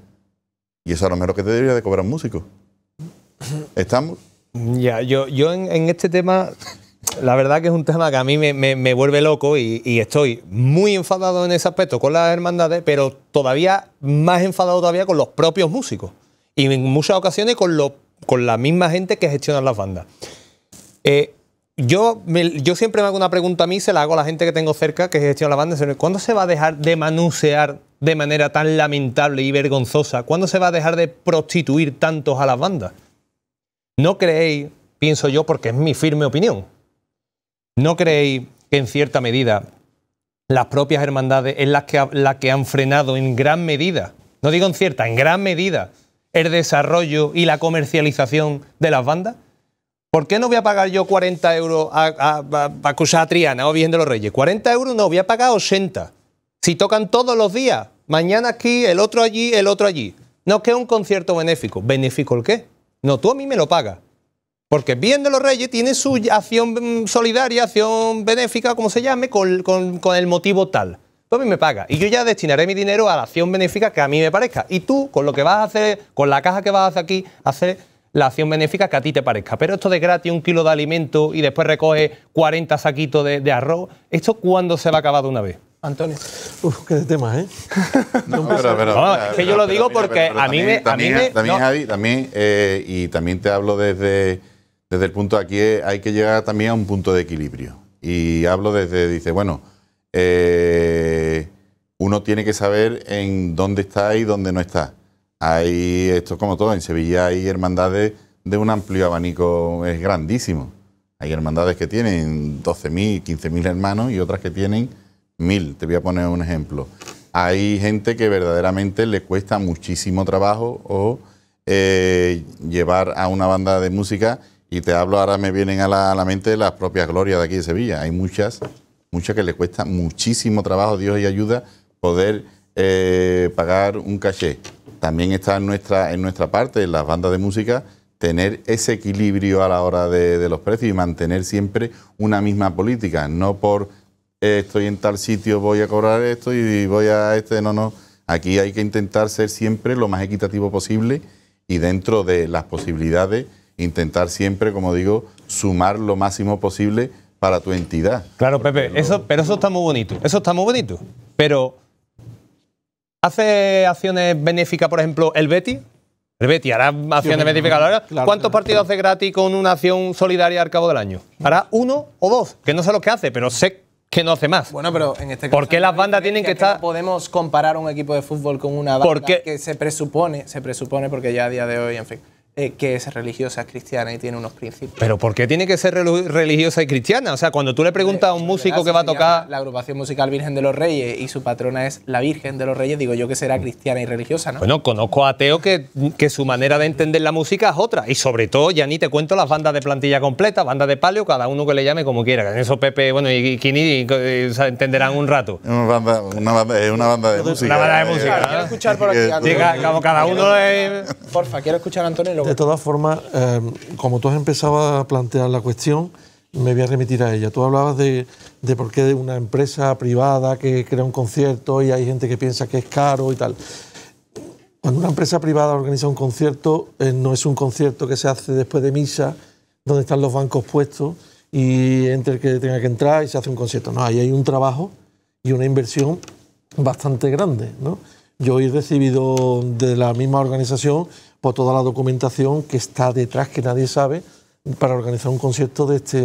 S9: Y eso a lo mejor que te debería de cobrar un músico. ¿Estamos?
S8: Ya, yo, yo en, este tema la verdad que es un tema que a mí me, vuelve loco y, estoy muy enfadado en ese aspecto con las hermandades, pero todavía más enfadado todavía con los propios músicos y en muchas ocasiones con, con la misma gente que gestiona las bandas. Eh, yo, siempre me hago una pregunta a mí, se la hago a la gente que tengo cerca, que es gestiona la banda, ¿cuándo se va a dejar de manusear de manera tan lamentable y vergonzosa? ¿Cuándo se va a dejar de prostituir tantos a las bandas? ¿No creéis, pienso yo, porque es mi firme opinión, no creéis que en cierta medida las propias hermandades es las la que han frenado en gran medida, no digo en cierta, en gran medida, el desarrollo y la comercialización de las bandas? ¿Por qué no voy a pagar yo 40 euros a, acusar a, Triana o bien de los Reyes? 40 euros no, voy a pagar 80. Si tocan todos los días, mañana aquí, el otro allí, el otro allí. No, que es un concierto benéfico. ¿Benéfico el qué? No, tú a mí me lo pagas. Porque Bien de los Reyes tiene su acción mm, solidaria, acción benéfica, como se llame, con, con el motivo tal. Tú a mí me pagas. Y yo ya destinaré mi dinero a la acción benéfica que a mí me parezca. Y tú, con lo que vas a hacer, con la caja que vas a hacer aquí, hacer la acción benéfica que a ti te parezca. Pero esto de gratis un kilo de alimento y después recoge 40 saquitos de, arroz, ¿esto cuándo se va a acabar de una vez?
S7: Antonio. Uf, qué tema, ¿eh?
S9: No, es que yo lo digo porque a mí me... También, Javi, eh, y también te hablo desde, desde el punto de aquí, hay que llegar también a un punto de equilibrio. Y hablo desde, dice, bueno, eh, uno tiene que saber en dónde está y dónde no está. Hay, esto es como todo, en Sevilla hay hermandades de un amplio abanico, es grandísimo. Hay hermandades que tienen 12.000, 15.000 hermanos y otras que tienen 1.000. Te voy a poner un ejemplo. Hay gente que verdaderamente le cuesta muchísimo trabajo o eh, llevar a una banda de música y te hablo, ahora me vienen a la, mente las propias glorias de aquí de Sevilla. Hay muchas, muchas que le cuesta muchísimo trabajo, Dios y ayuda, poder eh, pagar un caché también está en nuestra, en nuestra parte, en las bandas de música, tener ese equilibrio a la hora de, los precios y mantener siempre una misma política, no por eh, estoy en tal sitio, voy a cobrar esto y voy a este, no, no. Aquí hay que intentar ser siempre lo más equitativo posible y dentro de las posibilidades intentar siempre, como digo, sumar lo máximo posible para tu entidad.
S8: Claro, Pepe, eso, pero eso está muy bonito, eso está muy bonito, pero ¿Hace acciones benéficas, por ejemplo, el Betty? El Betty hará acciones benéficas. Ahora, hora? ¿Cuántos partidos hace gratis con una acción solidaria al cabo del año? ¿Hará uno o dos? Que no sé lo que hace, pero sé que no hace más. Bueno, pero en este caso. ¿Por qué las bandas tienen que, estar.? podemos comparar un
S1: equipo de fútbol con una banda porque... que se presupone, se presupone porque ya a día de hoy, en fin. Eh, que es religiosa, cristiana y tiene unos principios.
S8: Pero ¿por qué tiene que ser religiosa y cristiana? O sea, cuando tú le preguntas a un músico que va a tocar...
S1: La agrupación musical Virgen de los Reyes y su patrona es la Virgen de los Reyes, digo yo que será cristiana y religiosa, ¿no?
S8: Bueno, conozco a Teo que, que su manera de entender la música es otra. Y sobre todo, ya ni te cuento las bandas de plantilla completa, bandas de palio, cada uno que le llame como quiera. En eso Pepe, bueno, y Kini eh, entenderán un rato.
S9: Una banda, una banda, de eh, música. Una banda
S8: de música. Quiero escuchar por aquí. Sí, cada uno...
S1: es... Porfa, quiero escuchar a Antonio de
S7: todas formas, em, como tú has empezado a plantear la cuestión, me voy a remitir a ella. Tú hablabas de, por qué de una empresa privada que crea un concierto y hay gente que piensa que es caro y tal. Cuando una empresa privada organiza un concierto, eh, no es un concierto que se hace después de misa, donde están los bancos puestos y entre el que tenga que entrar y se hace un concierto. No, ahí hay un trabajo y una inversión bastante grande, ¿no? Yo he recibido de la misma organización por pues, toda la documentación que está detrás, que nadie sabe, para organizar un concierto de, este,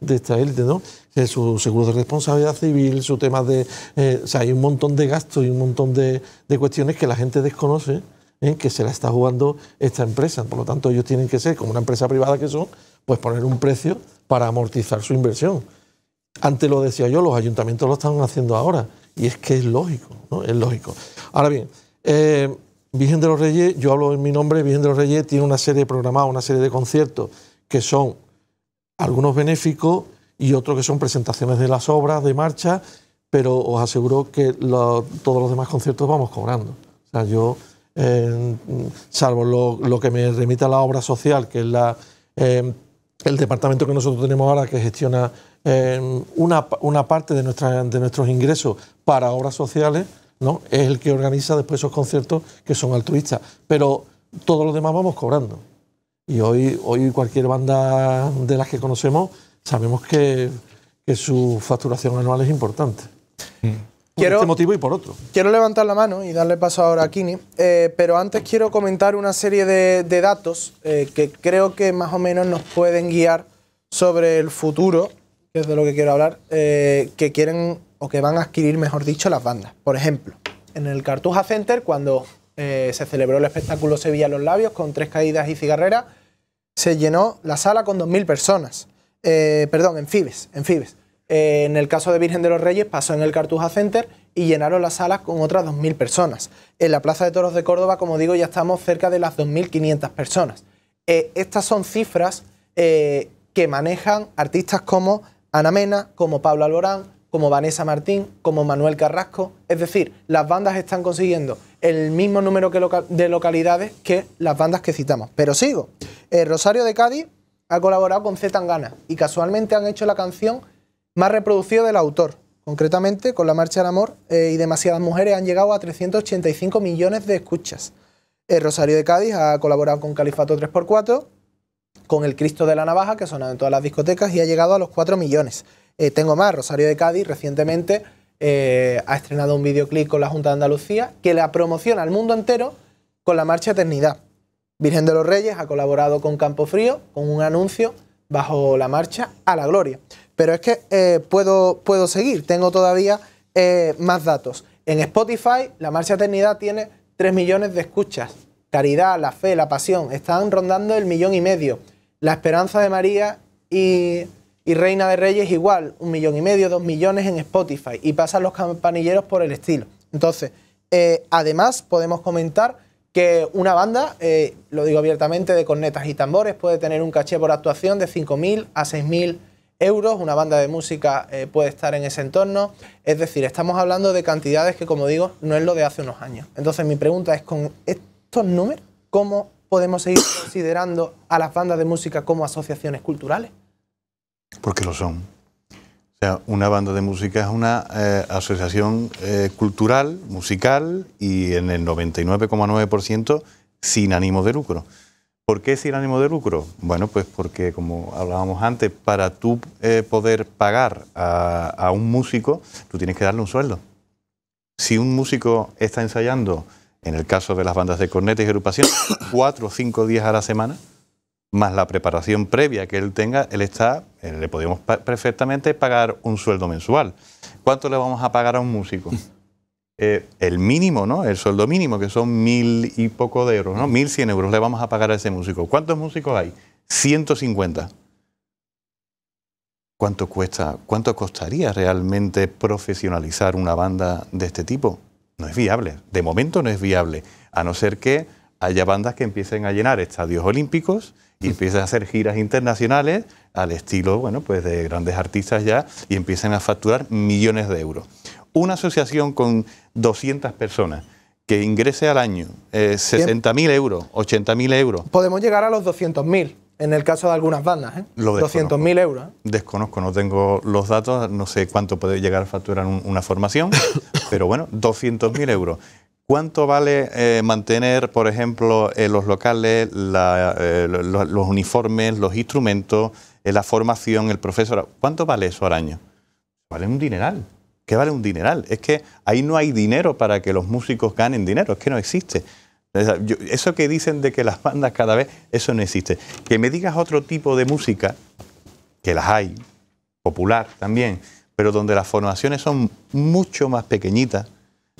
S7: de esta élite, ¿no? Su seguro de responsabilidad civil, su tema de... Eh, o sea, hay un montón de gastos y un montón de, cuestiones que la gente desconoce, ¿eh? que se la está jugando esta empresa. Por lo tanto, ellos tienen que ser, como una empresa privada que son, pues poner un precio para amortizar su inversión. Antes lo decía yo, los ayuntamientos lo están haciendo ahora. Y es que es lógico, ¿no? Es lógico. Ahora bien, eh, Virgen de los Reyes, yo hablo en mi nombre, Virgen de los Reyes tiene una serie programada, una serie de conciertos que son algunos benéficos y otros que son presentaciones de las obras, de marcha, pero os aseguro que todos los demás conciertos vamos cobrando. O sea, yo, eh, salvo lo, que me remita a la obra social, que es la, eh, el departamento que nosotros tenemos ahora que gestiona una, una, parte de, de nuestros ingresos para obras sociales, ¿no? es el que organiza después esos conciertos que son altruistas. Pero todos los demás vamos cobrando. Y hoy, hoy cualquier banda de las que conocemos sabemos que, su facturación anual es importante.
S1: Mm. Por quiero, este motivo y por otro. Quiero levantar la mano y darle paso ahora a Kini, eh, pero antes quiero comentar una serie de, datos eh, que creo que más o menos nos pueden guiar sobre el futuro, que es de lo que quiero hablar, eh, que quieren o que van a adquirir, mejor dicho, las bandas. Por ejemplo, en el Cartuja Center, cuando eh, se celebró el espectáculo Sevilla los labios con tres caídas y cigarreras, se llenó la sala con 2.000 personas. Eh, perdón, en Fibes, en Fibes. Eh, en el caso de Virgen de los Reyes pasó en el Cartuja Center y llenaron las salas con otras 2.000 personas. En la Plaza de Toros de Córdoba, como digo, ya estamos cerca de las 2.500 personas. estas son cifras que manejan artistas como Ana Mena, como Pablo Alborán, como Vanessa Martín, como Manuel Carrasco. Es decir, las bandas están consiguiendo el mismo número que de localidades que las bandas que citamos. Pero sigo. el eh, Rosario de Cádiz ha colaborado con Z Tangana y casualmente han hecho la canción más reproducida del autor. Concretamente, con La Marcha del Amor eh, y Demasiadas Mujeres han llegado a 385 millones de escuchas. ...el eh, Rosario de Cádiz ha colaborado con Califato 3x4, con El Cristo de la Navaja, que ha sonado en todas las discotecas y ha llegado a los 4 millones. Eh, tengo más, Rosario de Cádiz recientemente eh, ha estrenado un videoclip con la Junta de Andalucía que la promociona al mundo entero con la marcha Eternidad. Virgen de los Reyes ha colaborado con Campo Frío con un anuncio bajo la marcha a la gloria. Pero es que eh, puedo, puedo seguir, tengo todavía más datos. En Spotify la marcha Eternidad tiene 3 millones de escuchas. Caridad, la fe, la pasión están rondando el millón y medio. La esperanza de María y y Reina de Reyes igual, un millón y medio, dos millones en Spotify. Y pasan los campanilleros por el estilo. Entonces, eh, además podemos comentar que una banda, eh, lo digo abiertamente, de cornetas y tambores puede tener un caché por actuación de 5.000 a 6.000 euros. Una banda de música eh, puede estar en ese entorno. Es decir, estamos hablando de cantidades que, como digo, no es lo de hace unos años. Entonces, mi pregunta es, con estos números, ¿cómo podemos seguir considerando a las bandas de música como asociaciones culturales?
S6: porque lo son. O sea, una banda de música es una eh, asociación eh, cultural, musical y en el 99,9% sin ánimo de lucro. ¿Por qué sin ánimo de lucro? Bueno, pues porque, como hablábamos antes, para tú eh, poder pagar a, un músico, tú tienes que darle un sueldo. Si un músico está ensayando, en el caso de las bandas de cornetes y agrupación, cuatro o cinco días a la semana, más la preparación previa que él tenga, él está, eh, le podemos perfectamente pagar un sueldo mensual. ¿Cuánto le vamos a pagar a un músico? Eh, el mínimo, ¿no? El sueldo mínimo, que son mil y poco de euros, ¿no? Mil cien euros le vamos a pagar a ese músico. ¿Cuántos músicos hay? 150. ¿Cuánto cuesta, cuánto costaría realmente profesionalizar una banda de este tipo? No es viable. De momento no es viable, a no ser que haya bandas que empiecen a llenar estadios olímpicos y empiezas a hacer giras internacionales al estilo, bueno, pues de grandes artistas ya y empiezan a facturar millones de euros. Una asociación con 200 personas que ingrese al año 60.000 eh, euros, 80.000 euros.
S1: Podemos llegar a los 200.000 en el caso de algunas bandas, ¿eh?
S6: 200.000 euros. ¿eh? Desconozco, no tengo los datos, no sé cuánto puede llegar a facturar una formación, pero bueno, 200.000 euros. ¿Cuánto vale eh, mantener, por ejemplo, eh, los locales, eh, los, uniformes, los instrumentos, la formación, el profesor? ¿Cuánto vale eso al año? Vale un dineral. ¿Qué vale un dineral? Es que ahí no hay dinero para que los músicos ganen dinero, es que no existe. Eso que dicen de que las bandas cada vez, eso no existe. Que me digas otro tipo de música, que las hay, popular también, pero donde las formaciones son mucho más pequeñitas,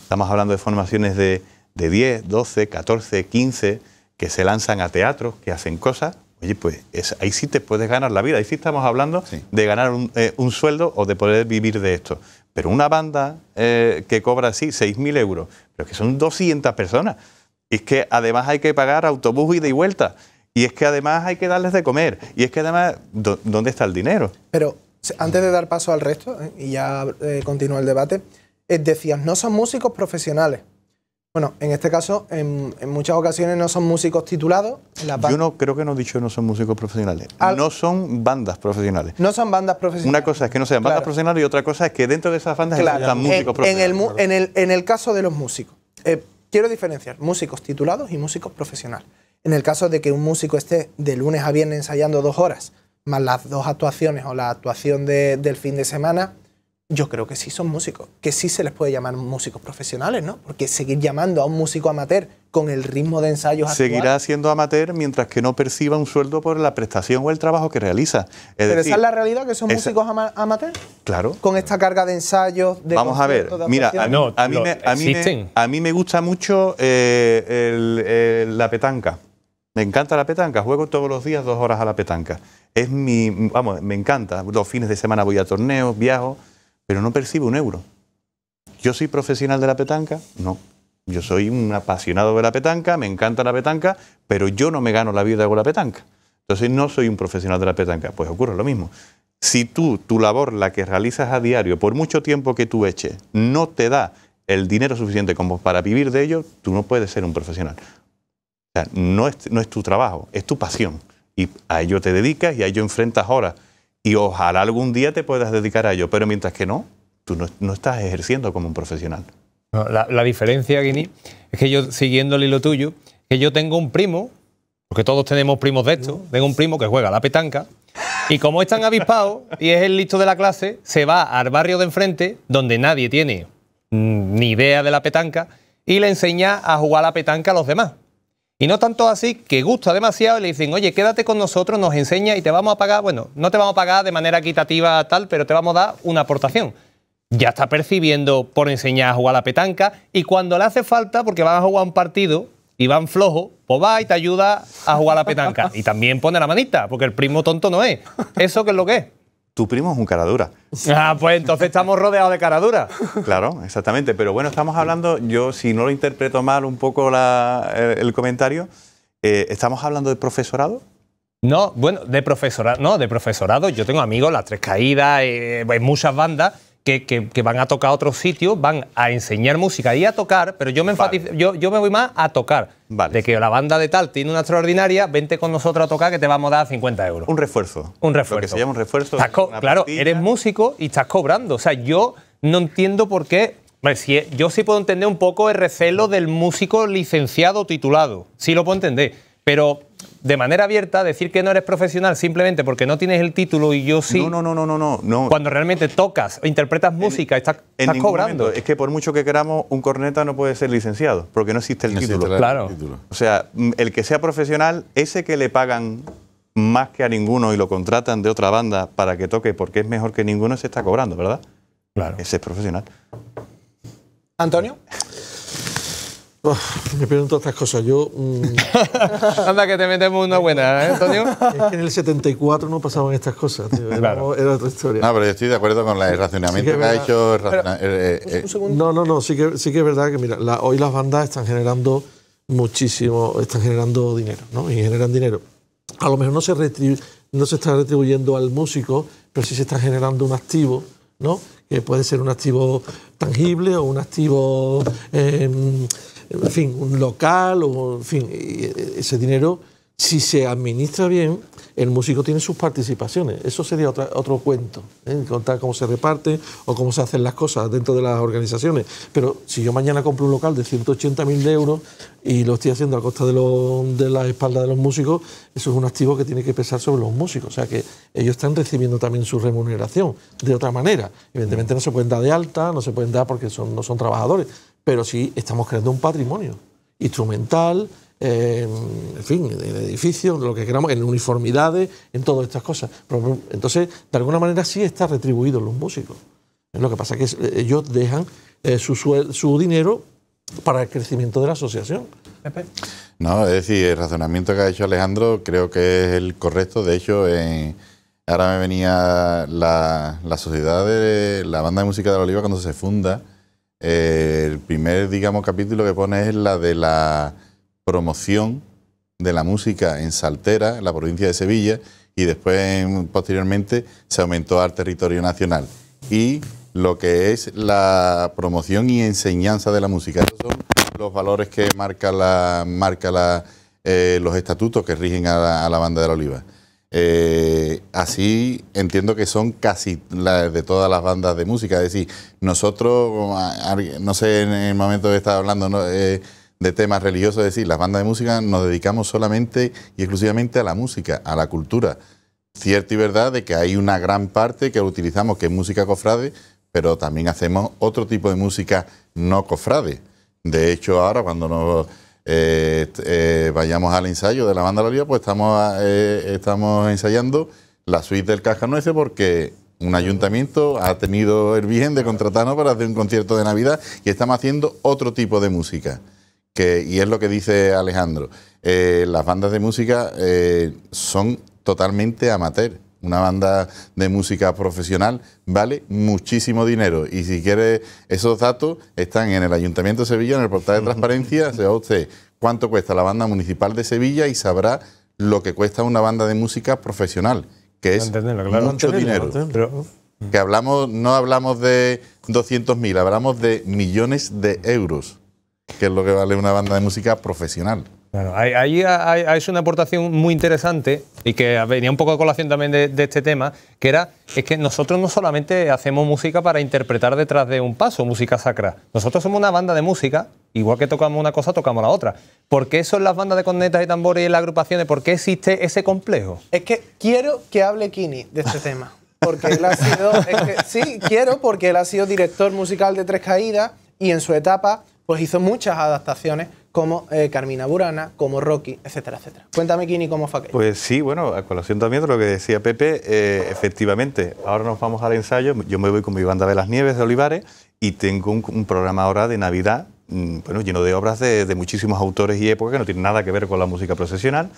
S6: Estamos hablando de formaciones de, de 10, 12, 14, 15, que se lanzan a teatro, que hacen cosas. Oye, pues ahí sí te puedes ganar la vida, ahí sí estamos hablando de ganar eh, un, sueldo o de poder vivir de esto. Pero una banda eh, que cobra así 6.000 euros, pero que son 200 personas. Y es que además hay que pagar autobús ida y vuelta. Y es que además hay que darles de comer. Y es que además, ¿dónde está el dinero?
S1: Pero antes de dar paso al resto, eh, y ya continúa el debate, eh, decías, no son músicos profesionales. Bueno, en este caso, en, muchas ocasiones no son músicos titulados. Yo
S6: no creo que no he dicho no son músicos profesionales. No son bandas profesionales. No son bandas profesionales. Una cosa es que no sean bandas profesionales y otra cosa es que dentro de esas bandas músicos en, profesionales.
S1: En el, caso de los músicos, eh, quiero diferenciar músicos titulados y músicos profesionales. En el caso de que un músico esté de lunes a viernes ensayando dos horas, más las dos actuaciones o la actuación del fin de semana, yo creo que sí son músicos, que sí se les puede llamar músicos profesionales, ¿no? Porque seguir llamando a un músico amateur con el ritmo de ensayos Seguirá
S6: siendo amateur mientras que no perciba un sueldo por la prestación o el trabajo que realiza. Es esa la realidad, que son músicos Claro.
S1: Con esta carga de ensayos, de Vamos a ver, mira, a, mí me,
S6: a, mí me, gusta mucho eh, la petanca. Me encanta la petanca, juego todos los días dos horas a la petanca. Es mi, vamos, me encanta. Los fines de semana voy a torneos, viajo pero no percibe un euro. ¿Yo soy profesional de la petanca? No. Yo soy un apasionado de la petanca, me encanta la petanca, pero yo no me gano la vida con la petanca. Entonces no soy un profesional de la petanca. Pues ocurre lo mismo. Si tú, tu labor, la que realizas a diario, por mucho tiempo que tú eches, no te da el dinero suficiente como para vivir de ello, tú no puedes ser un profesional. O sea, no es, no es tu trabajo, es tu pasión. Y a ello te dedicas y a ello enfrentas horas y ojalá algún día te puedas dedicar a ello, pero mientras que no, tú no, estás ejerciendo como un profesional.
S8: la, diferencia, Guini, es que yo, siguiendo el hilo tuyo, que yo tengo un primo, porque todos tenemos primos de esto, tengo un primo que juega a la petanca, y como es tan avispado y es el listo de la clase, se va al barrio de enfrente, donde nadie tiene mm, ni idea de la petanca, y le enseña a jugar la petanca a los demás. Y no tanto así que gusta demasiado y le dicen, oye, quédate con nosotros, nos enseña y te vamos a pagar, bueno, no te vamos a pagar de manera equitativa tal, pero te vamos a dar una aportación. Ya está percibiendo por enseñar a jugar a la petanca y cuando le hace falta, porque van a jugar un partido y van flojo, pues va y te ayuda a jugar a la petanca. Y también
S6: pone la manita, porque el primo tonto no es. ¿Eso que es lo que es? tu primo es un cara dura. Ah, pues entonces estamos rodeados de cara dura. Claro, exactamente. Pero bueno, estamos hablando, yo si no lo interpreto mal un poco el, comentario, eh, ¿estamos hablando de profesorado?
S8: No, bueno, de profesorado, no, de profesorado. Yo tengo amigos, las tres caídas, hay eh, pues muchas bandas que, van a tocar a otros sitios, van a enseñar música y a tocar, pero yo me, yo, me voy más a tocar. De que la banda de tal tiene una extraordinaria, vente con nosotros a tocar que te vamos a dar 50 euros. Un refuerzo. Un refuerzo. Lo que un refuerzo. claro, eres músico y estás cobrando. O sea, yo no entiendo por qué yo sí puedo entender un poco el recelo del músico licenciado titulado. Sí lo puedo entender. Pero de manera abierta, decir que no eres profesional simplemente porque no tienes el título y yo sí. No,
S6: no, no, no, no.
S8: Cuando realmente tocas, interpretas música, estás, cobrando. Es
S6: que por mucho que queramos, un corneta no puede ser licenciado porque no existe el título. claro. O sea, mm, el que sea profesional, ese que le pagan más que a ninguno y lo contratan de otra banda para que toque porque es mejor que ninguno, se está cobrando, ¿verdad? Claro. Ese es profesional.
S8: Antonio
S7: me pregunto estas cosas. Yo. Mm,
S9: Anda, que te metemos una buena, ¿eh, Antonio?
S7: Es que en el 74 no pasaban estas cosas, Era, otra historia. No, pero
S9: yo estoy de acuerdo con el racionamiento que, ha hecho. Eh, eh, eh,
S7: no, no, no. Sí que, es verdad que, mira, hoy las bandas están generando muchísimo, están generando dinero, ¿no? Y generan dinero. A lo mejor no se, no se está retribuyendo al músico, pero sí se está generando un activo, ¿no? Que puede ser un activo tangible o un activo. Eh, en fin, un local, o, en fin, e, e, ese dinero, si se administra bien, el músico tiene sus participaciones. Eso sería otro cuento, ¿eh? contar cómo se reparte o cómo se hacen las cosas dentro de las organizaciones. Pero si yo mañana compro un local de 180.000 euros y lo estoy haciendo a costa de, la espalda de los músicos, eso es un activo que tiene que pesar sobre los músicos. O sea que ellos están recibiendo también su remuneración de otra manera. Evidentemente no se pueden dar de alta, no se pueden dar porque no son trabajadores pero sí estamos creando un patrimonio instrumental, eh, en fin, en edificios, lo que queramos, en uniformidades, en todas estas cosas. entonces, de alguna manera sí está retribuido los músicos. Lo que pasa es que eh, ellos dejan eh, su, su dinero para el crecimiento de la asociación.
S9: No, es decir, el razonamiento que ha hecho Alejandro creo que es el correcto. De hecho, ahora me venía la, la, sociedad de la banda de música de la Oliva cuando se funda el primer, digamos, capítulo que pone es la de la promoción de la música en Saltera, en la provincia de Sevilla, y después, posteriormente, se aumentó al territorio nacional. Y lo que es la promoción y enseñanza de la música. Esos son los valores que marca, marca eh, los estatutos que rigen a la banda de la Oliva. Eh, así entiendo que son casi las de todas las bandas de música. Es decir, nosotros, no sé en el momento de estar hablando eh, de temas religiosos, es decir, las bandas de música nos dedicamos solamente y exclusivamente a la música, a la cultura. Cierto y verdad de que hay una gran parte que utilizamos que es música cofrade, pero también hacemos otro tipo de música no cofrade. De hecho, ahora cuando nos eh, eh, vayamos al ensayo de la banda la pues estamos, eh, estamos ensayando la suite del Caja Nuece porque un ayuntamiento ha tenido el bien de contratarnos para hacer un concierto de Navidad y estamos haciendo otro tipo de música. Que, y es lo que dice Alejandro. las bandas de música son totalmente amateur. Una banda de música profesional vale muchísimo dinero. Y si quiere esos datos, están en el Ayuntamiento de Sevilla, en el portal de transparencia, se va usted cuánto cuesta la banda municipal de Sevilla y sabrá lo que cuesta una banda de música profesional, que es mucho dinero. Que hablamos, no hablamos de 200.000, hablamos de millones de euros, que es lo que vale una banda de música profesional. Bueno,
S8: ahí, hay es una aportación muy interesante y que venía un poco a colación también de, este tema, que era es que nosotros no solamente hacemos música para interpretar detrás de un paso, música sacra. Nosotros somos una banda de música, igual que tocamos una cosa, tocamos la otra. ¿Por qué son las bandas de cornetas y tambores y las agrupaciones? ¿Por qué existe ese complejo?
S1: Es que quiero que hable Kini de este tema. Porque él ha sido. Es que, sí, quiero, porque él ha sido director musical de Tres Caídas y en su etapa, pues hizo muchas adaptaciones como eh, Carmina Burana, como Rocky, etcétera, etcétera. Cuéntame, Kini, cómo fue
S6: aquello. Pues sí, bueno, a colación también de lo que decía Pepe, eh, efectivamente, ahora nos vamos al ensayo, yo me voy con mi banda de las nieves de Olivares y tengo un, programa ahora de Navidad, mm, bueno, lleno de obras de, de muchísimos autores y épocas que no tienen nada que ver con la música procesional,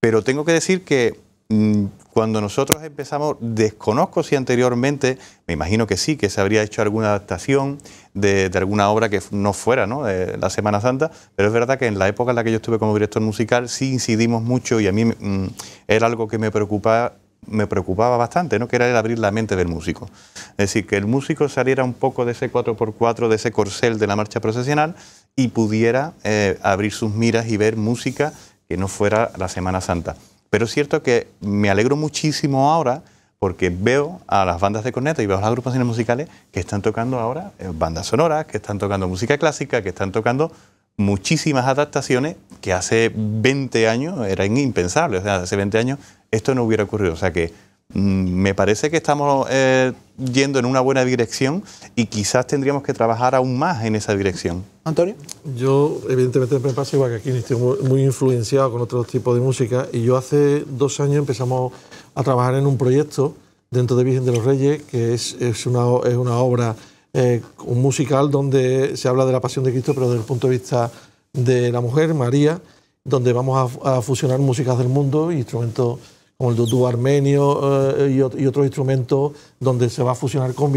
S6: pero tengo que decir que Mm, cuando nosotros empezamos, desconozco si anteriormente, me imagino que sí, que se habría hecho alguna adaptación de, alguna obra que no fuera ¿no? la Semana Santa, pero es verdad que en la época en la que yo estuve como director musical sí incidimos mucho y a mí mm, era algo que me preocupaba me preocupaba bastante, ¿no? que era el abrir la mente del músico. Es decir, que el músico saliera un poco de ese 4x4, de ese corcel de la marcha procesional y pudiera eh, abrir sus miras y ver música que no fuera la Semana Santa. Pero es cierto que me alegro muchísimo ahora porque veo a las bandas de corneta y veo a las agrupaciones musicales que están tocando ahora eh, bandas sonoras, que están tocando música clásica, que están tocando muchísimas adaptaciones que hace 20 años eran impensables. O sea, hace 20 años esto no hubiera ocurrido. O sea que Mm, me parece que estamos eh, yendo en una buena dirección y quizás tendríamos que trabajar aún más en esa dirección.
S7: Antonio. Yo, evidentemente, me pasa igual que aquí, estoy muy influenciado con otro tipo de música y yo hace dos años empezamos a trabajar en un proyecto dentro de Virgen de los Reyes, que es, una, es una obra, eh, un musical donde se habla de la pasión de Cristo, pero desde el punto de vista de la mujer, María, donde vamos a, a fusionar músicas del mundo, instrumentos como el dudú armenio eh, y, otros instrumentos donde se va a fusionar con,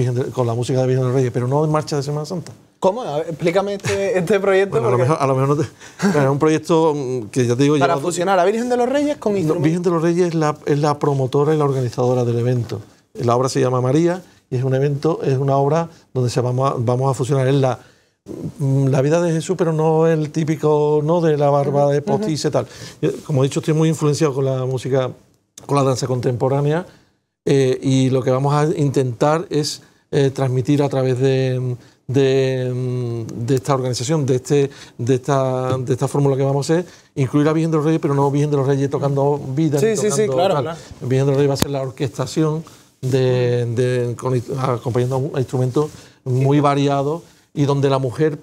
S7: la música de Virgen de los Reyes, pero no en marcha de Semana Santa. ¿Cómo? explícame este, este proyecto. a, lo mejor, no te, es un proyecto mm, que ya te digo... Para fusionar a Virgen de los Reyes con instrumentos. Virgen de los Reyes es la, promotora y la organizadora del evento. La obra se llama María y es un evento, es una obra donde se vamos a, vamos a fusionar. Es la, mm, la vida de Jesús, pero no el típico, no de la barba de postice y tal. Como he dicho, estoy muy influenciado con la música con la danza contemporánea eh, y lo que vamos a intentar es eh, transmitir a través de, esta organización, de, este, de esta, de esta fórmula que vamos a hacer, incluir a Virgen de los Reyes, pero no Virgen de los Reyes tocando vida. Sí, sí, sí, claro, Virgen de los Reyes va a ser la orquestación acompañando a instrumentos muy variados y donde la mujer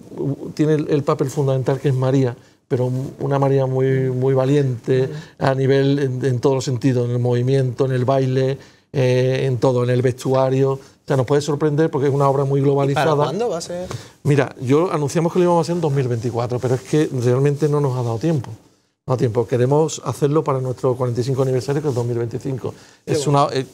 S7: tiene el papel fundamental que es María pero una María muy, muy valiente a nivel, en, todos los sentidos, en el movimiento, en el baile, eh, en todo, en el vestuario. O sea, nos puede sorprender porque es una obra muy globalizada. ¿Para cuándo va a ser? Mira, yo anunciamos que lo íbamos a hacer en 2024, pero es que realmente no nos ha dado tiempo. No tiempo. Queremos hacerlo para nuestro 45 aniversario, que es 2025. es una, eh,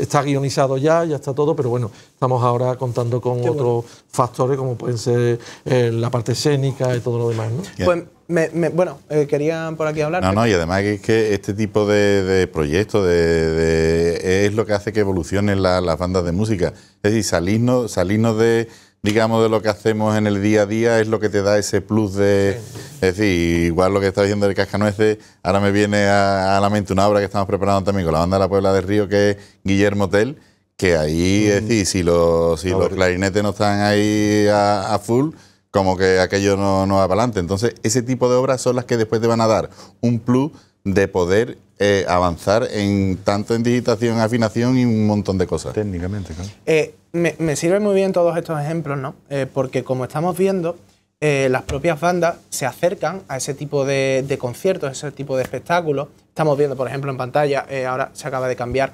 S7: está guionizado ya, ya está todo, pero bueno, estamos ahora contando con otros factores como pueden ser eh, la parte escénica y todo lo demás. ¿no?
S1: bueno, eh, quería querían por aquí hablar. No, no, y además
S9: es que este tipo de, proyectos de, es lo que hace que evolucionen las bandas de música. Es decir, salirnos, salirnos de, digamos, de lo que hacemos en el día a día es lo que te da ese plus de... Es decir, igual lo que está diciendo el cascanueces, ahora me viene a, la mente una obra que estamos preparando también con la banda de la Puebla del Río, que es Guillermo Tell, que ahí, es mm. decir, si los, si los clarinetes no están ahí a full como que aquello no, va para adelante. Entonces, ese tipo de obras son las que después te van a dar un plus de poder eh, avanzar en tanto en digitación, afinación y un montón de cosas. Técnicamente, claro.
S1: Eh, me, sirven muy bien todos estos ejemplos, ¿no? Eh, porque como estamos viendo, las propias bandas se acercan a ese tipo de, conciertos, a ese tipo de espectáculos. Estamos viendo, por ejemplo, en pantalla, ahora se acaba de cambiar,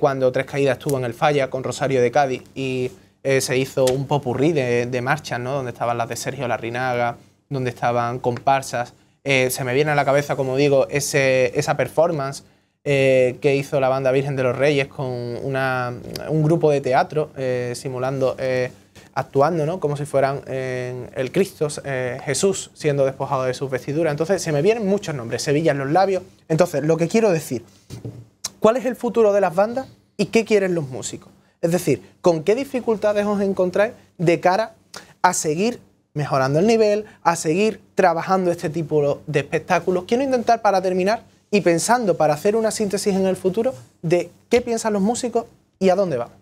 S1: cuando Tres Caídas estuvo en el Falla con Rosario de Cádiz y eh, se hizo un popurrí de, marchas, ¿no? Donde estaban las de Sergio Larrinaga, donde estaban comparsas. Eh, se me viene a la cabeza, como digo, ese, esa performance eh, que hizo la banda Virgen de los Reyes con un grupo de teatro simulando, actuando, ¿no? Como si fueran el Cristo, Jesús siendo despojado de sus vestiduras. Entonces, se me vienen muchos nombres, Sevilla en los labios. Entonces, lo que quiero decir, ¿cuál es el futuro de las bandas y qué quieren los músicos? Es decir, ¿con qué dificultades os encontráis de cara a seguir mejorando el nivel, a seguir trabajando este tipo de espectáculos? Quiero intentar para terminar y pensando para hacer una síntesis en el futuro de qué piensan los músicos y a dónde vamos.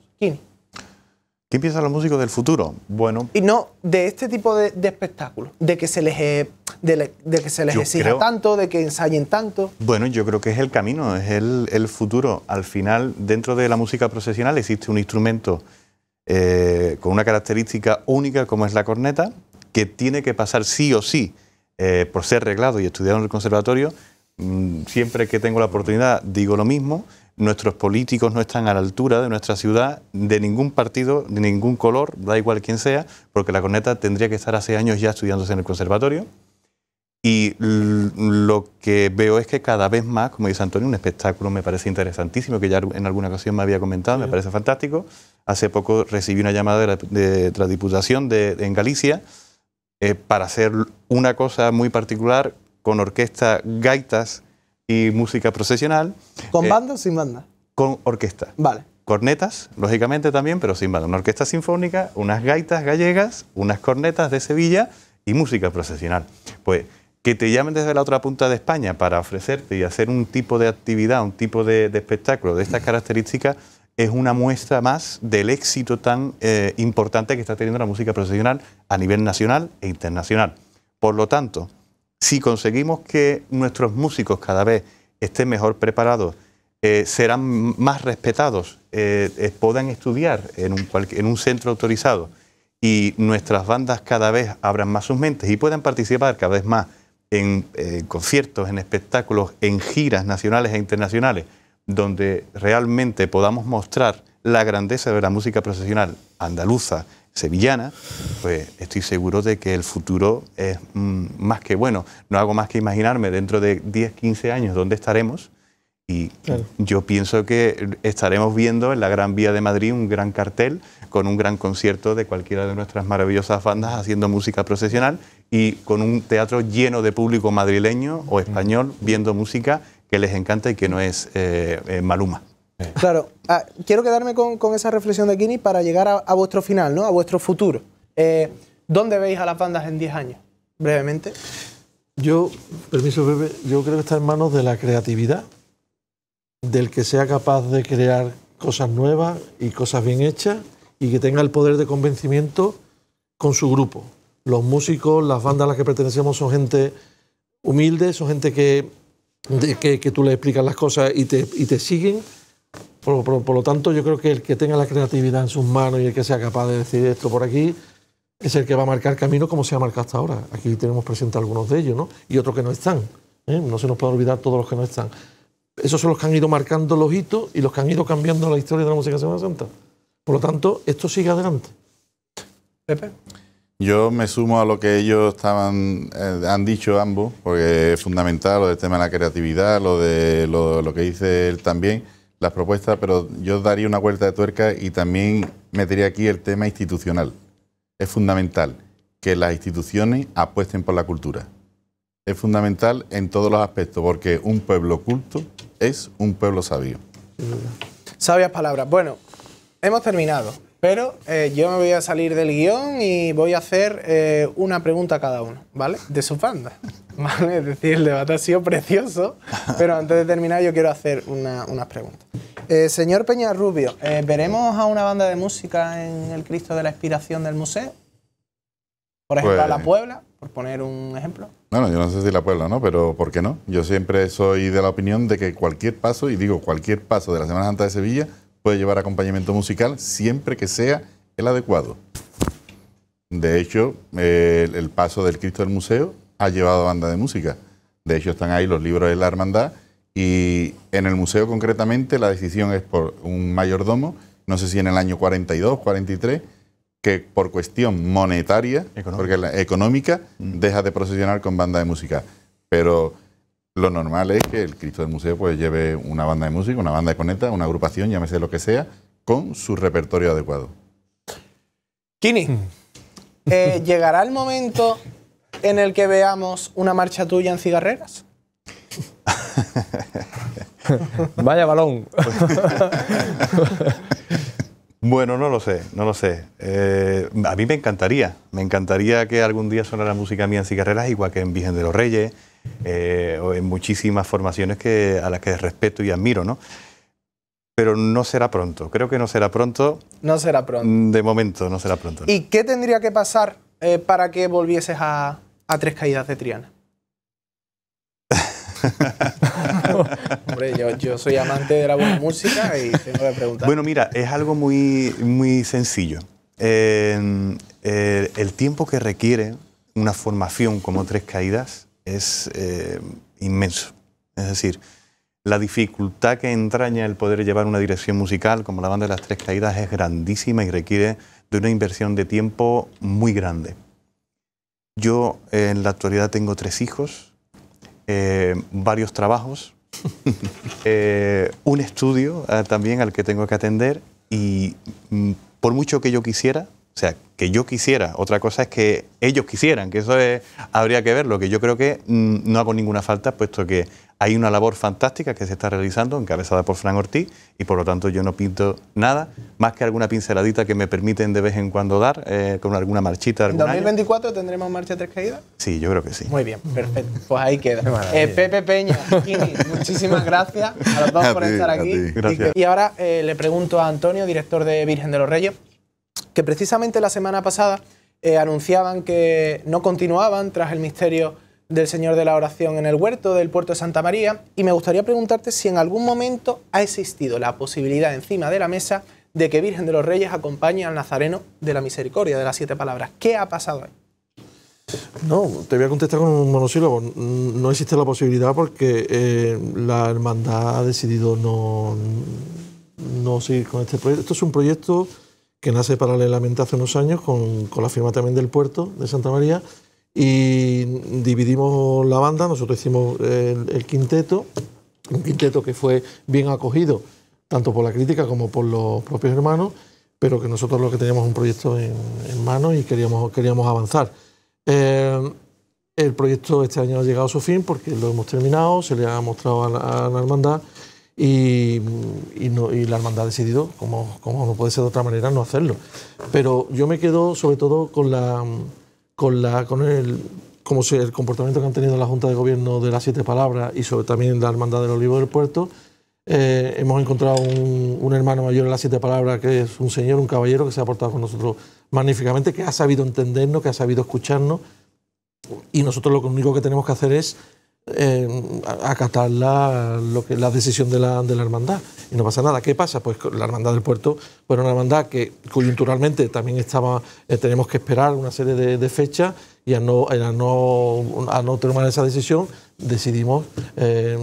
S6: ¿Qué piensan los músicos del futuro? Bueno.
S1: Y no de este tipo de, espectáculos, de que se les, eh, de, que se les exija tanto, de que ensayen tanto.
S6: Bueno, yo creo que es el camino, es el, futuro. Al final, dentro de la música procesional existe un instrumento eh, con una característica única como es la corneta, que tiene que pasar sí o sí, eh, por ser reglado y estudiado en el conservatorio. Mm, siempre que tengo la oportunidad digo lo mismo nuestros políticos no están a la altura de nuestra ciudad, de ningún partido, de ningún color, da igual quién sea, porque la corneta tendría que estar hace años ya estudiándose en el conservatorio. Y lo que veo es que cada vez más, como dice Antonio, un espectáculo me parece interesantísimo, que ya en alguna ocasión me había comentado, me parece fantástico. Hace poco recibí una llamada de la, Diputación de, en Galicia eh, para hacer una cosa muy particular con orquesta gaitas y música procesional. ¿Con eh, banda o sin banda? Con orquesta. Vale. Cornetas, lógicamente también, pero sin banda. Una orquesta sinfónica, unas gaitas gallegas, unas cornetas de Sevilla y música procesional. Pues que te llamen desde la otra punta de España para ofrecerte y hacer un tipo de actividad, un tipo de, espectáculo de estas características, es una muestra más del éxito tan eh, importante que está teniendo la música procesional... a nivel nacional e internacional. Por lo tanto, si conseguimos que nuestros músicos cada vez estén mejor preparados, eh, serán más respetados, eh, eh, puedan estudiar en un, en un centro autorizado y nuestras bandas cada vez abran más sus mentes y puedan participar cada vez más en conciertos, en espectáculos, en giras nacionales e internacionales, donde realmente podamos mostrar la grandeza de la música profesional andaluza, sevillana, pues estoy seguro de que el futuro es mm, más que bueno. No hago más que imaginarme dentro de 10, 15 años dónde estaremos y yo pienso que estaremos viendo en la Gran Vía de Madrid un gran cartel con un gran concierto de cualquiera de nuestras maravillosas bandas haciendo música procesional y con un teatro lleno de público madrileño o español viendo música que les encanta y que no es eh, eh, Maluma.
S1: Claro, ah, quiero quedarme con, esa reflexión de Kini para llegar a, vuestro final, ¿no? a vuestro futuro. Eh, ¿Dónde veis a las bandas en 10 años?
S7: Brevemente. Yo, permiso, Pepe, yo creo que está en manos de la creatividad, del que sea capaz de crear cosas nuevas y cosas bien hechas y que tenga el poder de convencimiento con su grupo. Los músicos, las bandas a las que pertenecemos son gente humilde, son gente que, que, tú le explicas las cosas y te, y te siguen por, lo tanto, yo creo que el que tenga la creatividad en sus manos y el que sea capaz de decir esto por aquí es el que va a marcar camino como se ha marcado hasta ahora. Aquí tenemos presentes algunos de ellos, ¿no? Y otros que no están. ¿eh? No se nos puede olvidar todos los que no están. Esos son los que han ido marcando los hitos y los que han ido cambiando la historia de la música de Semana Santa. Por lo tanto, esto sigue adelante. Pepe.
S9: Yo me sumo a lo que ellos eh, han dicho ambos, porque es fundamental lo del tema de la creatividad, lo de lo que dice él también las propuestas, pero yo daría una vuelta de tuerca y también metería aquí el tema institucional. Es fundamental que las instituciones apuesten por la cultura. Es fundamental en todos los aspectos, porque un pueblo culto es un pueblo sabio.
S1: Sabias palabras. Bueno, hemos terminado. Pero eh, yo me voy a salir del guión y voy a hacer eh, una pregunta a cada uno, ¿vale? De su banda, ¿vale? Es decir, el debate ha sido precioso, pero antes de terminar yo quiero hacer unas preguntas. Eh, señor Peña Rubio, ¿veremos a una banda de música en el Cristo de la Inspiración del museo? Por ejemplo, a La pues- Puebla, por poner un
S5: ejemplo.
S9: Bueno, yo no sé si La Puebla, ¿no? Pero ¿por qué no? Yo siempre soy de la opinión de que cualquier paso, y digo cualquier paso de la Semana Santa de Sevilla, puede llevar acompañamiento musical siempre que sea el adecuado. De hecho, el paso del Cristo del Museo ha llevado banda de música. De hecho, están ahí los libros de la hermandad y en el museo concretamente la decisión es por un mayordomo, no sé si en el año 42, 43, que por cuestión monetaria, económica. Mm. deja de procesionar con banda de música. Pero lo normal es que el Cristo del Museo pues lleve una banda de música, una banda de coneta, una agrupación, llámese lo que sea, con su repertorio adecuado.
S8: Kini,
S1: mm. eh, ¿llegará el momento en el que veamos una marcha tuya en cigarreras?
S8: Vaya balón.
S6: bueno, no lo sé, no lo sé. Eh, a mí me encantaría, me encantaría que algún día sonara música mía en cigarreras, igual que en Virgen de los Reyes, eh, en muchísimas formaciones que, a las que respeto y admiro, ¿no? Pero no será pronto, creo que no será pronto. No será mm, pronto. De momento, no será pronto.
S1: ¿Y qué tendría que pasar eh, para que volvieses a, tres caídas de Triana? Hombre, yo, soy amante de la buena música y tengo que preguntar. Bueno,
S6: mira, es algo muy, muy sencillo. Eh, el tiempo que requiere una formación como tres caídas es eh, inmenso. Es decir, la dificultad que entraña el poder llevar una dirección musical como la banda de las tres caídas es grandísima y requiere de una inversión de tiempo muy grande. Yo eh, en la actualidad tengo tres hijos, eh, varios trabajos, un estudio también al que tengo que atender y mm, por mucho que yo quisiera, o sea, que yo quisiera, otra cosa es que ellos quisieran, que eso es, habría que verlo, que yo creo que mm, no hago ninguna falta, puesto que hay una labor fantástica que se está realizando, encabezada por Fran Ortiz, y por lo tanto yo no pinto nada, más que alguna pinceladita que me permiten de vez en cuando dar, eh, con alguna marchita. ¿En 2024
S1: tendremos marcha tres caídas?
S6: Sí, yo creo que sí. Muy bien,
S1: perfecto. Pues ahí queda. Eh, Pepe Peña, muchísimas gracias a los dos por estar aquí. Y, ahora eh, le pregunto a Antonio, director de Virgen de los Reyes que precisamente la semana pasada eh, anunciaban que no continuaban tras el misterio del Señor de la Oración en el huerto del puerto de Santa María y me gustaría preguntarte si en algún momento ha existido la posibilidad encima de la mesa de que Virgen de los Reyes acompañe al Nazareno de la Misericordia, de las siete palabras. ¿Qué ha pasado ahí?
S7: No, te voy a contestar con un monosílabo. No existe la posibilidad porque eh, la hermandad ha decidido no, no seguir con este proyecto. Esto es un proyecto que nace paralelamente hace unos años con, la firma también del puerto de Santa María y dividimos la banda, nosotros hicimos el, quinteto, un quinteto que fue bien acogido tanto por la crítica como por los propios hermanos, pero que nosotros lo que teníamos un proyecto en, manos mano y queríamos, queríamos avanzar. Eh, el proyecto este año ha llegado a su fin porque lo hemos terminado, se le ha mostrado a a la hermandad y, la hermandad ha decidido, como no puede ser de otra manera, no hacerlo. Pero yo me quedo sobre todo con la con la con el el comportamiento que han tenido la Junta de Gobierno de las Siete Palabras y sobre también la Hermandad del Olivo del Puerto. Eh, hemos encontrado un, un, hermano mayor de las Siete Palabras que es un señor, un caballero que se ha portado con nosotros magníficamente, que ha sabido entendernos, que ha sabido escucharnos y nosotros lo único que tenemos que hacer es acatar la, lo que, la decisión de la, de hermandad. Y no pasa nada. ¿Qué pasa? Pues la hermandad del puerto fue una hermandad que coyunturalmente también estaba, eh, tenemos que esperar una serie de, fechas y a no, no, a no tomar esa decisión decidimos eh,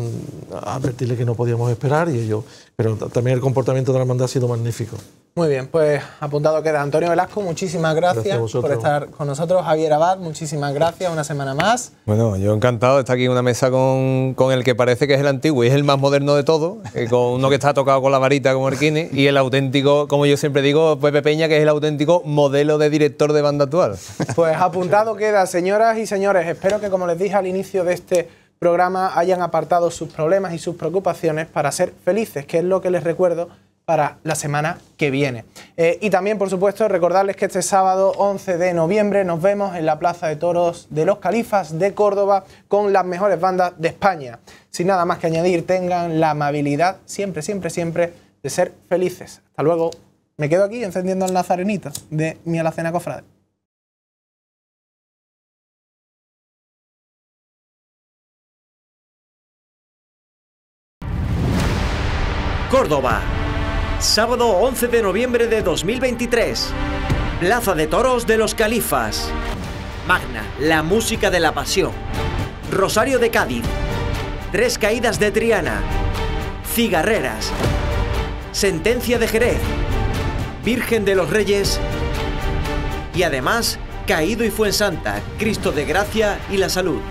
S7: advertirle que no podíamos esperar y ellos pero también el comportamiento de la banda ha sido magnífico.
S1: Muy bien, pues apuntado queda. Antonio Velasco, muchísimas gracias, por estar con nosotros. Javier Abad, muchísimas gracias, una semana más.
S7: Bueno,
S3: yo
S8: encantado de estar aquí en una mesa con, el que parece que es el antiguo y es el más moderno de todos, eh, con uno que está tocado con la varita como Arquini y el auténtico, como yo siempre digo, Pepe Peña, que es el auténtico modelo de director de banda actual.
S1: Pues apuntado queda, señoras y señores. Espero que, como les dije al inicio de este programa hayan apartado sus problemas y sus preocupaciones para ser felices, que es lo que les recuerdo para la semana que viene. Eh, y también, por supuesto, recordarles que este sábado 11 de noviembre nos vemos en la Plaza de Toros de los Califas de Córdoba con las mejores bandas de España. Sin nada más que añadir, tengan la amabilidad siempre, siempre, siempre de ser felices. Hasta luego. Me quedo aquí encendiendo el nazarenito de
S3: mi alacena cofrade.
S5: Córdoba. Sábado 11 de noviembre de 2023. Plaza de Toros de los Califas. Magna, la música de la pasión. Rosario de Cádiz. Tres caídas de Triana. Cigarreras. Sentencia de Jerez. Virgen de los Reyes. Y además, Caído y Fuensanta, Cristo de Gracia y la Salud.